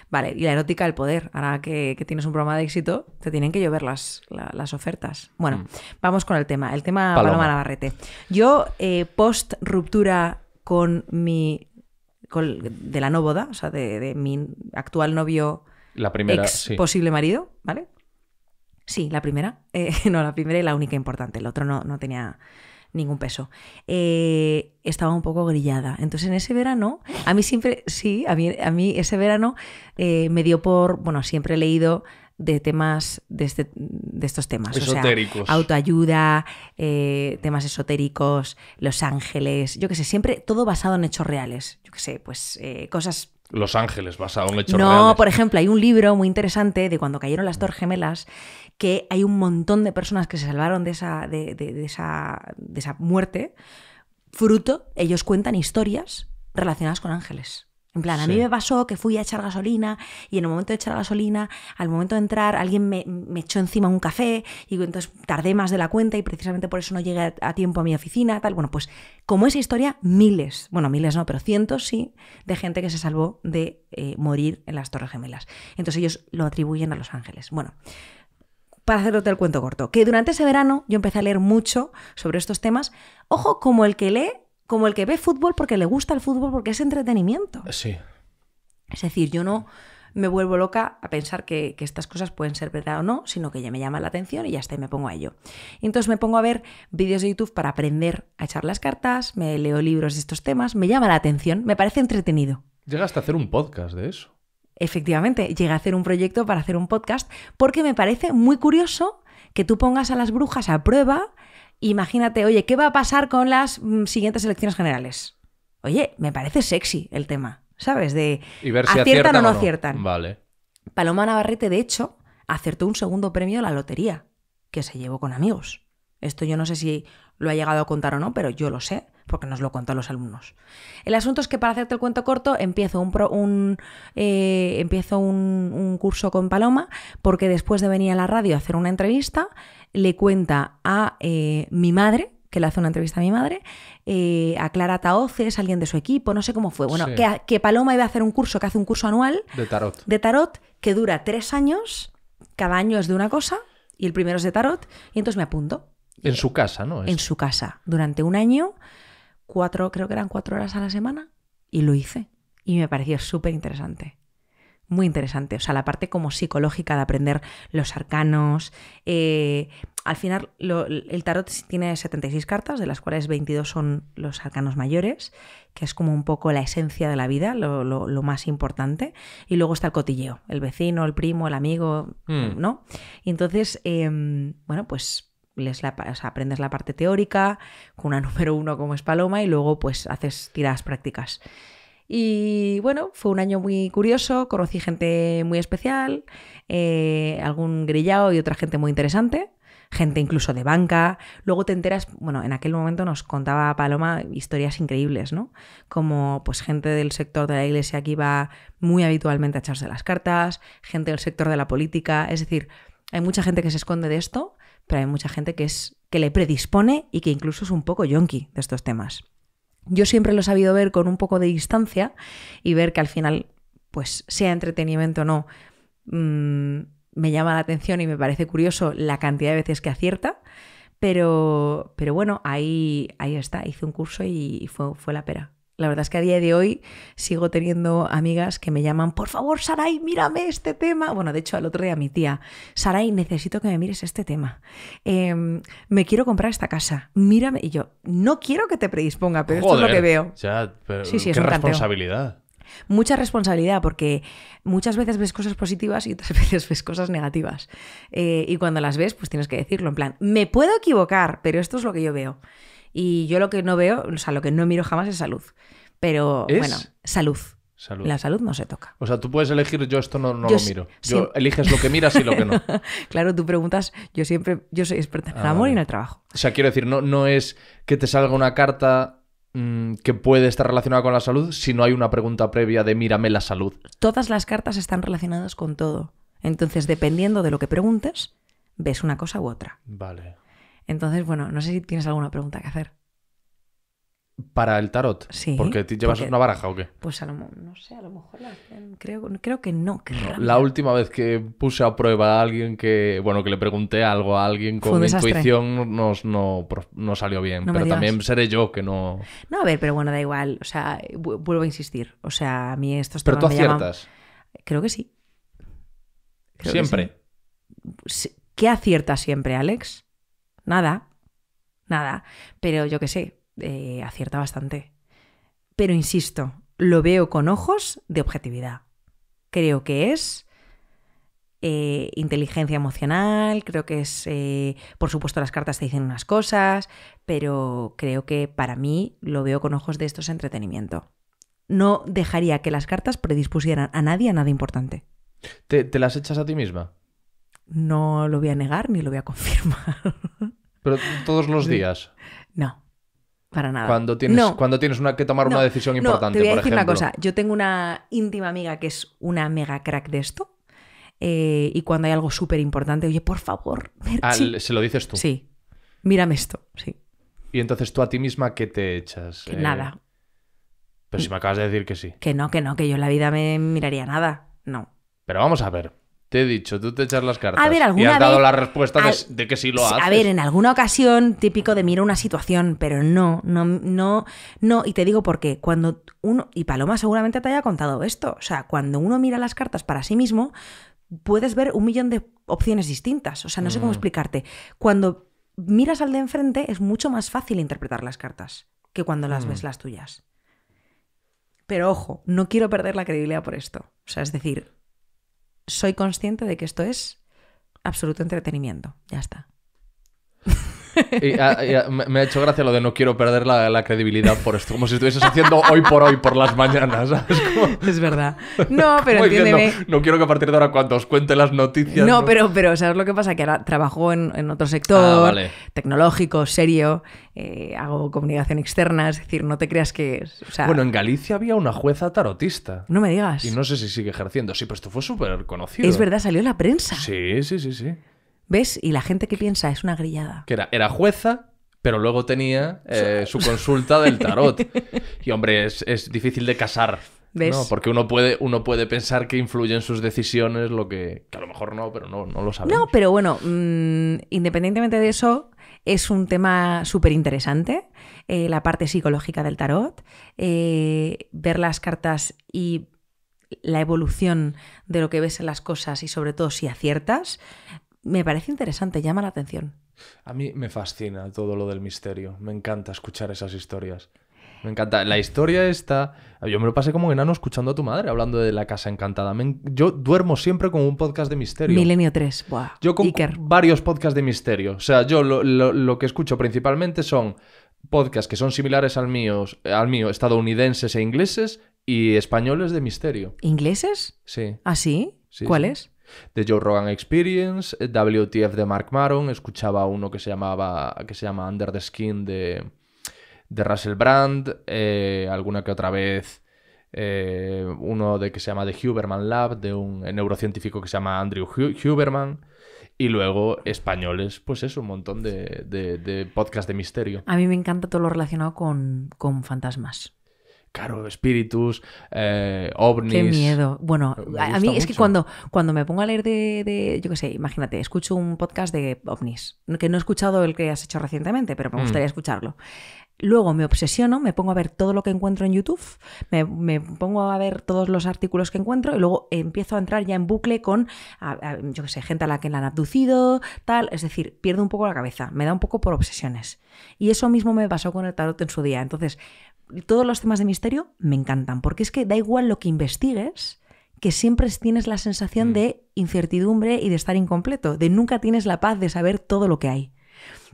Vale, y la erótica del poder. Ahora que, tienes un programa de éxito, te tienen que llover las, las ofertas. Bueno, mm. vamos con el tema. El tema Paloma, Navarrete. Yo, eh, post ruptura con mi. de la no boda, o sea, de, mi actual novio. La primera. posible marido, ¿vale? Sí, la primera. Eh, no, la primera y la única importante. El otro no, no tenía ningún peso. Eh, estaba un poco grillada. Entonces en ese verano, a mí siempre, sí, a mí, ese verano eh, me dio por, bueno, siempre he leído de temas, de, este, de estos temas. Esotéricos. autoayuda, eh, temas esotéricos, Los Ángeles, yo qué sé, siempre todo basado en hechos reales. Yo qué sé, pues cosas los Ángeles, basado en hechos reales. No, por ejemplo, hay un libro muy interesante de cuando cayeron las Torres Gemelas que hay un montón de personas que se salvaron de esa, de, esa, muerte, fruto, ellos cuentan historias relacionadas con ángeles. En plan, a mí me pasó que fui a echar gasolina y en el momento de echar gasolina, al momento de entrar, alguien me, echó encima un café y entonces tardé más de la cuenta y precisamente por eso no llegué a, tiempo a mi oficina, tal. Bueno, pues como esa historia, miles, bueno, miles no, pero cientos sí, de gente que se salvó de eh, morir en las Torres Gemelas. Entonces ellos lo atribuyen a los ángeles. Bueno, para hacerte el cuento corto, que durante ese verano yo empecé a leer mucho sobre estos temas. Ojo, como el que lee, como el que ve fútbol porque le gusta el fútbol, porque es entretenimiento. Sí. Es decir, yo no me vuelvo loca a pensar que, estas cosas pueden ser verdad o no, sino que ya me llama la atención y ya está, y me pongo a ello. Entonces me pongo a ver vídeos de YouTube para aprender a echar las cartas, me leo libros de estos temas, me llama la atención, me parece entretenido. Llega hasta hacer un podcast de eso efectivamente llegué a hacer un proyecto para hacer un podcast porque me parece muy curioso que tú pongas a las brujas a prueba. Imagínate, oye, ¿qué va a pasar con las mm, siguientes elecciones generales? Oye, me parece sexy el tema, ¿sabes? De y ver si aciertan, o, no aciertan. Vale. Paloma Navarrete, de hecho, acertó un segundo premio a la lotería, que se llevó con amigos. Esto yo no sé si lo ha llegado a contar o no, pero yo lo sé porque nos lo cuento a los alumnos. El asunto es que para hacerte el cuento corto empiezo un, eh, empiezo un, curso con Paloma porque después de venir a la radio a hacer una entrevista le cuenta a eh, mi madre, que le hace una entrevista a mi madre, eh, a Clara Taoces, alguien de su equipo, no sé cómo fue. Bueno, que, Paloma iba a hacer un curso, que hace un curso anual de tarot. de tarot, que dura tres años, cada año es de una cosa, y el primero es de tarot, y entonces me apunto. En su casa, ¿no? En su casa, durante un año cuatro, creo que eran cuatro horas a la semana, y lo hice. Y me pareció súper interesante. Muy interesante. O sea, la parte como psicológica de aprender los arcanos. Eh, al final, el tarot tiene 76 cartas, de las cuales 22 son los arcanos mayores, que es como un poco la esencia de la vida, lo, más importante. Y luego está el cotilleo, el vecino, el primo, el amigo, hmm. ¿no? entonces, em, bueno, pues aprendes la parte teórica, con una número uno como es Paloma, y luego pues haces tiradas prácticas. Y bueno, fue un año muy curioso, conocí gente muy especial, eh, algún grillado y otra gente muy interesante, gente incluso de banca. Luego te enteras, bueno, en aquel momento nos contaba Paloma historias increíbles, ¿no? Como pues gente del sector de la iglesia que iba muy habitualmente a echarse las cartas, gente del sector de la política, es decir, hay mucha gente que se esconde de esto pero hay mucha gente que, es, que le predispone y que incluso es un poco yonki de estos temas. Yo siempre lo he sabido ver con un poco de distancia y ver que al final, pues sea entretenimiento o no, mm, me llama la atención y me parece curioso la cantidad de veces que acierta. Pero, pero bueno, ahí, ahí está, hice un curso y fue, fue la pera. La verdad es que a día de hoy sigo teniendo amigas que me llaman, por favor, Saray, mírame este tema. Bueno, de hecho, al otro día mi tía, Saray, necesito que me mires este tema. Em, me quiero comprar esta casa, mírame. Y yo, no quiero que te predisponga, pero esto es lo que veo. Ya, pero sí, sí, es qué responsabilidad. Mucha responsabilidad, porque muchas veces ves cosas positivas y otras veces ves cosas negativas. Eh, y cuando las ves, pues tienes que decirlo, en plan, me puedo equivocar, pero esto es lo que yo veo. Y yo lo que no veo, o sea, lo que no miro jamás es salud. Pero bueno, salud. La salud no se toca. O sea, tú puedes elegir, yo esto no, lo miro. Yo eliges lo que miras y lo que no. claro, tú preguntas, yo siempre, yo soy experta en el ah, amor y en el trabajo. O sea, quiero decir, no, no es que te salga una carta mm, que puede estar relacionada con la salud si no hay una pregunta previa de mírame la salud. Todas las cartas están relacionadas con todo. Entonces, dependiendo de lo que preguntes, ves una cosa u otra. Vale. Entonces, bueno, no sé si tienes alguna pregunta que hacer. ¿Para el tarot? Sí. ¿Porque te llevas una baraja o qué? Pues a lo, no sé, a lo mejor la, creo, creo que no. la última vez que puse a prueba a alguien que, bueno, que le pregunté algo a alguien con intuición no, salió bien. pero también seré yo que no... No, a ver, pero bueno, da igual. O sea, vuelvo a insistir. O sea, a mí esto es... Pero tú aciertas. Creo que sí. ¿Siempre? ¿Qué acierta siempre, Alex? nada, nada, pero yo qué sé, eh, acierta bastante. Pero insisto, lo veo con ojos de objetividad. Creo que es eh, inteligencia emocional, creo que es, eh, por supuesto las cartas te dicen unas cosas, pero creo que para mí lo veo con ojos de estos entretenimiento. No dejaría que las cartas predispusieran a nadie a nada importante. ¿Te, te las echas a ti misma? No lo voy a negar ni lo voy a confirmar. Pero todos los días. No. Para nada. Cuando tienes, cuando tienes que tomar una decisión importante, te voy a decir una cosa. Yo tengo una íntima amiga que es una mega crack de esto. Eh, y cuando hay algo súper importante, oye, por favor, Merchi. Ah, se lo dices tú. Sí. Mírame esto, sí. Y entonces tú a ti misma, ¿qué te echas? nada. Eh, Pero pues si me acabas de decir que sí. Que no, que no, que yo en la vida me miraría nada. No. Pero vamos a ver. Te he dicho, tú te echas las cartas. A ver, alguna y has dado la respuesta de, que sí lo haces. A ver, en alguna ocasión típico de mira una situación, pero no, no, no, no. Y te digo porque cuando uno, y Paloma seguramente te haya contado esto, o sea, cuando uno mira las cartas para sí mismo, puedes ver un millón de opciones distintas. O sea, no sé cómo mm. explicarte. Cuando miras al de enfrente es mucho más fácil interpretar las cartas que cuando las ves mm. las tuyas. Pero ojo, no quiero perder la credibilidad por esto. O sea, es decir, soy consciente de que esto es absoluto entretenimiento. Ya está. Y, ah, ah, me, ha hecho gracia lo de no quiero perder la, credibilidad por esto, como si estuvieses haciendo hoy por hoy por las mañanas. ¿sabes? Es verdad. No, pero entiéndeme. no quiero que a partir de ahora cuando os cuente las noticias. No, pero, pero ¿sabes lo que pasa? Que ahora trabajo en, otro sector ah, tecnológico, serio, eh, hago comunicación externa, es decir, no te creas que. Bueno, en Galicia había una jueza tarotista. No me digas. Y no sé si sigue ejerciendo. Sí, pero esto fue súper conocido. Es verdad, salió en la prensa. Sí, sí, sí, sí. ¿Ves? Y la gente que piensa es una grillada. Que era, era jueza, pero luego tenía eh, su consulta del tarot. Y hombre, es, difícil de casar. ¿Ves? porque uno puede, uno puede pensar que influyen sus decisiones lo que, a lo mejor no, pero no, no lo sabemos. No, pero bueno, mm, independientemente de eso, es un tema súper interesante, eh, la parte psicológica del tarot, eh, ver las cartas y la evolución de lo que ves en las cosas y sobre todo si aciertas, me parece interesante, llama la atención. A mí me fascina todo lo del misterio, me encanta escuchar esas historias. Me encanta. La mm. historia está. Yo me lo pasé como enano escuchando a tu madre hablando de la casa encantada. Yo duermo siempre con un podcast de misterio. Milenio 3. Buah. Yo con varios podcasts de misterio. O sea, yo lo, que escucho principalmente son podcasts que son similares al mío, al mío, estadounidenses e ingleses y españoles de misterio. ¿Ingleses? Sí. ¿Ah, sí? ¿Cuáles? De Joe Rogan Experience, eh, WTF de Mark Maron, escuchaba uno que se llamaba que se llama Under the Skin de, Russell Brand, eh, alguna que otra vez eh, uno de que se llama The Huberman Lab, de un neurocientífico que se llama Andrew Huberman. Y luego españoles, pues es un montón de, de podcast de misterio. A mí me encanta todo lo relacionado con fantasmas claro, espíritus, eh, ovnis. Qué miedo. Bueno, a mí es que cuando, cuando me pongo a leer de, yo qué sé, imagínate, escucho un podcast de ovnis, que no he escuchado el que has hecho recientemente, pero me mm. gustaría escucharlo. Luego me obsesiono, me pongo a ver todo lo que encuentro en YouTube, me, pongo a ver todos los artículos que encuentro y luego empiezo a entrar ya en bucle con, yo qué sé, gente a la que la han abducido, tal. Es decir, pierdo un poco la cabeza, me da un poco por obsesiones. Y eso mismo me pasó con el tarot en su día. Entonces, todos los temas de misterio me encantan, porque es que da igual lo que investigues, que siempre tienes la sensación mm. de incertidumbre y de estar incompleto, de nunca tienes la paz de saber todo lo que hay.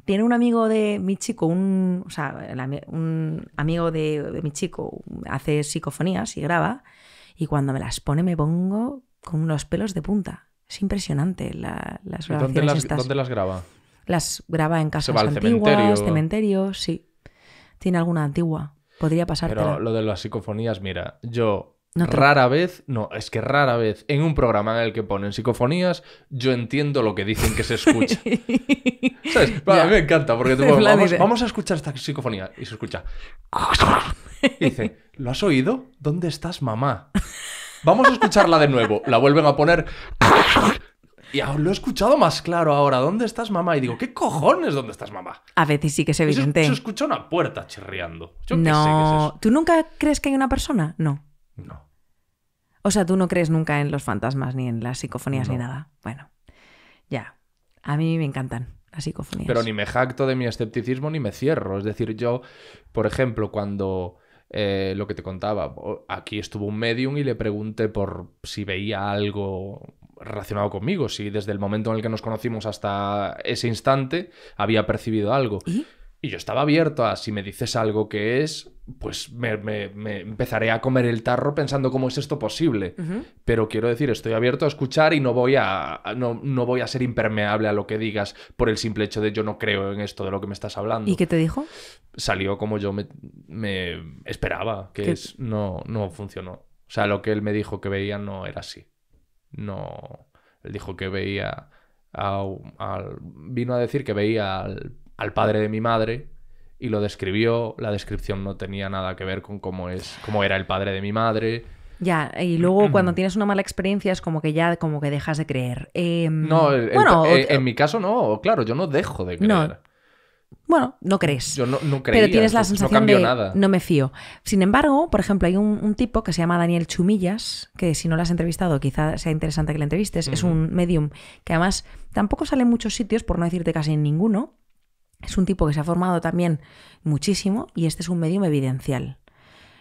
Tiene un amigo de mi chico, un, o sea, un amigo de, mi chico hace psicofonías y graba, y cuando me las pone me pongo con unos pelos de punta. Es impresionante las grabaciones. Dónde las, graba? Las graba en casas antiguas, cementerio. cementerios, sí. Tiene alguna antigua podría pasar Pero lo de las psicofonías, mira, yo Rara vez, no, es que rara vez en un programa en el que ponen psicofonías, yo entiendo lo que dicen que se escucha. ¿Sabes? me encanta, porque vamos, a escuchar esta psicofonía. Y se escucha. dice, ¿lo has oído? ¿Dónde estás, mamá? Vamos a escucharla de nuevo. La vuelven a poner. Y lo he escuchado más claro ahora. ¿Dónde estás, mamá? Y digo, ¿qué cojones dónde estás, mamá? A veces sí que es evidente. Y escucha una puerta chirriando. no. ¿Tú nunca crees que hay una persona? No. No. O sea, tú no crees nunca en los fantasmas, ni en las psicofonías, ni nada. Bueno, ya. A mí me encantan las psicofonías. Pero ni me jacto de mi escepticismo ni me cierro. Es decir, yo, por ejemplo, cuando. Eh, lo que te contaba, aquí estuvo un medium y le pregunté por si veía algo relacionado conmigo, si desde el momento en el que nos conocimos hasta ese instante había percibido algo. ¿Y? yo estaba abierto a si me dices algo que es, pues me, empezaré a comer el tarro pensando cómo es esto posible. Pero quiero decir, estoy abierto a escuchar y no voy a, no, voy a ser impermeable a lo que digas por el simple hecho de yo no creo en esto de lo que me estás hablando. ¿Y qué te dijo? Salió como yo me, esperaba, que es, no, no funcionó. O sea, lo que él me dijo que veía no era así no. Él dijo que veía. A, vino a decir que veía al, padre de mi madre y lo describió. La descripción no tenía nada que ver con cómo, es, cómo era el padre de mi madre. Ya, y luego cuando mm. tienes una mala experiencia es como que ya como que dejas de creer. Em, no, eh, en, mi caso no, claro, yo no dejo de creer bueno, no crees. Yo no, no Pero tienes la sensación no de nada. no me fío. Sin embargo, por ejemplo, hay un, tipo que se llama Daniel Chumillas, que si no lo has entrevistado, quizá sea interesante que le entrevistes. Es un medium que además tampoco sale en muchos sitios, por no decirte casi en ninguno. Es un tipo que se ha formado también muchísimo y este es un medium evidencial.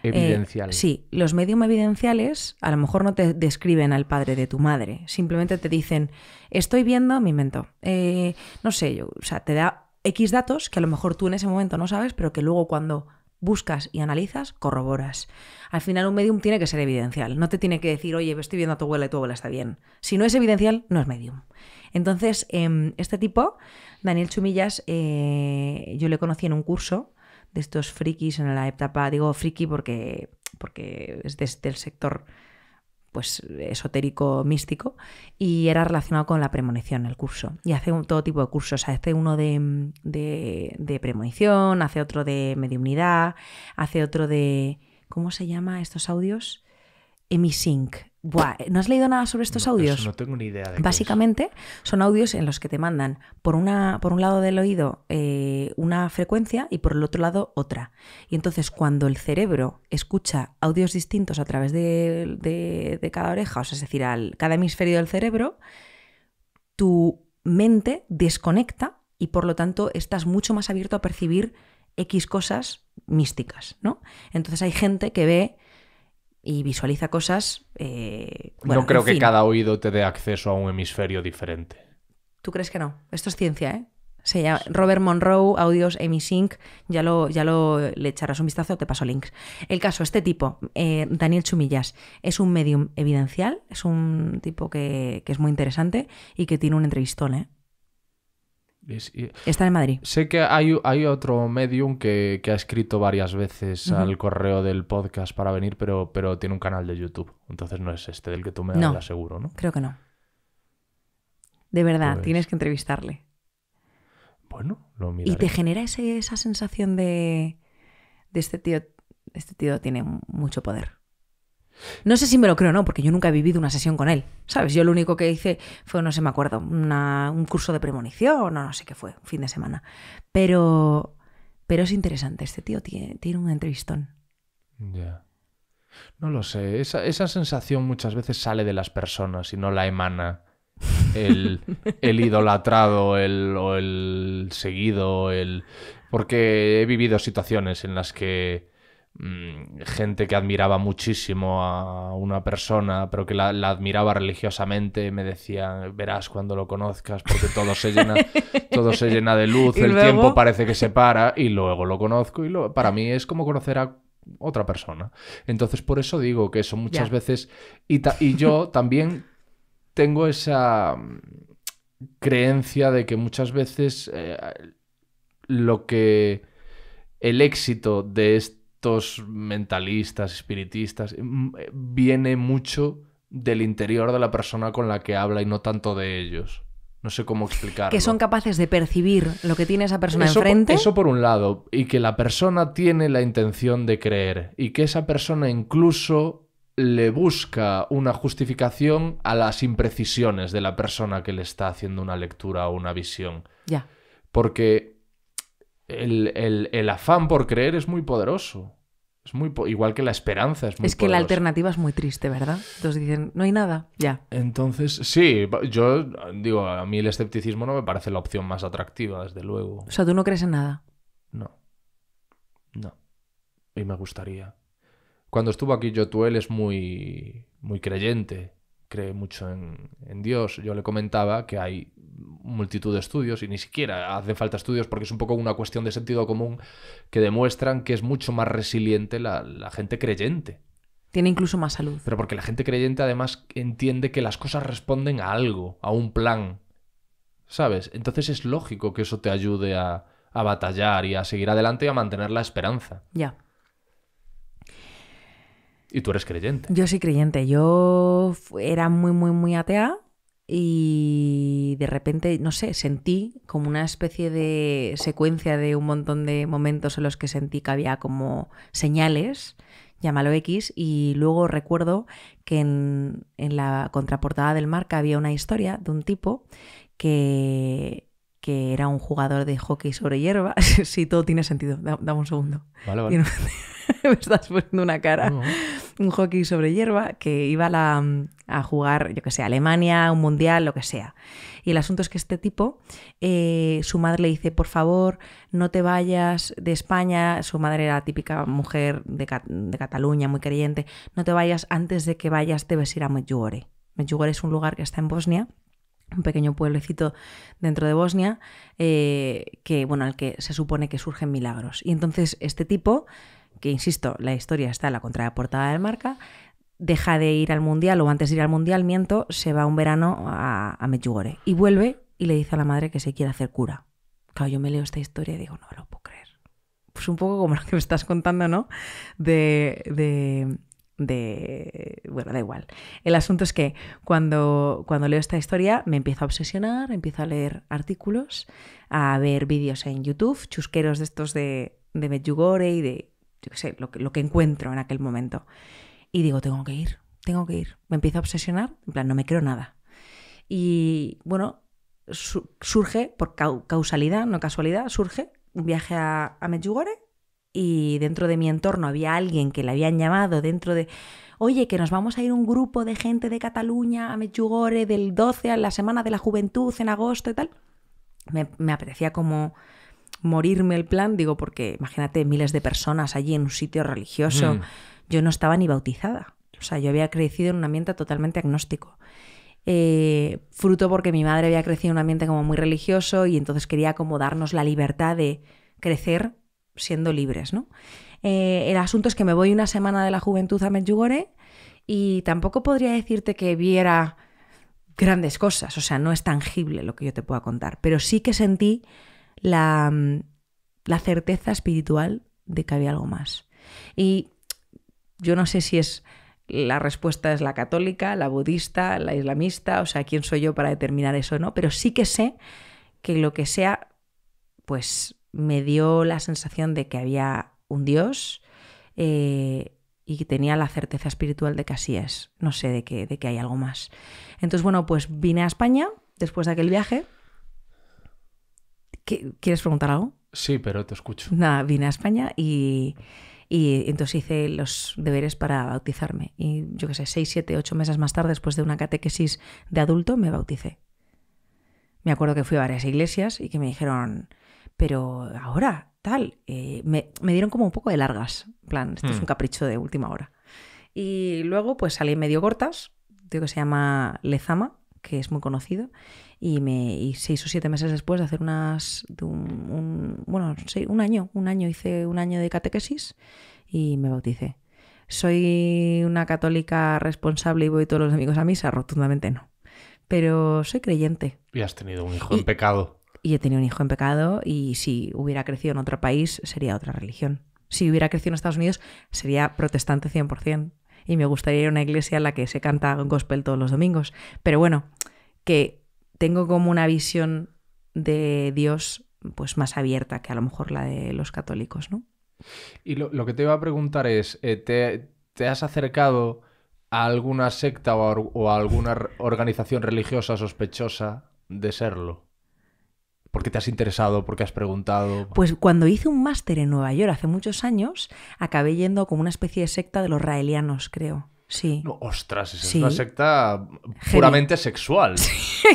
Eh, evidencial. sí, los medium evidenciales a lo mejor no te describen al padre de tu madre, simplemente te dicen, estoy viendo, mi invento, eh, no sé, yo, o sea, te da X datos que a lo mejor tú en ese momento no sabes, pero que luego cuando buscas y analizas, corroboras. Al final un medium tiene que ser evidencial, no te tiene que decir, oye, estoy viendo a tu abuela y tu abuela está bien. Si no es evidencial, no es medium. Entonces, em, este tipo, Daniel Chumillas, eh, yo le conocí en un curso de estos frikis en la etapa, digo friki porque, porque es desde del sector pues esotérico místico y era relacionado con la premonición el curso y hace un, todo tipo de cursos hace uno de, de, de premonición hace otro de mediunidad hace otro de ¿cómo se llama estos audios? Emisync. ¿no has leído nada sobre estos audios? No tengo ni idea. De Básicamente son audios en los que te mandan por, una, por un lado del oído eh, una frecuencia y por el otro lado otra. Y entonces cuando el cerebro escucha audios distintos a través de, cada oreja, o es decir, al, cada hemisferio del cerebro, tu mente desconecta y por lo tanto estás mucho más abierto a percibir X cosas místicas, ¿no? Entonces hay gente que ve y visualiza cosas. Eh, no creo que cada oído te dé acceso a un hemisferio diferente. ¿Tú crees que no? Esto es ciencia, ¿eh? Se llama Robert Monroe, Audios Emisync, ya lo, ya lo le echarás un vistazo, te paso links. El caso, este tipo, eh, Daniel Chumillas, es un medium evidencial, es un tipo que, que es muy interesante y que tiene un entrevistón, ¿eh? Está en Madrid. Sé que hay, hay otro medium que, ha escrito varias veces al correo del podcast para venir, pero, pero tiene un canal de YouTube. Entonces no es este del que tú me no, seguro, ¿no? Creo que no. De verdad, pues tienes que entrevistarle. Bueno, lo miraré. Y te genera esa sensación de, de este tío. Este tío tiene mucho poder. No sé si me lo creo o no, porque yo nunca he vivido una sesión con él, ¿sabes? Yo lo único que hice fue, no sé, me acuerdo, un curso de premonición, no, no sé qué fue, un fin de semana. Pero, pero es interesante, este tío tiene, tiene un entrevistón. Ya. No lo sé, esa, sensación muchas veces sale de las personas y no la emana. El, el idolatrado, el, o el seguido, el... Porque he vivido situaciones en las que Mm, gente que admiraba muchísimo a una persona, pero que la, admiraba religiosamente, me decían, verás cuando lo conozcas, porque todo se llena, todo se llena de luz, el tiempo parece que se para, y luego lo conozco, y lo, para mí es como conocer a otra persona. Entonces, por eso digo que eso muchas veces, y, yo también tengo esa mm, creencia de que muchas veces eh, lo que el éxito de este mentalistas, espiritistas, mm, eh, viene mucho del interior de la persona con la que habla y no tanto de ellos. No sé cómo explicarlo. Que son capaces de percibir lo que tiene esa persona enfrente. Eso por un lado, y que la persona tiene la intención de creer, y que esa persona incluso le busca una justificación a las imprecisiones de la persona que le está haciendo una lectura o una visión. Ya. Porque el, afán por creer es muy poderoso. Es muy igual que la esperanza es muy Es que la alternativa es muy triste, ¿verdad? Entonces dicen, no hay nada, ya. Entonces, sí, yo digo, a mí el escepticismo no me parece la opción más atractiva, desde luego. O sea, tú no crees en nada. No. No. Y me gustaría. Cuando estuvo aquí Jotuel es muy muy creyente, cree mucho en, en Dios. Yo le comentaba que hay multitud de estudios y ni siquiera hacen falta estudios porque es un poco una cuestión de sentido común que demuestran que es mucho más resiliente la, gente creyente. Tiene incluso más salud. Pero porque la gente creyente además entiende que las cosas responden a algo, a un plan. ¿Sabes? Entonces es lógico que eso te ayude a, a batallar y a seguir adelante y a mantener la esperanza. Ya. Y tú eres creyente. Yo soy creyente. Yo era muy, muy, muy atea y de repente, no sé, sentí como una especie de secuencia de un montón de momentos en los que sentí que había como señales, llámalo X, y luego recuerdo que en, en la contraportada del marca había una historia de un tipo que que era un jugador de hockey sobre hierba. si todo tiene sentido, dame un segundo. Me estás poniendo una cara. Un hockey sobre hierba que iba a, jugar, yo que sé, Alemania, un mundial, lo que sea. Y el asunto es que este tipo, eh, su madre le dice, por favor, no te vayas de España. Su madre era típica mujer de, de, Cataluña, muy creyente. No te vayas antes de que vayas, debes ir a Medjugorje. Medjugorje es un lugar que está en Bosnia un pequeño pueblecito dentro de Bosnia, eh, que, bueno, al que se supone que surgen milagros. Y entonces este tipo, que insisto, la historia está en la contraportada del marca, deja de ir al mundial, o antes de ir al mundial, miento, se va un verano a, a Y vuelve y le dice a la madre que se quiere hacer cura. Claro, yo me leo esta historia y digo, no me lo puedo creer. Pues un poco como lo que me estás contando, ¿no? de, de de... Bueno, da igual. El asunto es que cuando, cuando leo esta historia me empiezo a obsesionar, empiezo a leer artículos, a ver vídeos en YouTube, chusqueros de estos de, de Medjugorje y de, yo qué sé, lo que, lo que encuentro en aquel momento. Y digo, tengo que ir, tengo que ir. Me empiezo a obsesionar, en plan, no me creo nada. Y bueno, surge, por causalidad, no casualidad, surge un viaje a, a Medjugorje y dentro de mi entorno había alguien que le habían llamado dentro de, oye, que nos vamos a ir un grupo de gente de Cataluña a Mechugore del 12 a la Semana de la Juventud en agosto y tal, me, me apetecía como morirme el plan, digo, porque imagínate miles de personas allí en un sitio religioso, mm. yo no estaba ni bautizada, o sea, yo había crecido en un ambiente totalmente agnóstico. Eh, fruto porque mi madre había crecido en un ambiente como muy religioso y entonces quería como darnos la libertad de crecer siendo libres, ¿no? Eh, el asunto es que me voy una semana de la juventud a Medjugorje y tampoco podría decirte que viera grandes cosas, o sea, no es tangible lo que yo te pueda contar, pero sí que sentí la, mm, certeza espiritual de que había algo más. Y yo no sé si es la respuesta es la católica, la budista, la islamista, o sea, quién soy yo para determinar eso, o ¿no? Pero sí que sé que lo que sea, pues me dio la sensación de que había un Dios eh, y tenía la certeza espiritual de que así es, no sé, de que, de que hay algo más. Entonces, bueno, pues vine a España después de aquel viaje. ¿Quieres preguntar algo? Sí, pero te escucho. Nada, vine a España y, y entonces hice los deberes para bautizarme. Y yo qué sé, seis, siete, ocho meses más tarde, después de una catequesis de adulto, me bauticé. Me acuerdo que fui a varias iglesias y que me dijeron, pero ahora tal, eh, me, dieron como un poco de largas, plan, esto es un hmm. capricho de última hora. Y luego pues salí medio cortas, digo que se llama Lezama, que es muy conocido, y, me, y seis o siete meses después de hacer unas, un, bueno, un año, un año, hice un año de catequesis y me bauticé. ¿Soy una católica responsable y voy todos los amigos a misa? Rotundamente no. Pero soy creyente. Y has tenido un hijo en pecado y he tenido un hijo en pecado y si hubiera crecido en otro país sería otra religión. Si hubiera crecido en Estados Unidos sería protestante 100% y me gustaría ir a una iglesia en la que se canta gospel todos los domingos. Pero bueno, que tengo como una visión de Dios pues más abierta que a lo mejor la de los católicos, ¿no? Y lo, que te iba a preguntar es, eh, ¿te, has acercado a alguna secta o o a alguna organización religiosa sospechosa de serlo? porque te has interesado, porque has preguntado. Pues cuando hice un máster en Nueva York hace muchos años, acabé yendo como una especie de secta de los raelianos, creo. Sí. ostras, es una secta puramente sexual.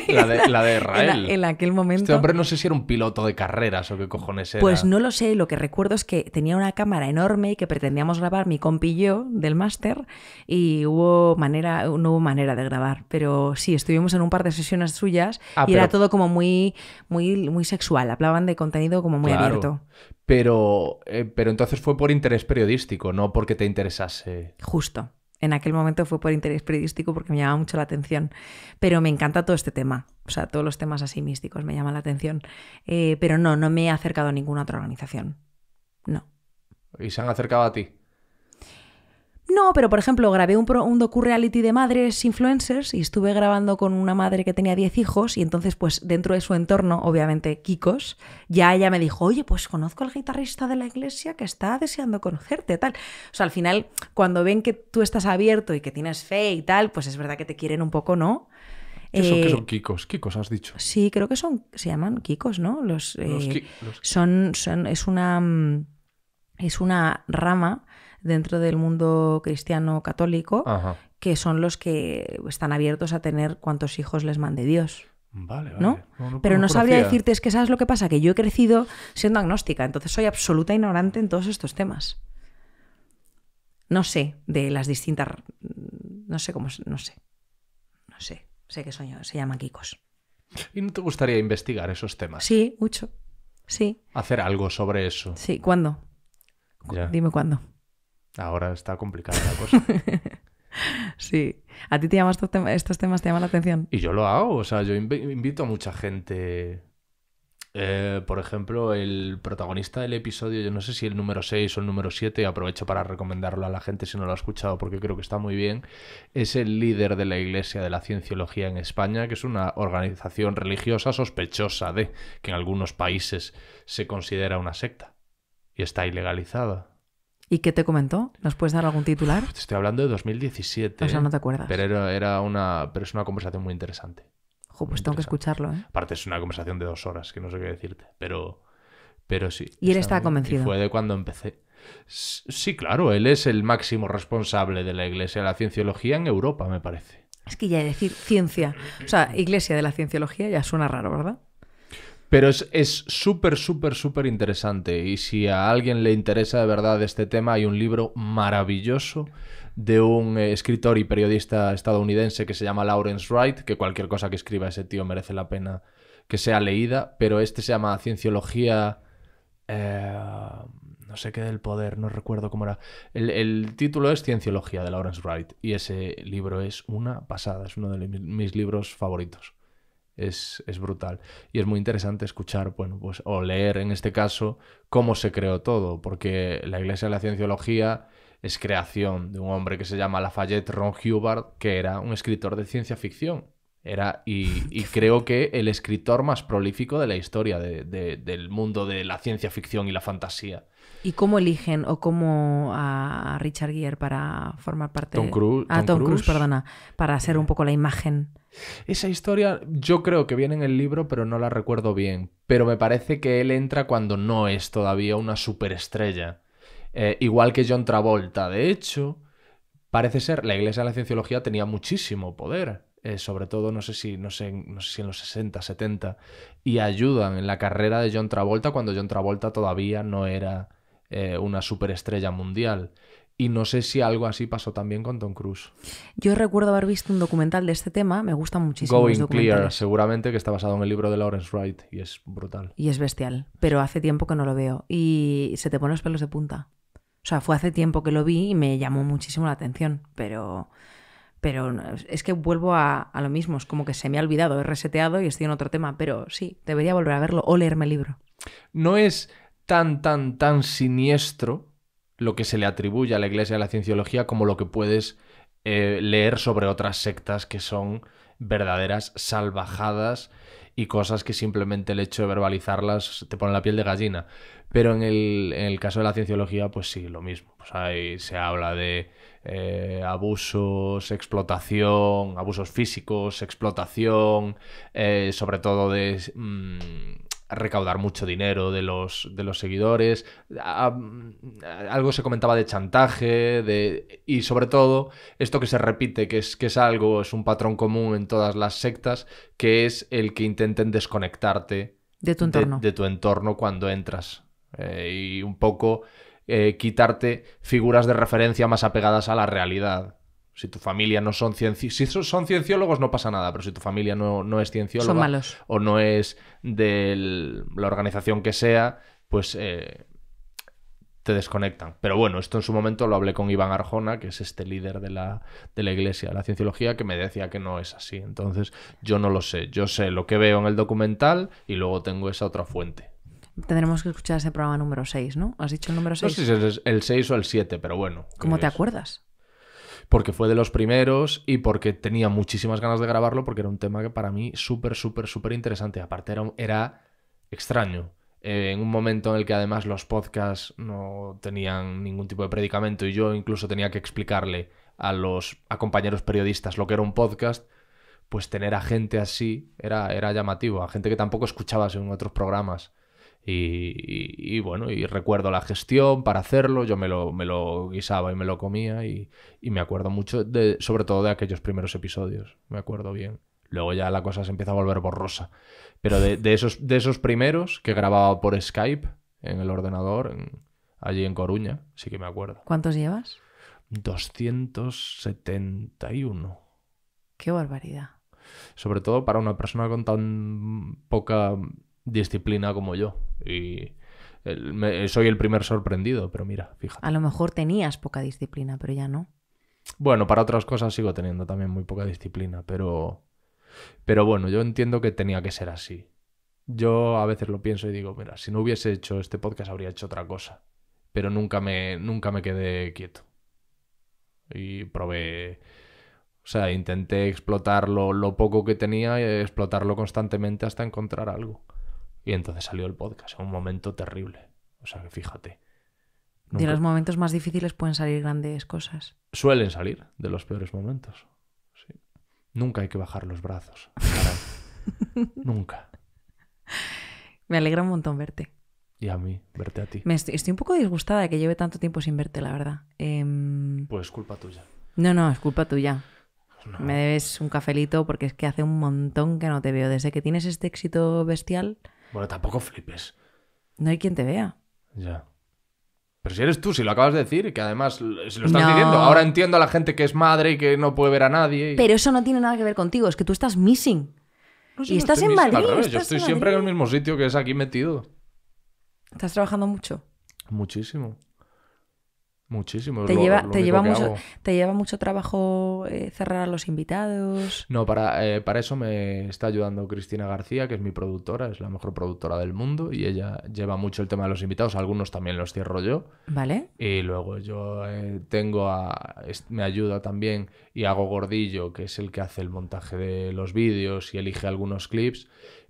La, de, Israel. En, aquel momento. Este hombre no sé si era un piloto de carreras o qué cojones era. Pues no lo sé. Lo que recuerdo es que tenía una cámara enorme y que pretendíamos grabar mi compi yo del máster y hubo manera, no hubo manera de grabar. Pero sí, estuvimos en un par de sesiones suyas ah, y era todo como muy, muy, muy sexual. Hablaban de contenido como muy abierto. Pero, eh, pero entonces fue por interés periodístico, no porque te interesase. Justo en aquel momento fue por interés periodístico porque me llamaba mucho la atención. Pero me encanta todo este tema, o sea, todos los temas así místicos me llaman la atención. Eh, pero no, no me he acercado a ninguna otra organización. No. ¿Y se han acercado a ti? No, pero por ejemplo, grabé un, pro, docu reality de madres influencers y estuve grabando con una madre que tenía 10 hijos y entonces pues dentro de su entorno, obviamente Kikos, ya ella me dijo, oye, pues conozco al guitarrista de la iglesia que está deseando conocerte, tal. O sea, al final, cuando ven que tú estás abierto y que tienes fe y tal, pues es verdad que te quieren un poco, ¿no? ¿Qué son, son, eh, Kikos? Kikos, has dicho. Sí, creo que son, se llaman Kikos, ¿no? Los, eh, Son, son, es una, mm, es una rama dentro del mundo cristiano católico, que son los que están abiertos a tener cuantos hijos les mande Dios. Vale, vale. Pero no, sabría decirte, es que sabes lo que pasa, que yo he crecido siendo agnóstica, entonces soy absoluta ignorante en todos estos temas. No sé, de las distintas. No sé cómo. No sé. No sé. Sé que soño, se llaman Kikos. ¿Y no te gustaría investigar esos temas? Sí, mucho. Sí. Hacer algo sobre eso. Sí, ¿cuándo? Dime cuándo. Ahora está complicada la cosa. sí. ¿A ti te llaman estos, temas, te llaman la atención? Y yo lo hago, o sea, yo invito a mucha gente. Eh, por ejemplo, el protagonista del episodio, yo no sé si el número 6 o el número 7, aprovecho para recomendarlo a la gente si no lo ha escuchado porque creo que está muy bien, es el líder de la Iglesia de la Cienciología en España, que es una organización religiosa sospechosa de que en algunos países se considera una secta y está ilegalizada. ¿Y qué te comentó? ¿Nos puedes dar algún titular? te estoy hablando de 2017. O sea, no te acuerdas. Pero era, una, es una conversación muy interesante. pues tengo que escucharlo, ¿eh? Aparte es una conversación de dos horas, que no sé qué decirte, pero, pero sí. Y él estaba convencido. fue de cuando empecé. Sí, claro, él es el máximo responsable de la Iglesia de la Cienciología en Europa, me parece. Es que ya decir ciencia, o sea, Iglesia de la Cienciología ya suena raro, ¿verdad? Pero es súper, súper, súper interesante. Y si a alguien le interesa de verdad este tema, hay un libro maravilloso de un eh, escritor y periodista estadounidense que se llama Lawrence Wright, que cualquier cosa que escriba ese tío merece la pena que sea leída, pero este se llama Cienciología... Eh, no sé qué del poder, no recuerdo cómo era. El, el, título es Cienciología de Lawrence Wright y ese libro es una pasada, es uno de mis libros favoritos es, brutal. Y es muy interesante escuchar, bueno, pues, o leer en este caso, cómo se creó todo, porque la Iglesia de la Cienciología es creación de un hombre que se llama Lafayette Ron Hubbard, que era un escritor de ciencia ficción. Era, y, creo que el escritor más prolífico de la historia del mundo de la ciencia ficción y la fantasía. ¿Y cómo eligen o cómo a Richard Gere para formar parte Tom Cruise, ah, Tom, Cruise, perdona, para hacer un poco la imagen? Esa historia yo creo que viene en el libro, pero no la recuerdo bien. Pero me parece que él entra cuando no es todavía una superestrella. Eh, igual que John Travolta. De hecho, parece ser la Iglesia de la Cienciología tenía muchísimo poder. Eh, sobre todo, no sé, si, no sé si en los 60, 70, y ayudan en la carrera de John Travolta cuando John Travolta todavía no era eh, una superestrella mundial. Y no sé si algo así pasó también con Tom Cruise. Yo recuerdo haber visto un documental de este tema, me gusta muchísimo. Going Clear, seguramente que está basado en el libro de Lawrence Wright y es brutal. Y es bestial, pero hace tiempo que no lo veo y se te ponen los pelos de punta. O sea, fue hace tiempo que lo vi y me llamó muchísimo la atención, pero, pero es que vuelvo a lo mismo, es como que se me ha olvidado, he reseteado y estoy en otro tema, pero sí, debería volver a verlo o leerme el libro. No es tan, tan, tan siniestro lo que se le atribuye a la Iglesia de la Cienciología como lo que puedes eh, leer sobre otras sectas que son verdaderas salvajadas y cosas que simplemente el hecho de verbalizarlas te pone la piel de gallina. Pero en el, caso de la cienciología, pues sí, lo mismo. Pues ahí se habla de eh, abusos, explotación, abusos físicos, explotación, eh, sobre todo de... Mm, recaudar mucho dinero de los, de los seguidores, algo se comentaba de chantaje, de, y sobre todo esto que se repite, que es, que es algo, es un patrón común en todas las sectas, que es el que intenten desconectarte de tu entorno, tu entorno cuando entras. Eh, y un poco eh, quitarte figuras de referencia más apegadas a la realidad. Si tu familia no son cienciólogos, si son cienciólogos no pasa nada, pero si tu familia no, es ciencióloga o no es de la organización que sea, pues eh, te desconectan. Pero bueno, esto en su momento lo hablé con Iván Arjona, que es este líder de la, de la iglesia, de la cienciología, que me decía que no es así. Entonces yo no lo sé, yo sé lo que veo en el documental y luego tengo esa otra fuente. Tendremos que escuchar ese programa número 6, ¿no? ¿Has dicho el número 6? No sé si es el 6 o el 7, pero bueno. ¿Cómo te acuerdas? porque fue de los primeros y porque tenía muchísimas ganas de grabarlo, porque era un tema que para mí súper, súper, súper interesante. Aparte era, era extraño. Eh, en un momento en el que además los podcasts no tenían ningún tipo de predicamento y yo incluso tenía que explicarle a los compañeros periodistas lo que era un podcast, pues tener a gente así era, era llamativo, a gente que tampoco escuchaba en otros programas. Y, bueno, y recuerdo la gestión para hacerlo, yo me lo, me lo guisaba y me lo comía y, me acuerdo mucho, de, sobre todo de aquellos primeros episodios, me acuerdo bien. Luego ya la cosa se empieza a volver borrosa. Pero de, esos, de esos primeros que grababa por Skype en el ordenador, allí en Coruña, sí que me acuerdo. ¿Cuántos llevas? 271. Qué barbaridad. Sobre todo para una persona con tan poca disciplina como yo. Y soy el primer sorprendido, pero mira, fíjate. A lo mejor tenías poca disciplina, pero ya no. Bueno, para otras cosas sigo teniendo también muy poca disciplina, pero... Pero bueno, yo entiendo que tenía que ser así. Yo a veces lo pienso y digo, mira, si no hubiese hecho este podcast habría hecho otra cosa. Pero nunca me, nunca me quedé quieto. Y probé... O sea, intenté explotar lo, lo poco que tenía y explotarlo constantemente hasta encontrar algo. Y entonces salió el podcast, un momento terrible. O sea fíjate. De los momentos más difíciles pueden salir grandes cosas. Suelen salir de los peores momentos. Nunca hay que bajar los brazos. Nunca. Me alegra un montón verte. Y a mí, verte a ti. estoy, un poco disgustada de que lleve tanto tiempo sin verte, la verdad. Eh... Pues culpa tuya. No, no, es culpa tuya. Me debes un cafelito porque es que hace un montón que no te veo. Desde que tienes este éxito bestial, bueno, tampoco flipes. No hay quien te vea. Ya. Pero si eres tú, si lo acabas de decir, que además si lo estás diciendo, ahora entiendo a la gente que es madre y que no puede ver a nadie. Pero eso no tiene nada que ver contigo, es que tú estás missing. y estás en Madrid. yo estoy siempre en el mismo sitio que es aquí metido. ¿Estás trabajando mucho? Muchísimo. Muchísimo. Te, lleva, te, lleva mucho, trabajo eh, cerrar a los invitados. No, para, eh, para eso me está ayudando Cristina García, que es mi productora, es la mejor productora del mundo y ella lleva mucho el tema de los invitados. Algunos también los cierro yo. Vale. Y luego yo eh, tengo a. me ayuda también y hago Gordillo, que es el que hace el montaje de los vídeos y elige algunos clips.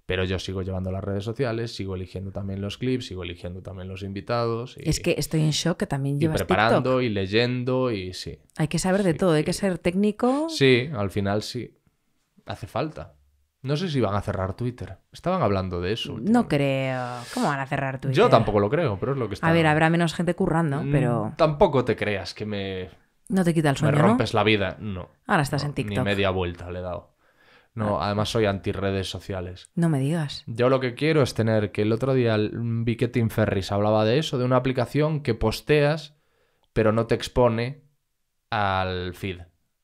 Pero yo sigo llevando las redes sociales, sigo eligiendo también los clips, sigo eligiendo también los invitados. Y, es que estoy en shock que también llevas Y preparando y leyendo y sí. Hay que saber de todo, hay que ser técnico. Sí, al final sí. Hace falta. No sé si van a cerrar Twitter. Estaban hablando de eso. No creo. ¿Cómo van a cerrar Twitter? Yo tampoco lo creo, pero es lo que está. A ver, habrá menos gente currando, mm, pero. Tampoco te creas que me. No te quita el sueño. Me rompes la vida. No. Ahora estás en TikTok. Ni media vuelta le he dado. No, ah. además soy anti redes sociales. No me digas. Yo lo que quiero es tener, que el otro día vi que Tim Ferris hablaba de eso, de una aplicación que posteas, pero no te expone al feed.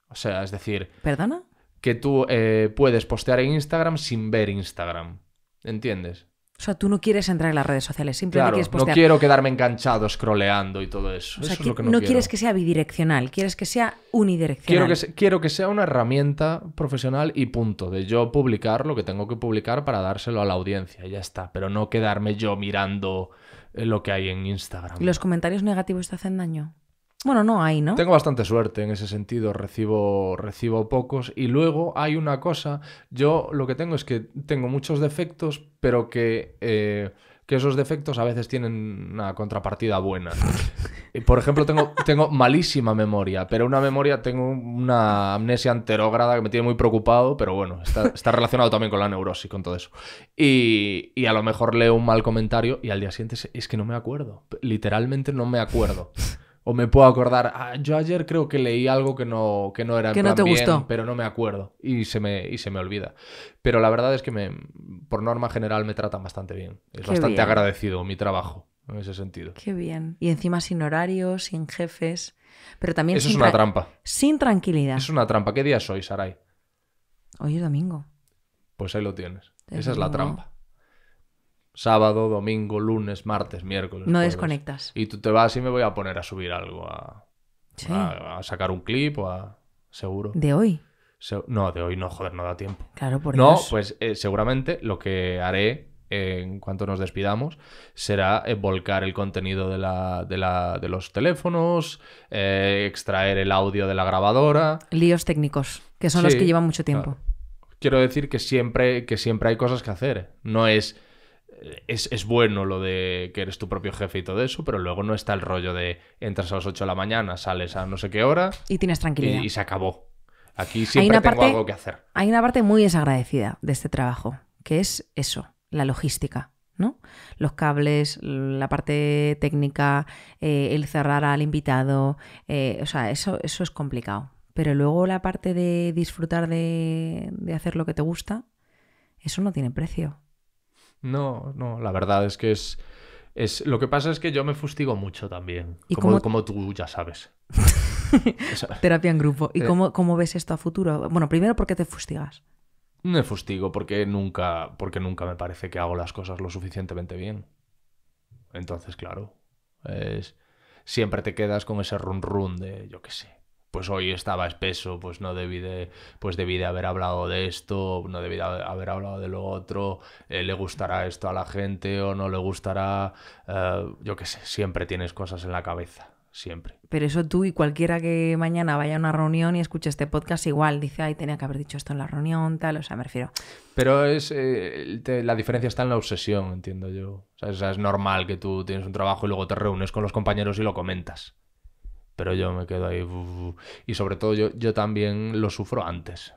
O sea, es decir... ¿Perdona? Que tú eh, puedes postear en Instagram sin ver Instagram. ¿Entiendes? O sea, tú no quieres entrar en las redes sociales, simplemente quieres postear. No quiero quedarme enganchado, scrolleando y todo eso. eso es lo que no, no quieres que sea bidireccional, quieres que sea unidireccional. Quiero que, quiero que sea una herramienta profesional y punto. De yo publicar lo que tengo que publicar para dárselo a la audiencia, ya está. Pero no quedarme yo mirando eh, lo que hay en Instagram. ¿Y los comentarios negativos te hacen daño? Bueno, no hay, ¿no? Tengo bastante suerte en ese sentido, recibo, recibo pocos. Y luego hay una cosa, yo lo que tengo es que tengo muchos defectos, pero que, eh, que esos defectos a veces tienen una contrapartida buena. Por ejemplo, tengo, tengo malísima memoria, pero una memoria, tengo una amnesia anterógrada que me tiene muy preocupado, pero bueno, está, relacionado también con la neurosis, con todo eso. Y, a lo mejor leo un mal comentario y al día siguiente es, es que no me acuerdo, literalmente no me acuerdo. O me puedo acordar, ah, yo ayer creo que leí algo que no, que no era que no pero no me acuerdo y se me, y se me olvida. Pero la verdad es que me, por norma general me tratan bastante bien. Es bastante agradecido mi trabajo en ese sentido. Qué bien. Y encima sin horarios, sin jefes, pero también Eso es una trampa. Sin tranquilidad. Es una trampa. ¿Qué día soy, Saray? Hoy es domingo. Pues ahí lo tienes. Esa es la trampa sábado, domingo, lunes, martes, miércoles. No desconectas. Y tú te vas y me voy a poner a subir algo, a, a, sacar un clip o a... Seguro. ¿De hoy? No, de hoy no, joder, no da tiempo. Claro, por No, pues eh, seguramente lo que haré eh, en cuanto nos despidamos será eh, volcar el contenido de, la, de, los teléfonos, extraer el audio de la grabadora. Líos técnicos, que son los que llevan mucho ah, tiempo. Quiero decir que siempre, que siempre hay cosas que hacer. No es es, bueno lo de que eres tu propio jefe y todo eso, pero luego no está el rollo de entras a las 8 de la mañana, sales a no sé qué hora. Y tienes tranquilidad. Y, se acabó. Aquí siempre tengo algo que hacer. Hay una parte muy desagradecida de este trabajo, que es eso, la logística. ¿no? Los cables, la parte técnica, eh, el cerrar al invitado, eh, o sea, eso, eso es complicado. Pero luego la parte de disfrutar de hacer lo que te gusta, eso no tiene precio. No, no, la verdad es que es, es... Lo que pasa es que yo me fustigo mucho también, ¿Y como, como tú ya sabes. Terapia en grupo. ¿Y eh. cómo, ves esto a futuro? Bueno, primero, ¿por qué te fustigas? Me fustigo porque nunca, porque nunca me parece que hago las cosas lo suficientemente bien. Entonces, claro, es... siempre te quedas con ese run run de, yo qué sé, pues hoy estaba espeso, pues no debí de, pues debí de haber hablado de esto, no debí de haber hablado de lo otro, eh, le gustará esto a la gente o no le gustará, eh, yo qué sé, siempre tienes cosas en la cabeza. Siempre. Pero eso tú y cualquiera que mañana vaya a una reunión y escuche este podcast igual dice, ay, tenía que haber dicho esto en la reunión, tal, o sea, me refiero. Pero es eh, la diferencia está en la obsesión, entiendo yo. O sea, es normal que tú tienes un trabajo y luego te reúnes con los compañeros y lo comentas pero yo me quedo ahí. Y sobre todo yo, también lo sufro antes,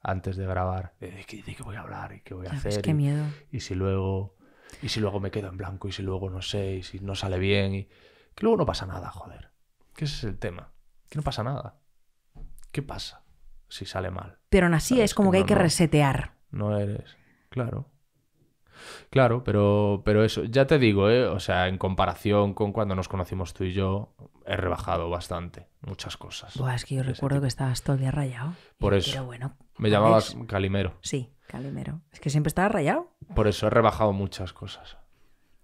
antes de grabar. ¿De qué, voy a hablar? ¿Y qué voy a hacer? miedo. y, si luego, y si luego me quedo en blanco, y si luego no sé, y si no sale bien, y que luego no pasa nada, joder. Que ese es el tema. Que no pasa nada. ¿Qué pasa si sale mal? Pero aún así es como que, hay que resetear. No eres, claro. Claro, pero, pero eso, ya te digo, eh, o sea, en comparación con cuando nos conocimos tú y yo, he rebajado bastante muchas cosas. Buah, es que yo recuerdo que estabas todo el rayado. Por eso. bueno. Me llamabas Calimero. Sí, Calimero. Es que siempre estaba rayado. Por eso he rebajado muchas cosas.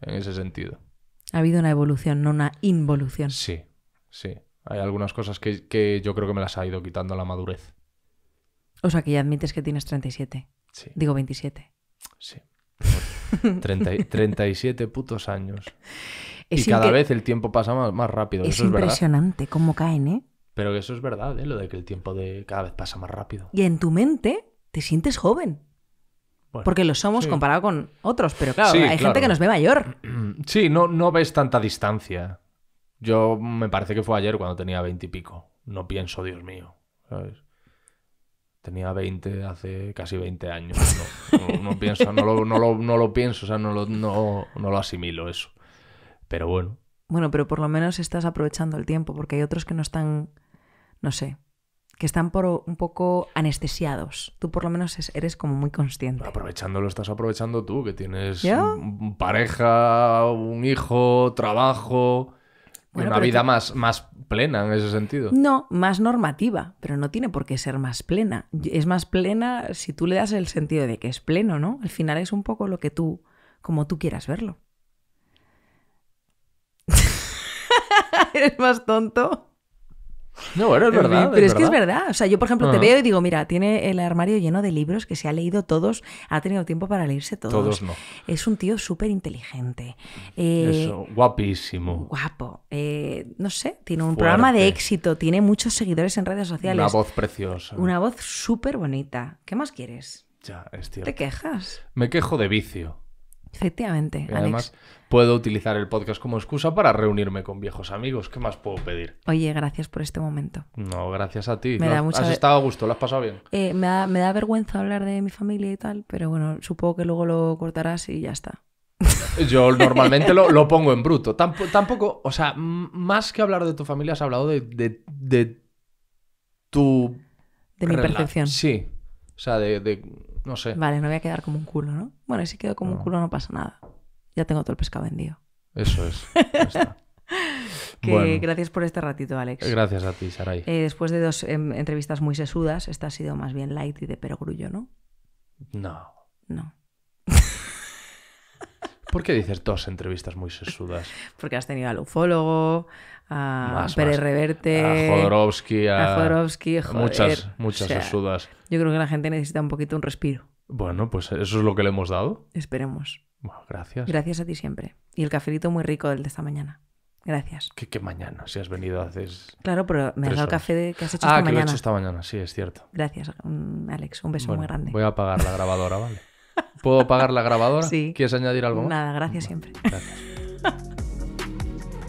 En ese sentido. Ha habido una evolución, no una involución. Sí, sí. Hay algunas cosas que, que yo creo que me las ha ido quitando la madurez. O sea, que ya admites que tienes 37. Sí. Digo 27. Sí. 37 putos años. y cada vez el tiempo pasa más, rápido. Es impresionante cómo caen, ¿eh? Pero eso es verdad, ¿eh? Lo de que el tiempo de cada vez pasa más rápido. Y en tu mente te sientes joven. porque lo somos comparado con otros, pero claro, hay gente que nos ve mayor. Sí, no, no ves tanta distancia. Yo me parece que fue ayer cuando tenía pico No pienso, Dios mío. ¿sabes? Tenía 20 hace casi 20 años. No, no, pienso, no lo, no, lo, no lo pienso, o sea, no lo, no, no lo asimilo eso. Pero bueno. Bueno, pero por lo menos estás aprovechando el tiempo, porque hay otros que no están, no sé, que están por un poco anestesiados. Tú por lo menos eres como muy consciente. Aprovechándolo estás aprovechando tú, que tienes pareja, un hijo, trabajo una vida más, más plena en ese sentido. No, más normativa, pero no tiene por qué ser más plena. Es más plena si tú le das el sentido de que es pleno, ¿no? Al final es un poco lo que tú, como tú quieras verlo. Eres más tonto. No, bueno, verdad. Pero es, que es verdad. O sea, yo, por ejemplo, te veo y digo, mira, tiene el armario lleno de libros que se ha leído todos, ha tenido tiempo para leerse todos. Todos no. Es un tío súper inteligente. Eso, eh, guapísimo. Guapo. Eh, no sé, tiene un programa de éxito, tiene muchos seguidores en redes sociales. Una voz preciosa. Una voz súper bonita. ¿Qué más quieres? Ya, es tío ¿Te quejas? Me quejo de vicio. Efectivamente. además, puedo utilizar el podcast como excusa para reunirme con viejos amigos. ¿Qué más puedo pedir? Oye, gracias por este momento. No, gracias a ti. Me da da has estado a gusto, lo has pasado bien. Eh, me, da, vergüenza hablar de mi familia y tal, pero bueno, supongo que luego lo cortarás y ya está. Yo normalmente lo, pongo en bruto. tampoco, o sea, más que hablar de tu familia, has hablado de, de, tu. De mi percepción. Sí. O sea, de no sé. Vale, no voy a quedar como un culo, ¿no? Bueno, si quedo como un culo no pasa nada. Ya tengo todo el pescado vendido. Eso es. gracias por este ratito, Alex. Gracias a ti, Saray. Eh, después de dos em, entrevistas muy sesudas, esta ha sido más bien light y de perogrullo, ¿no? No. No. ¿Por qué dices dos entrevistas muy sesudas? Porque has tenido al ufólogo, a Pérez Reverte, a Jodorowsky, a, Jodorowsky, muchas, muchas sudas. Yo creo que la gente necesita un poquito un respiro. Bueno, pues eso es lo que le hemos dado. Esperemos. gracias. Gracias a ti siempre. Y el cafelito muy rico del de esta mañana. Gracias. ¿Qué, mañana? Si has venido hace. Claro, pero me ha dado el café que has hecho ah, que Lo he hecho esta mañana, sí, es cierto. Gracias, Alex. Un beso muy grande. Voy a apagar la grabadora, ¿vale? ¿Puedo apagar la grabadora? Sí. ¿Quieres añadir algo Nada, gracias siempre. Gracias.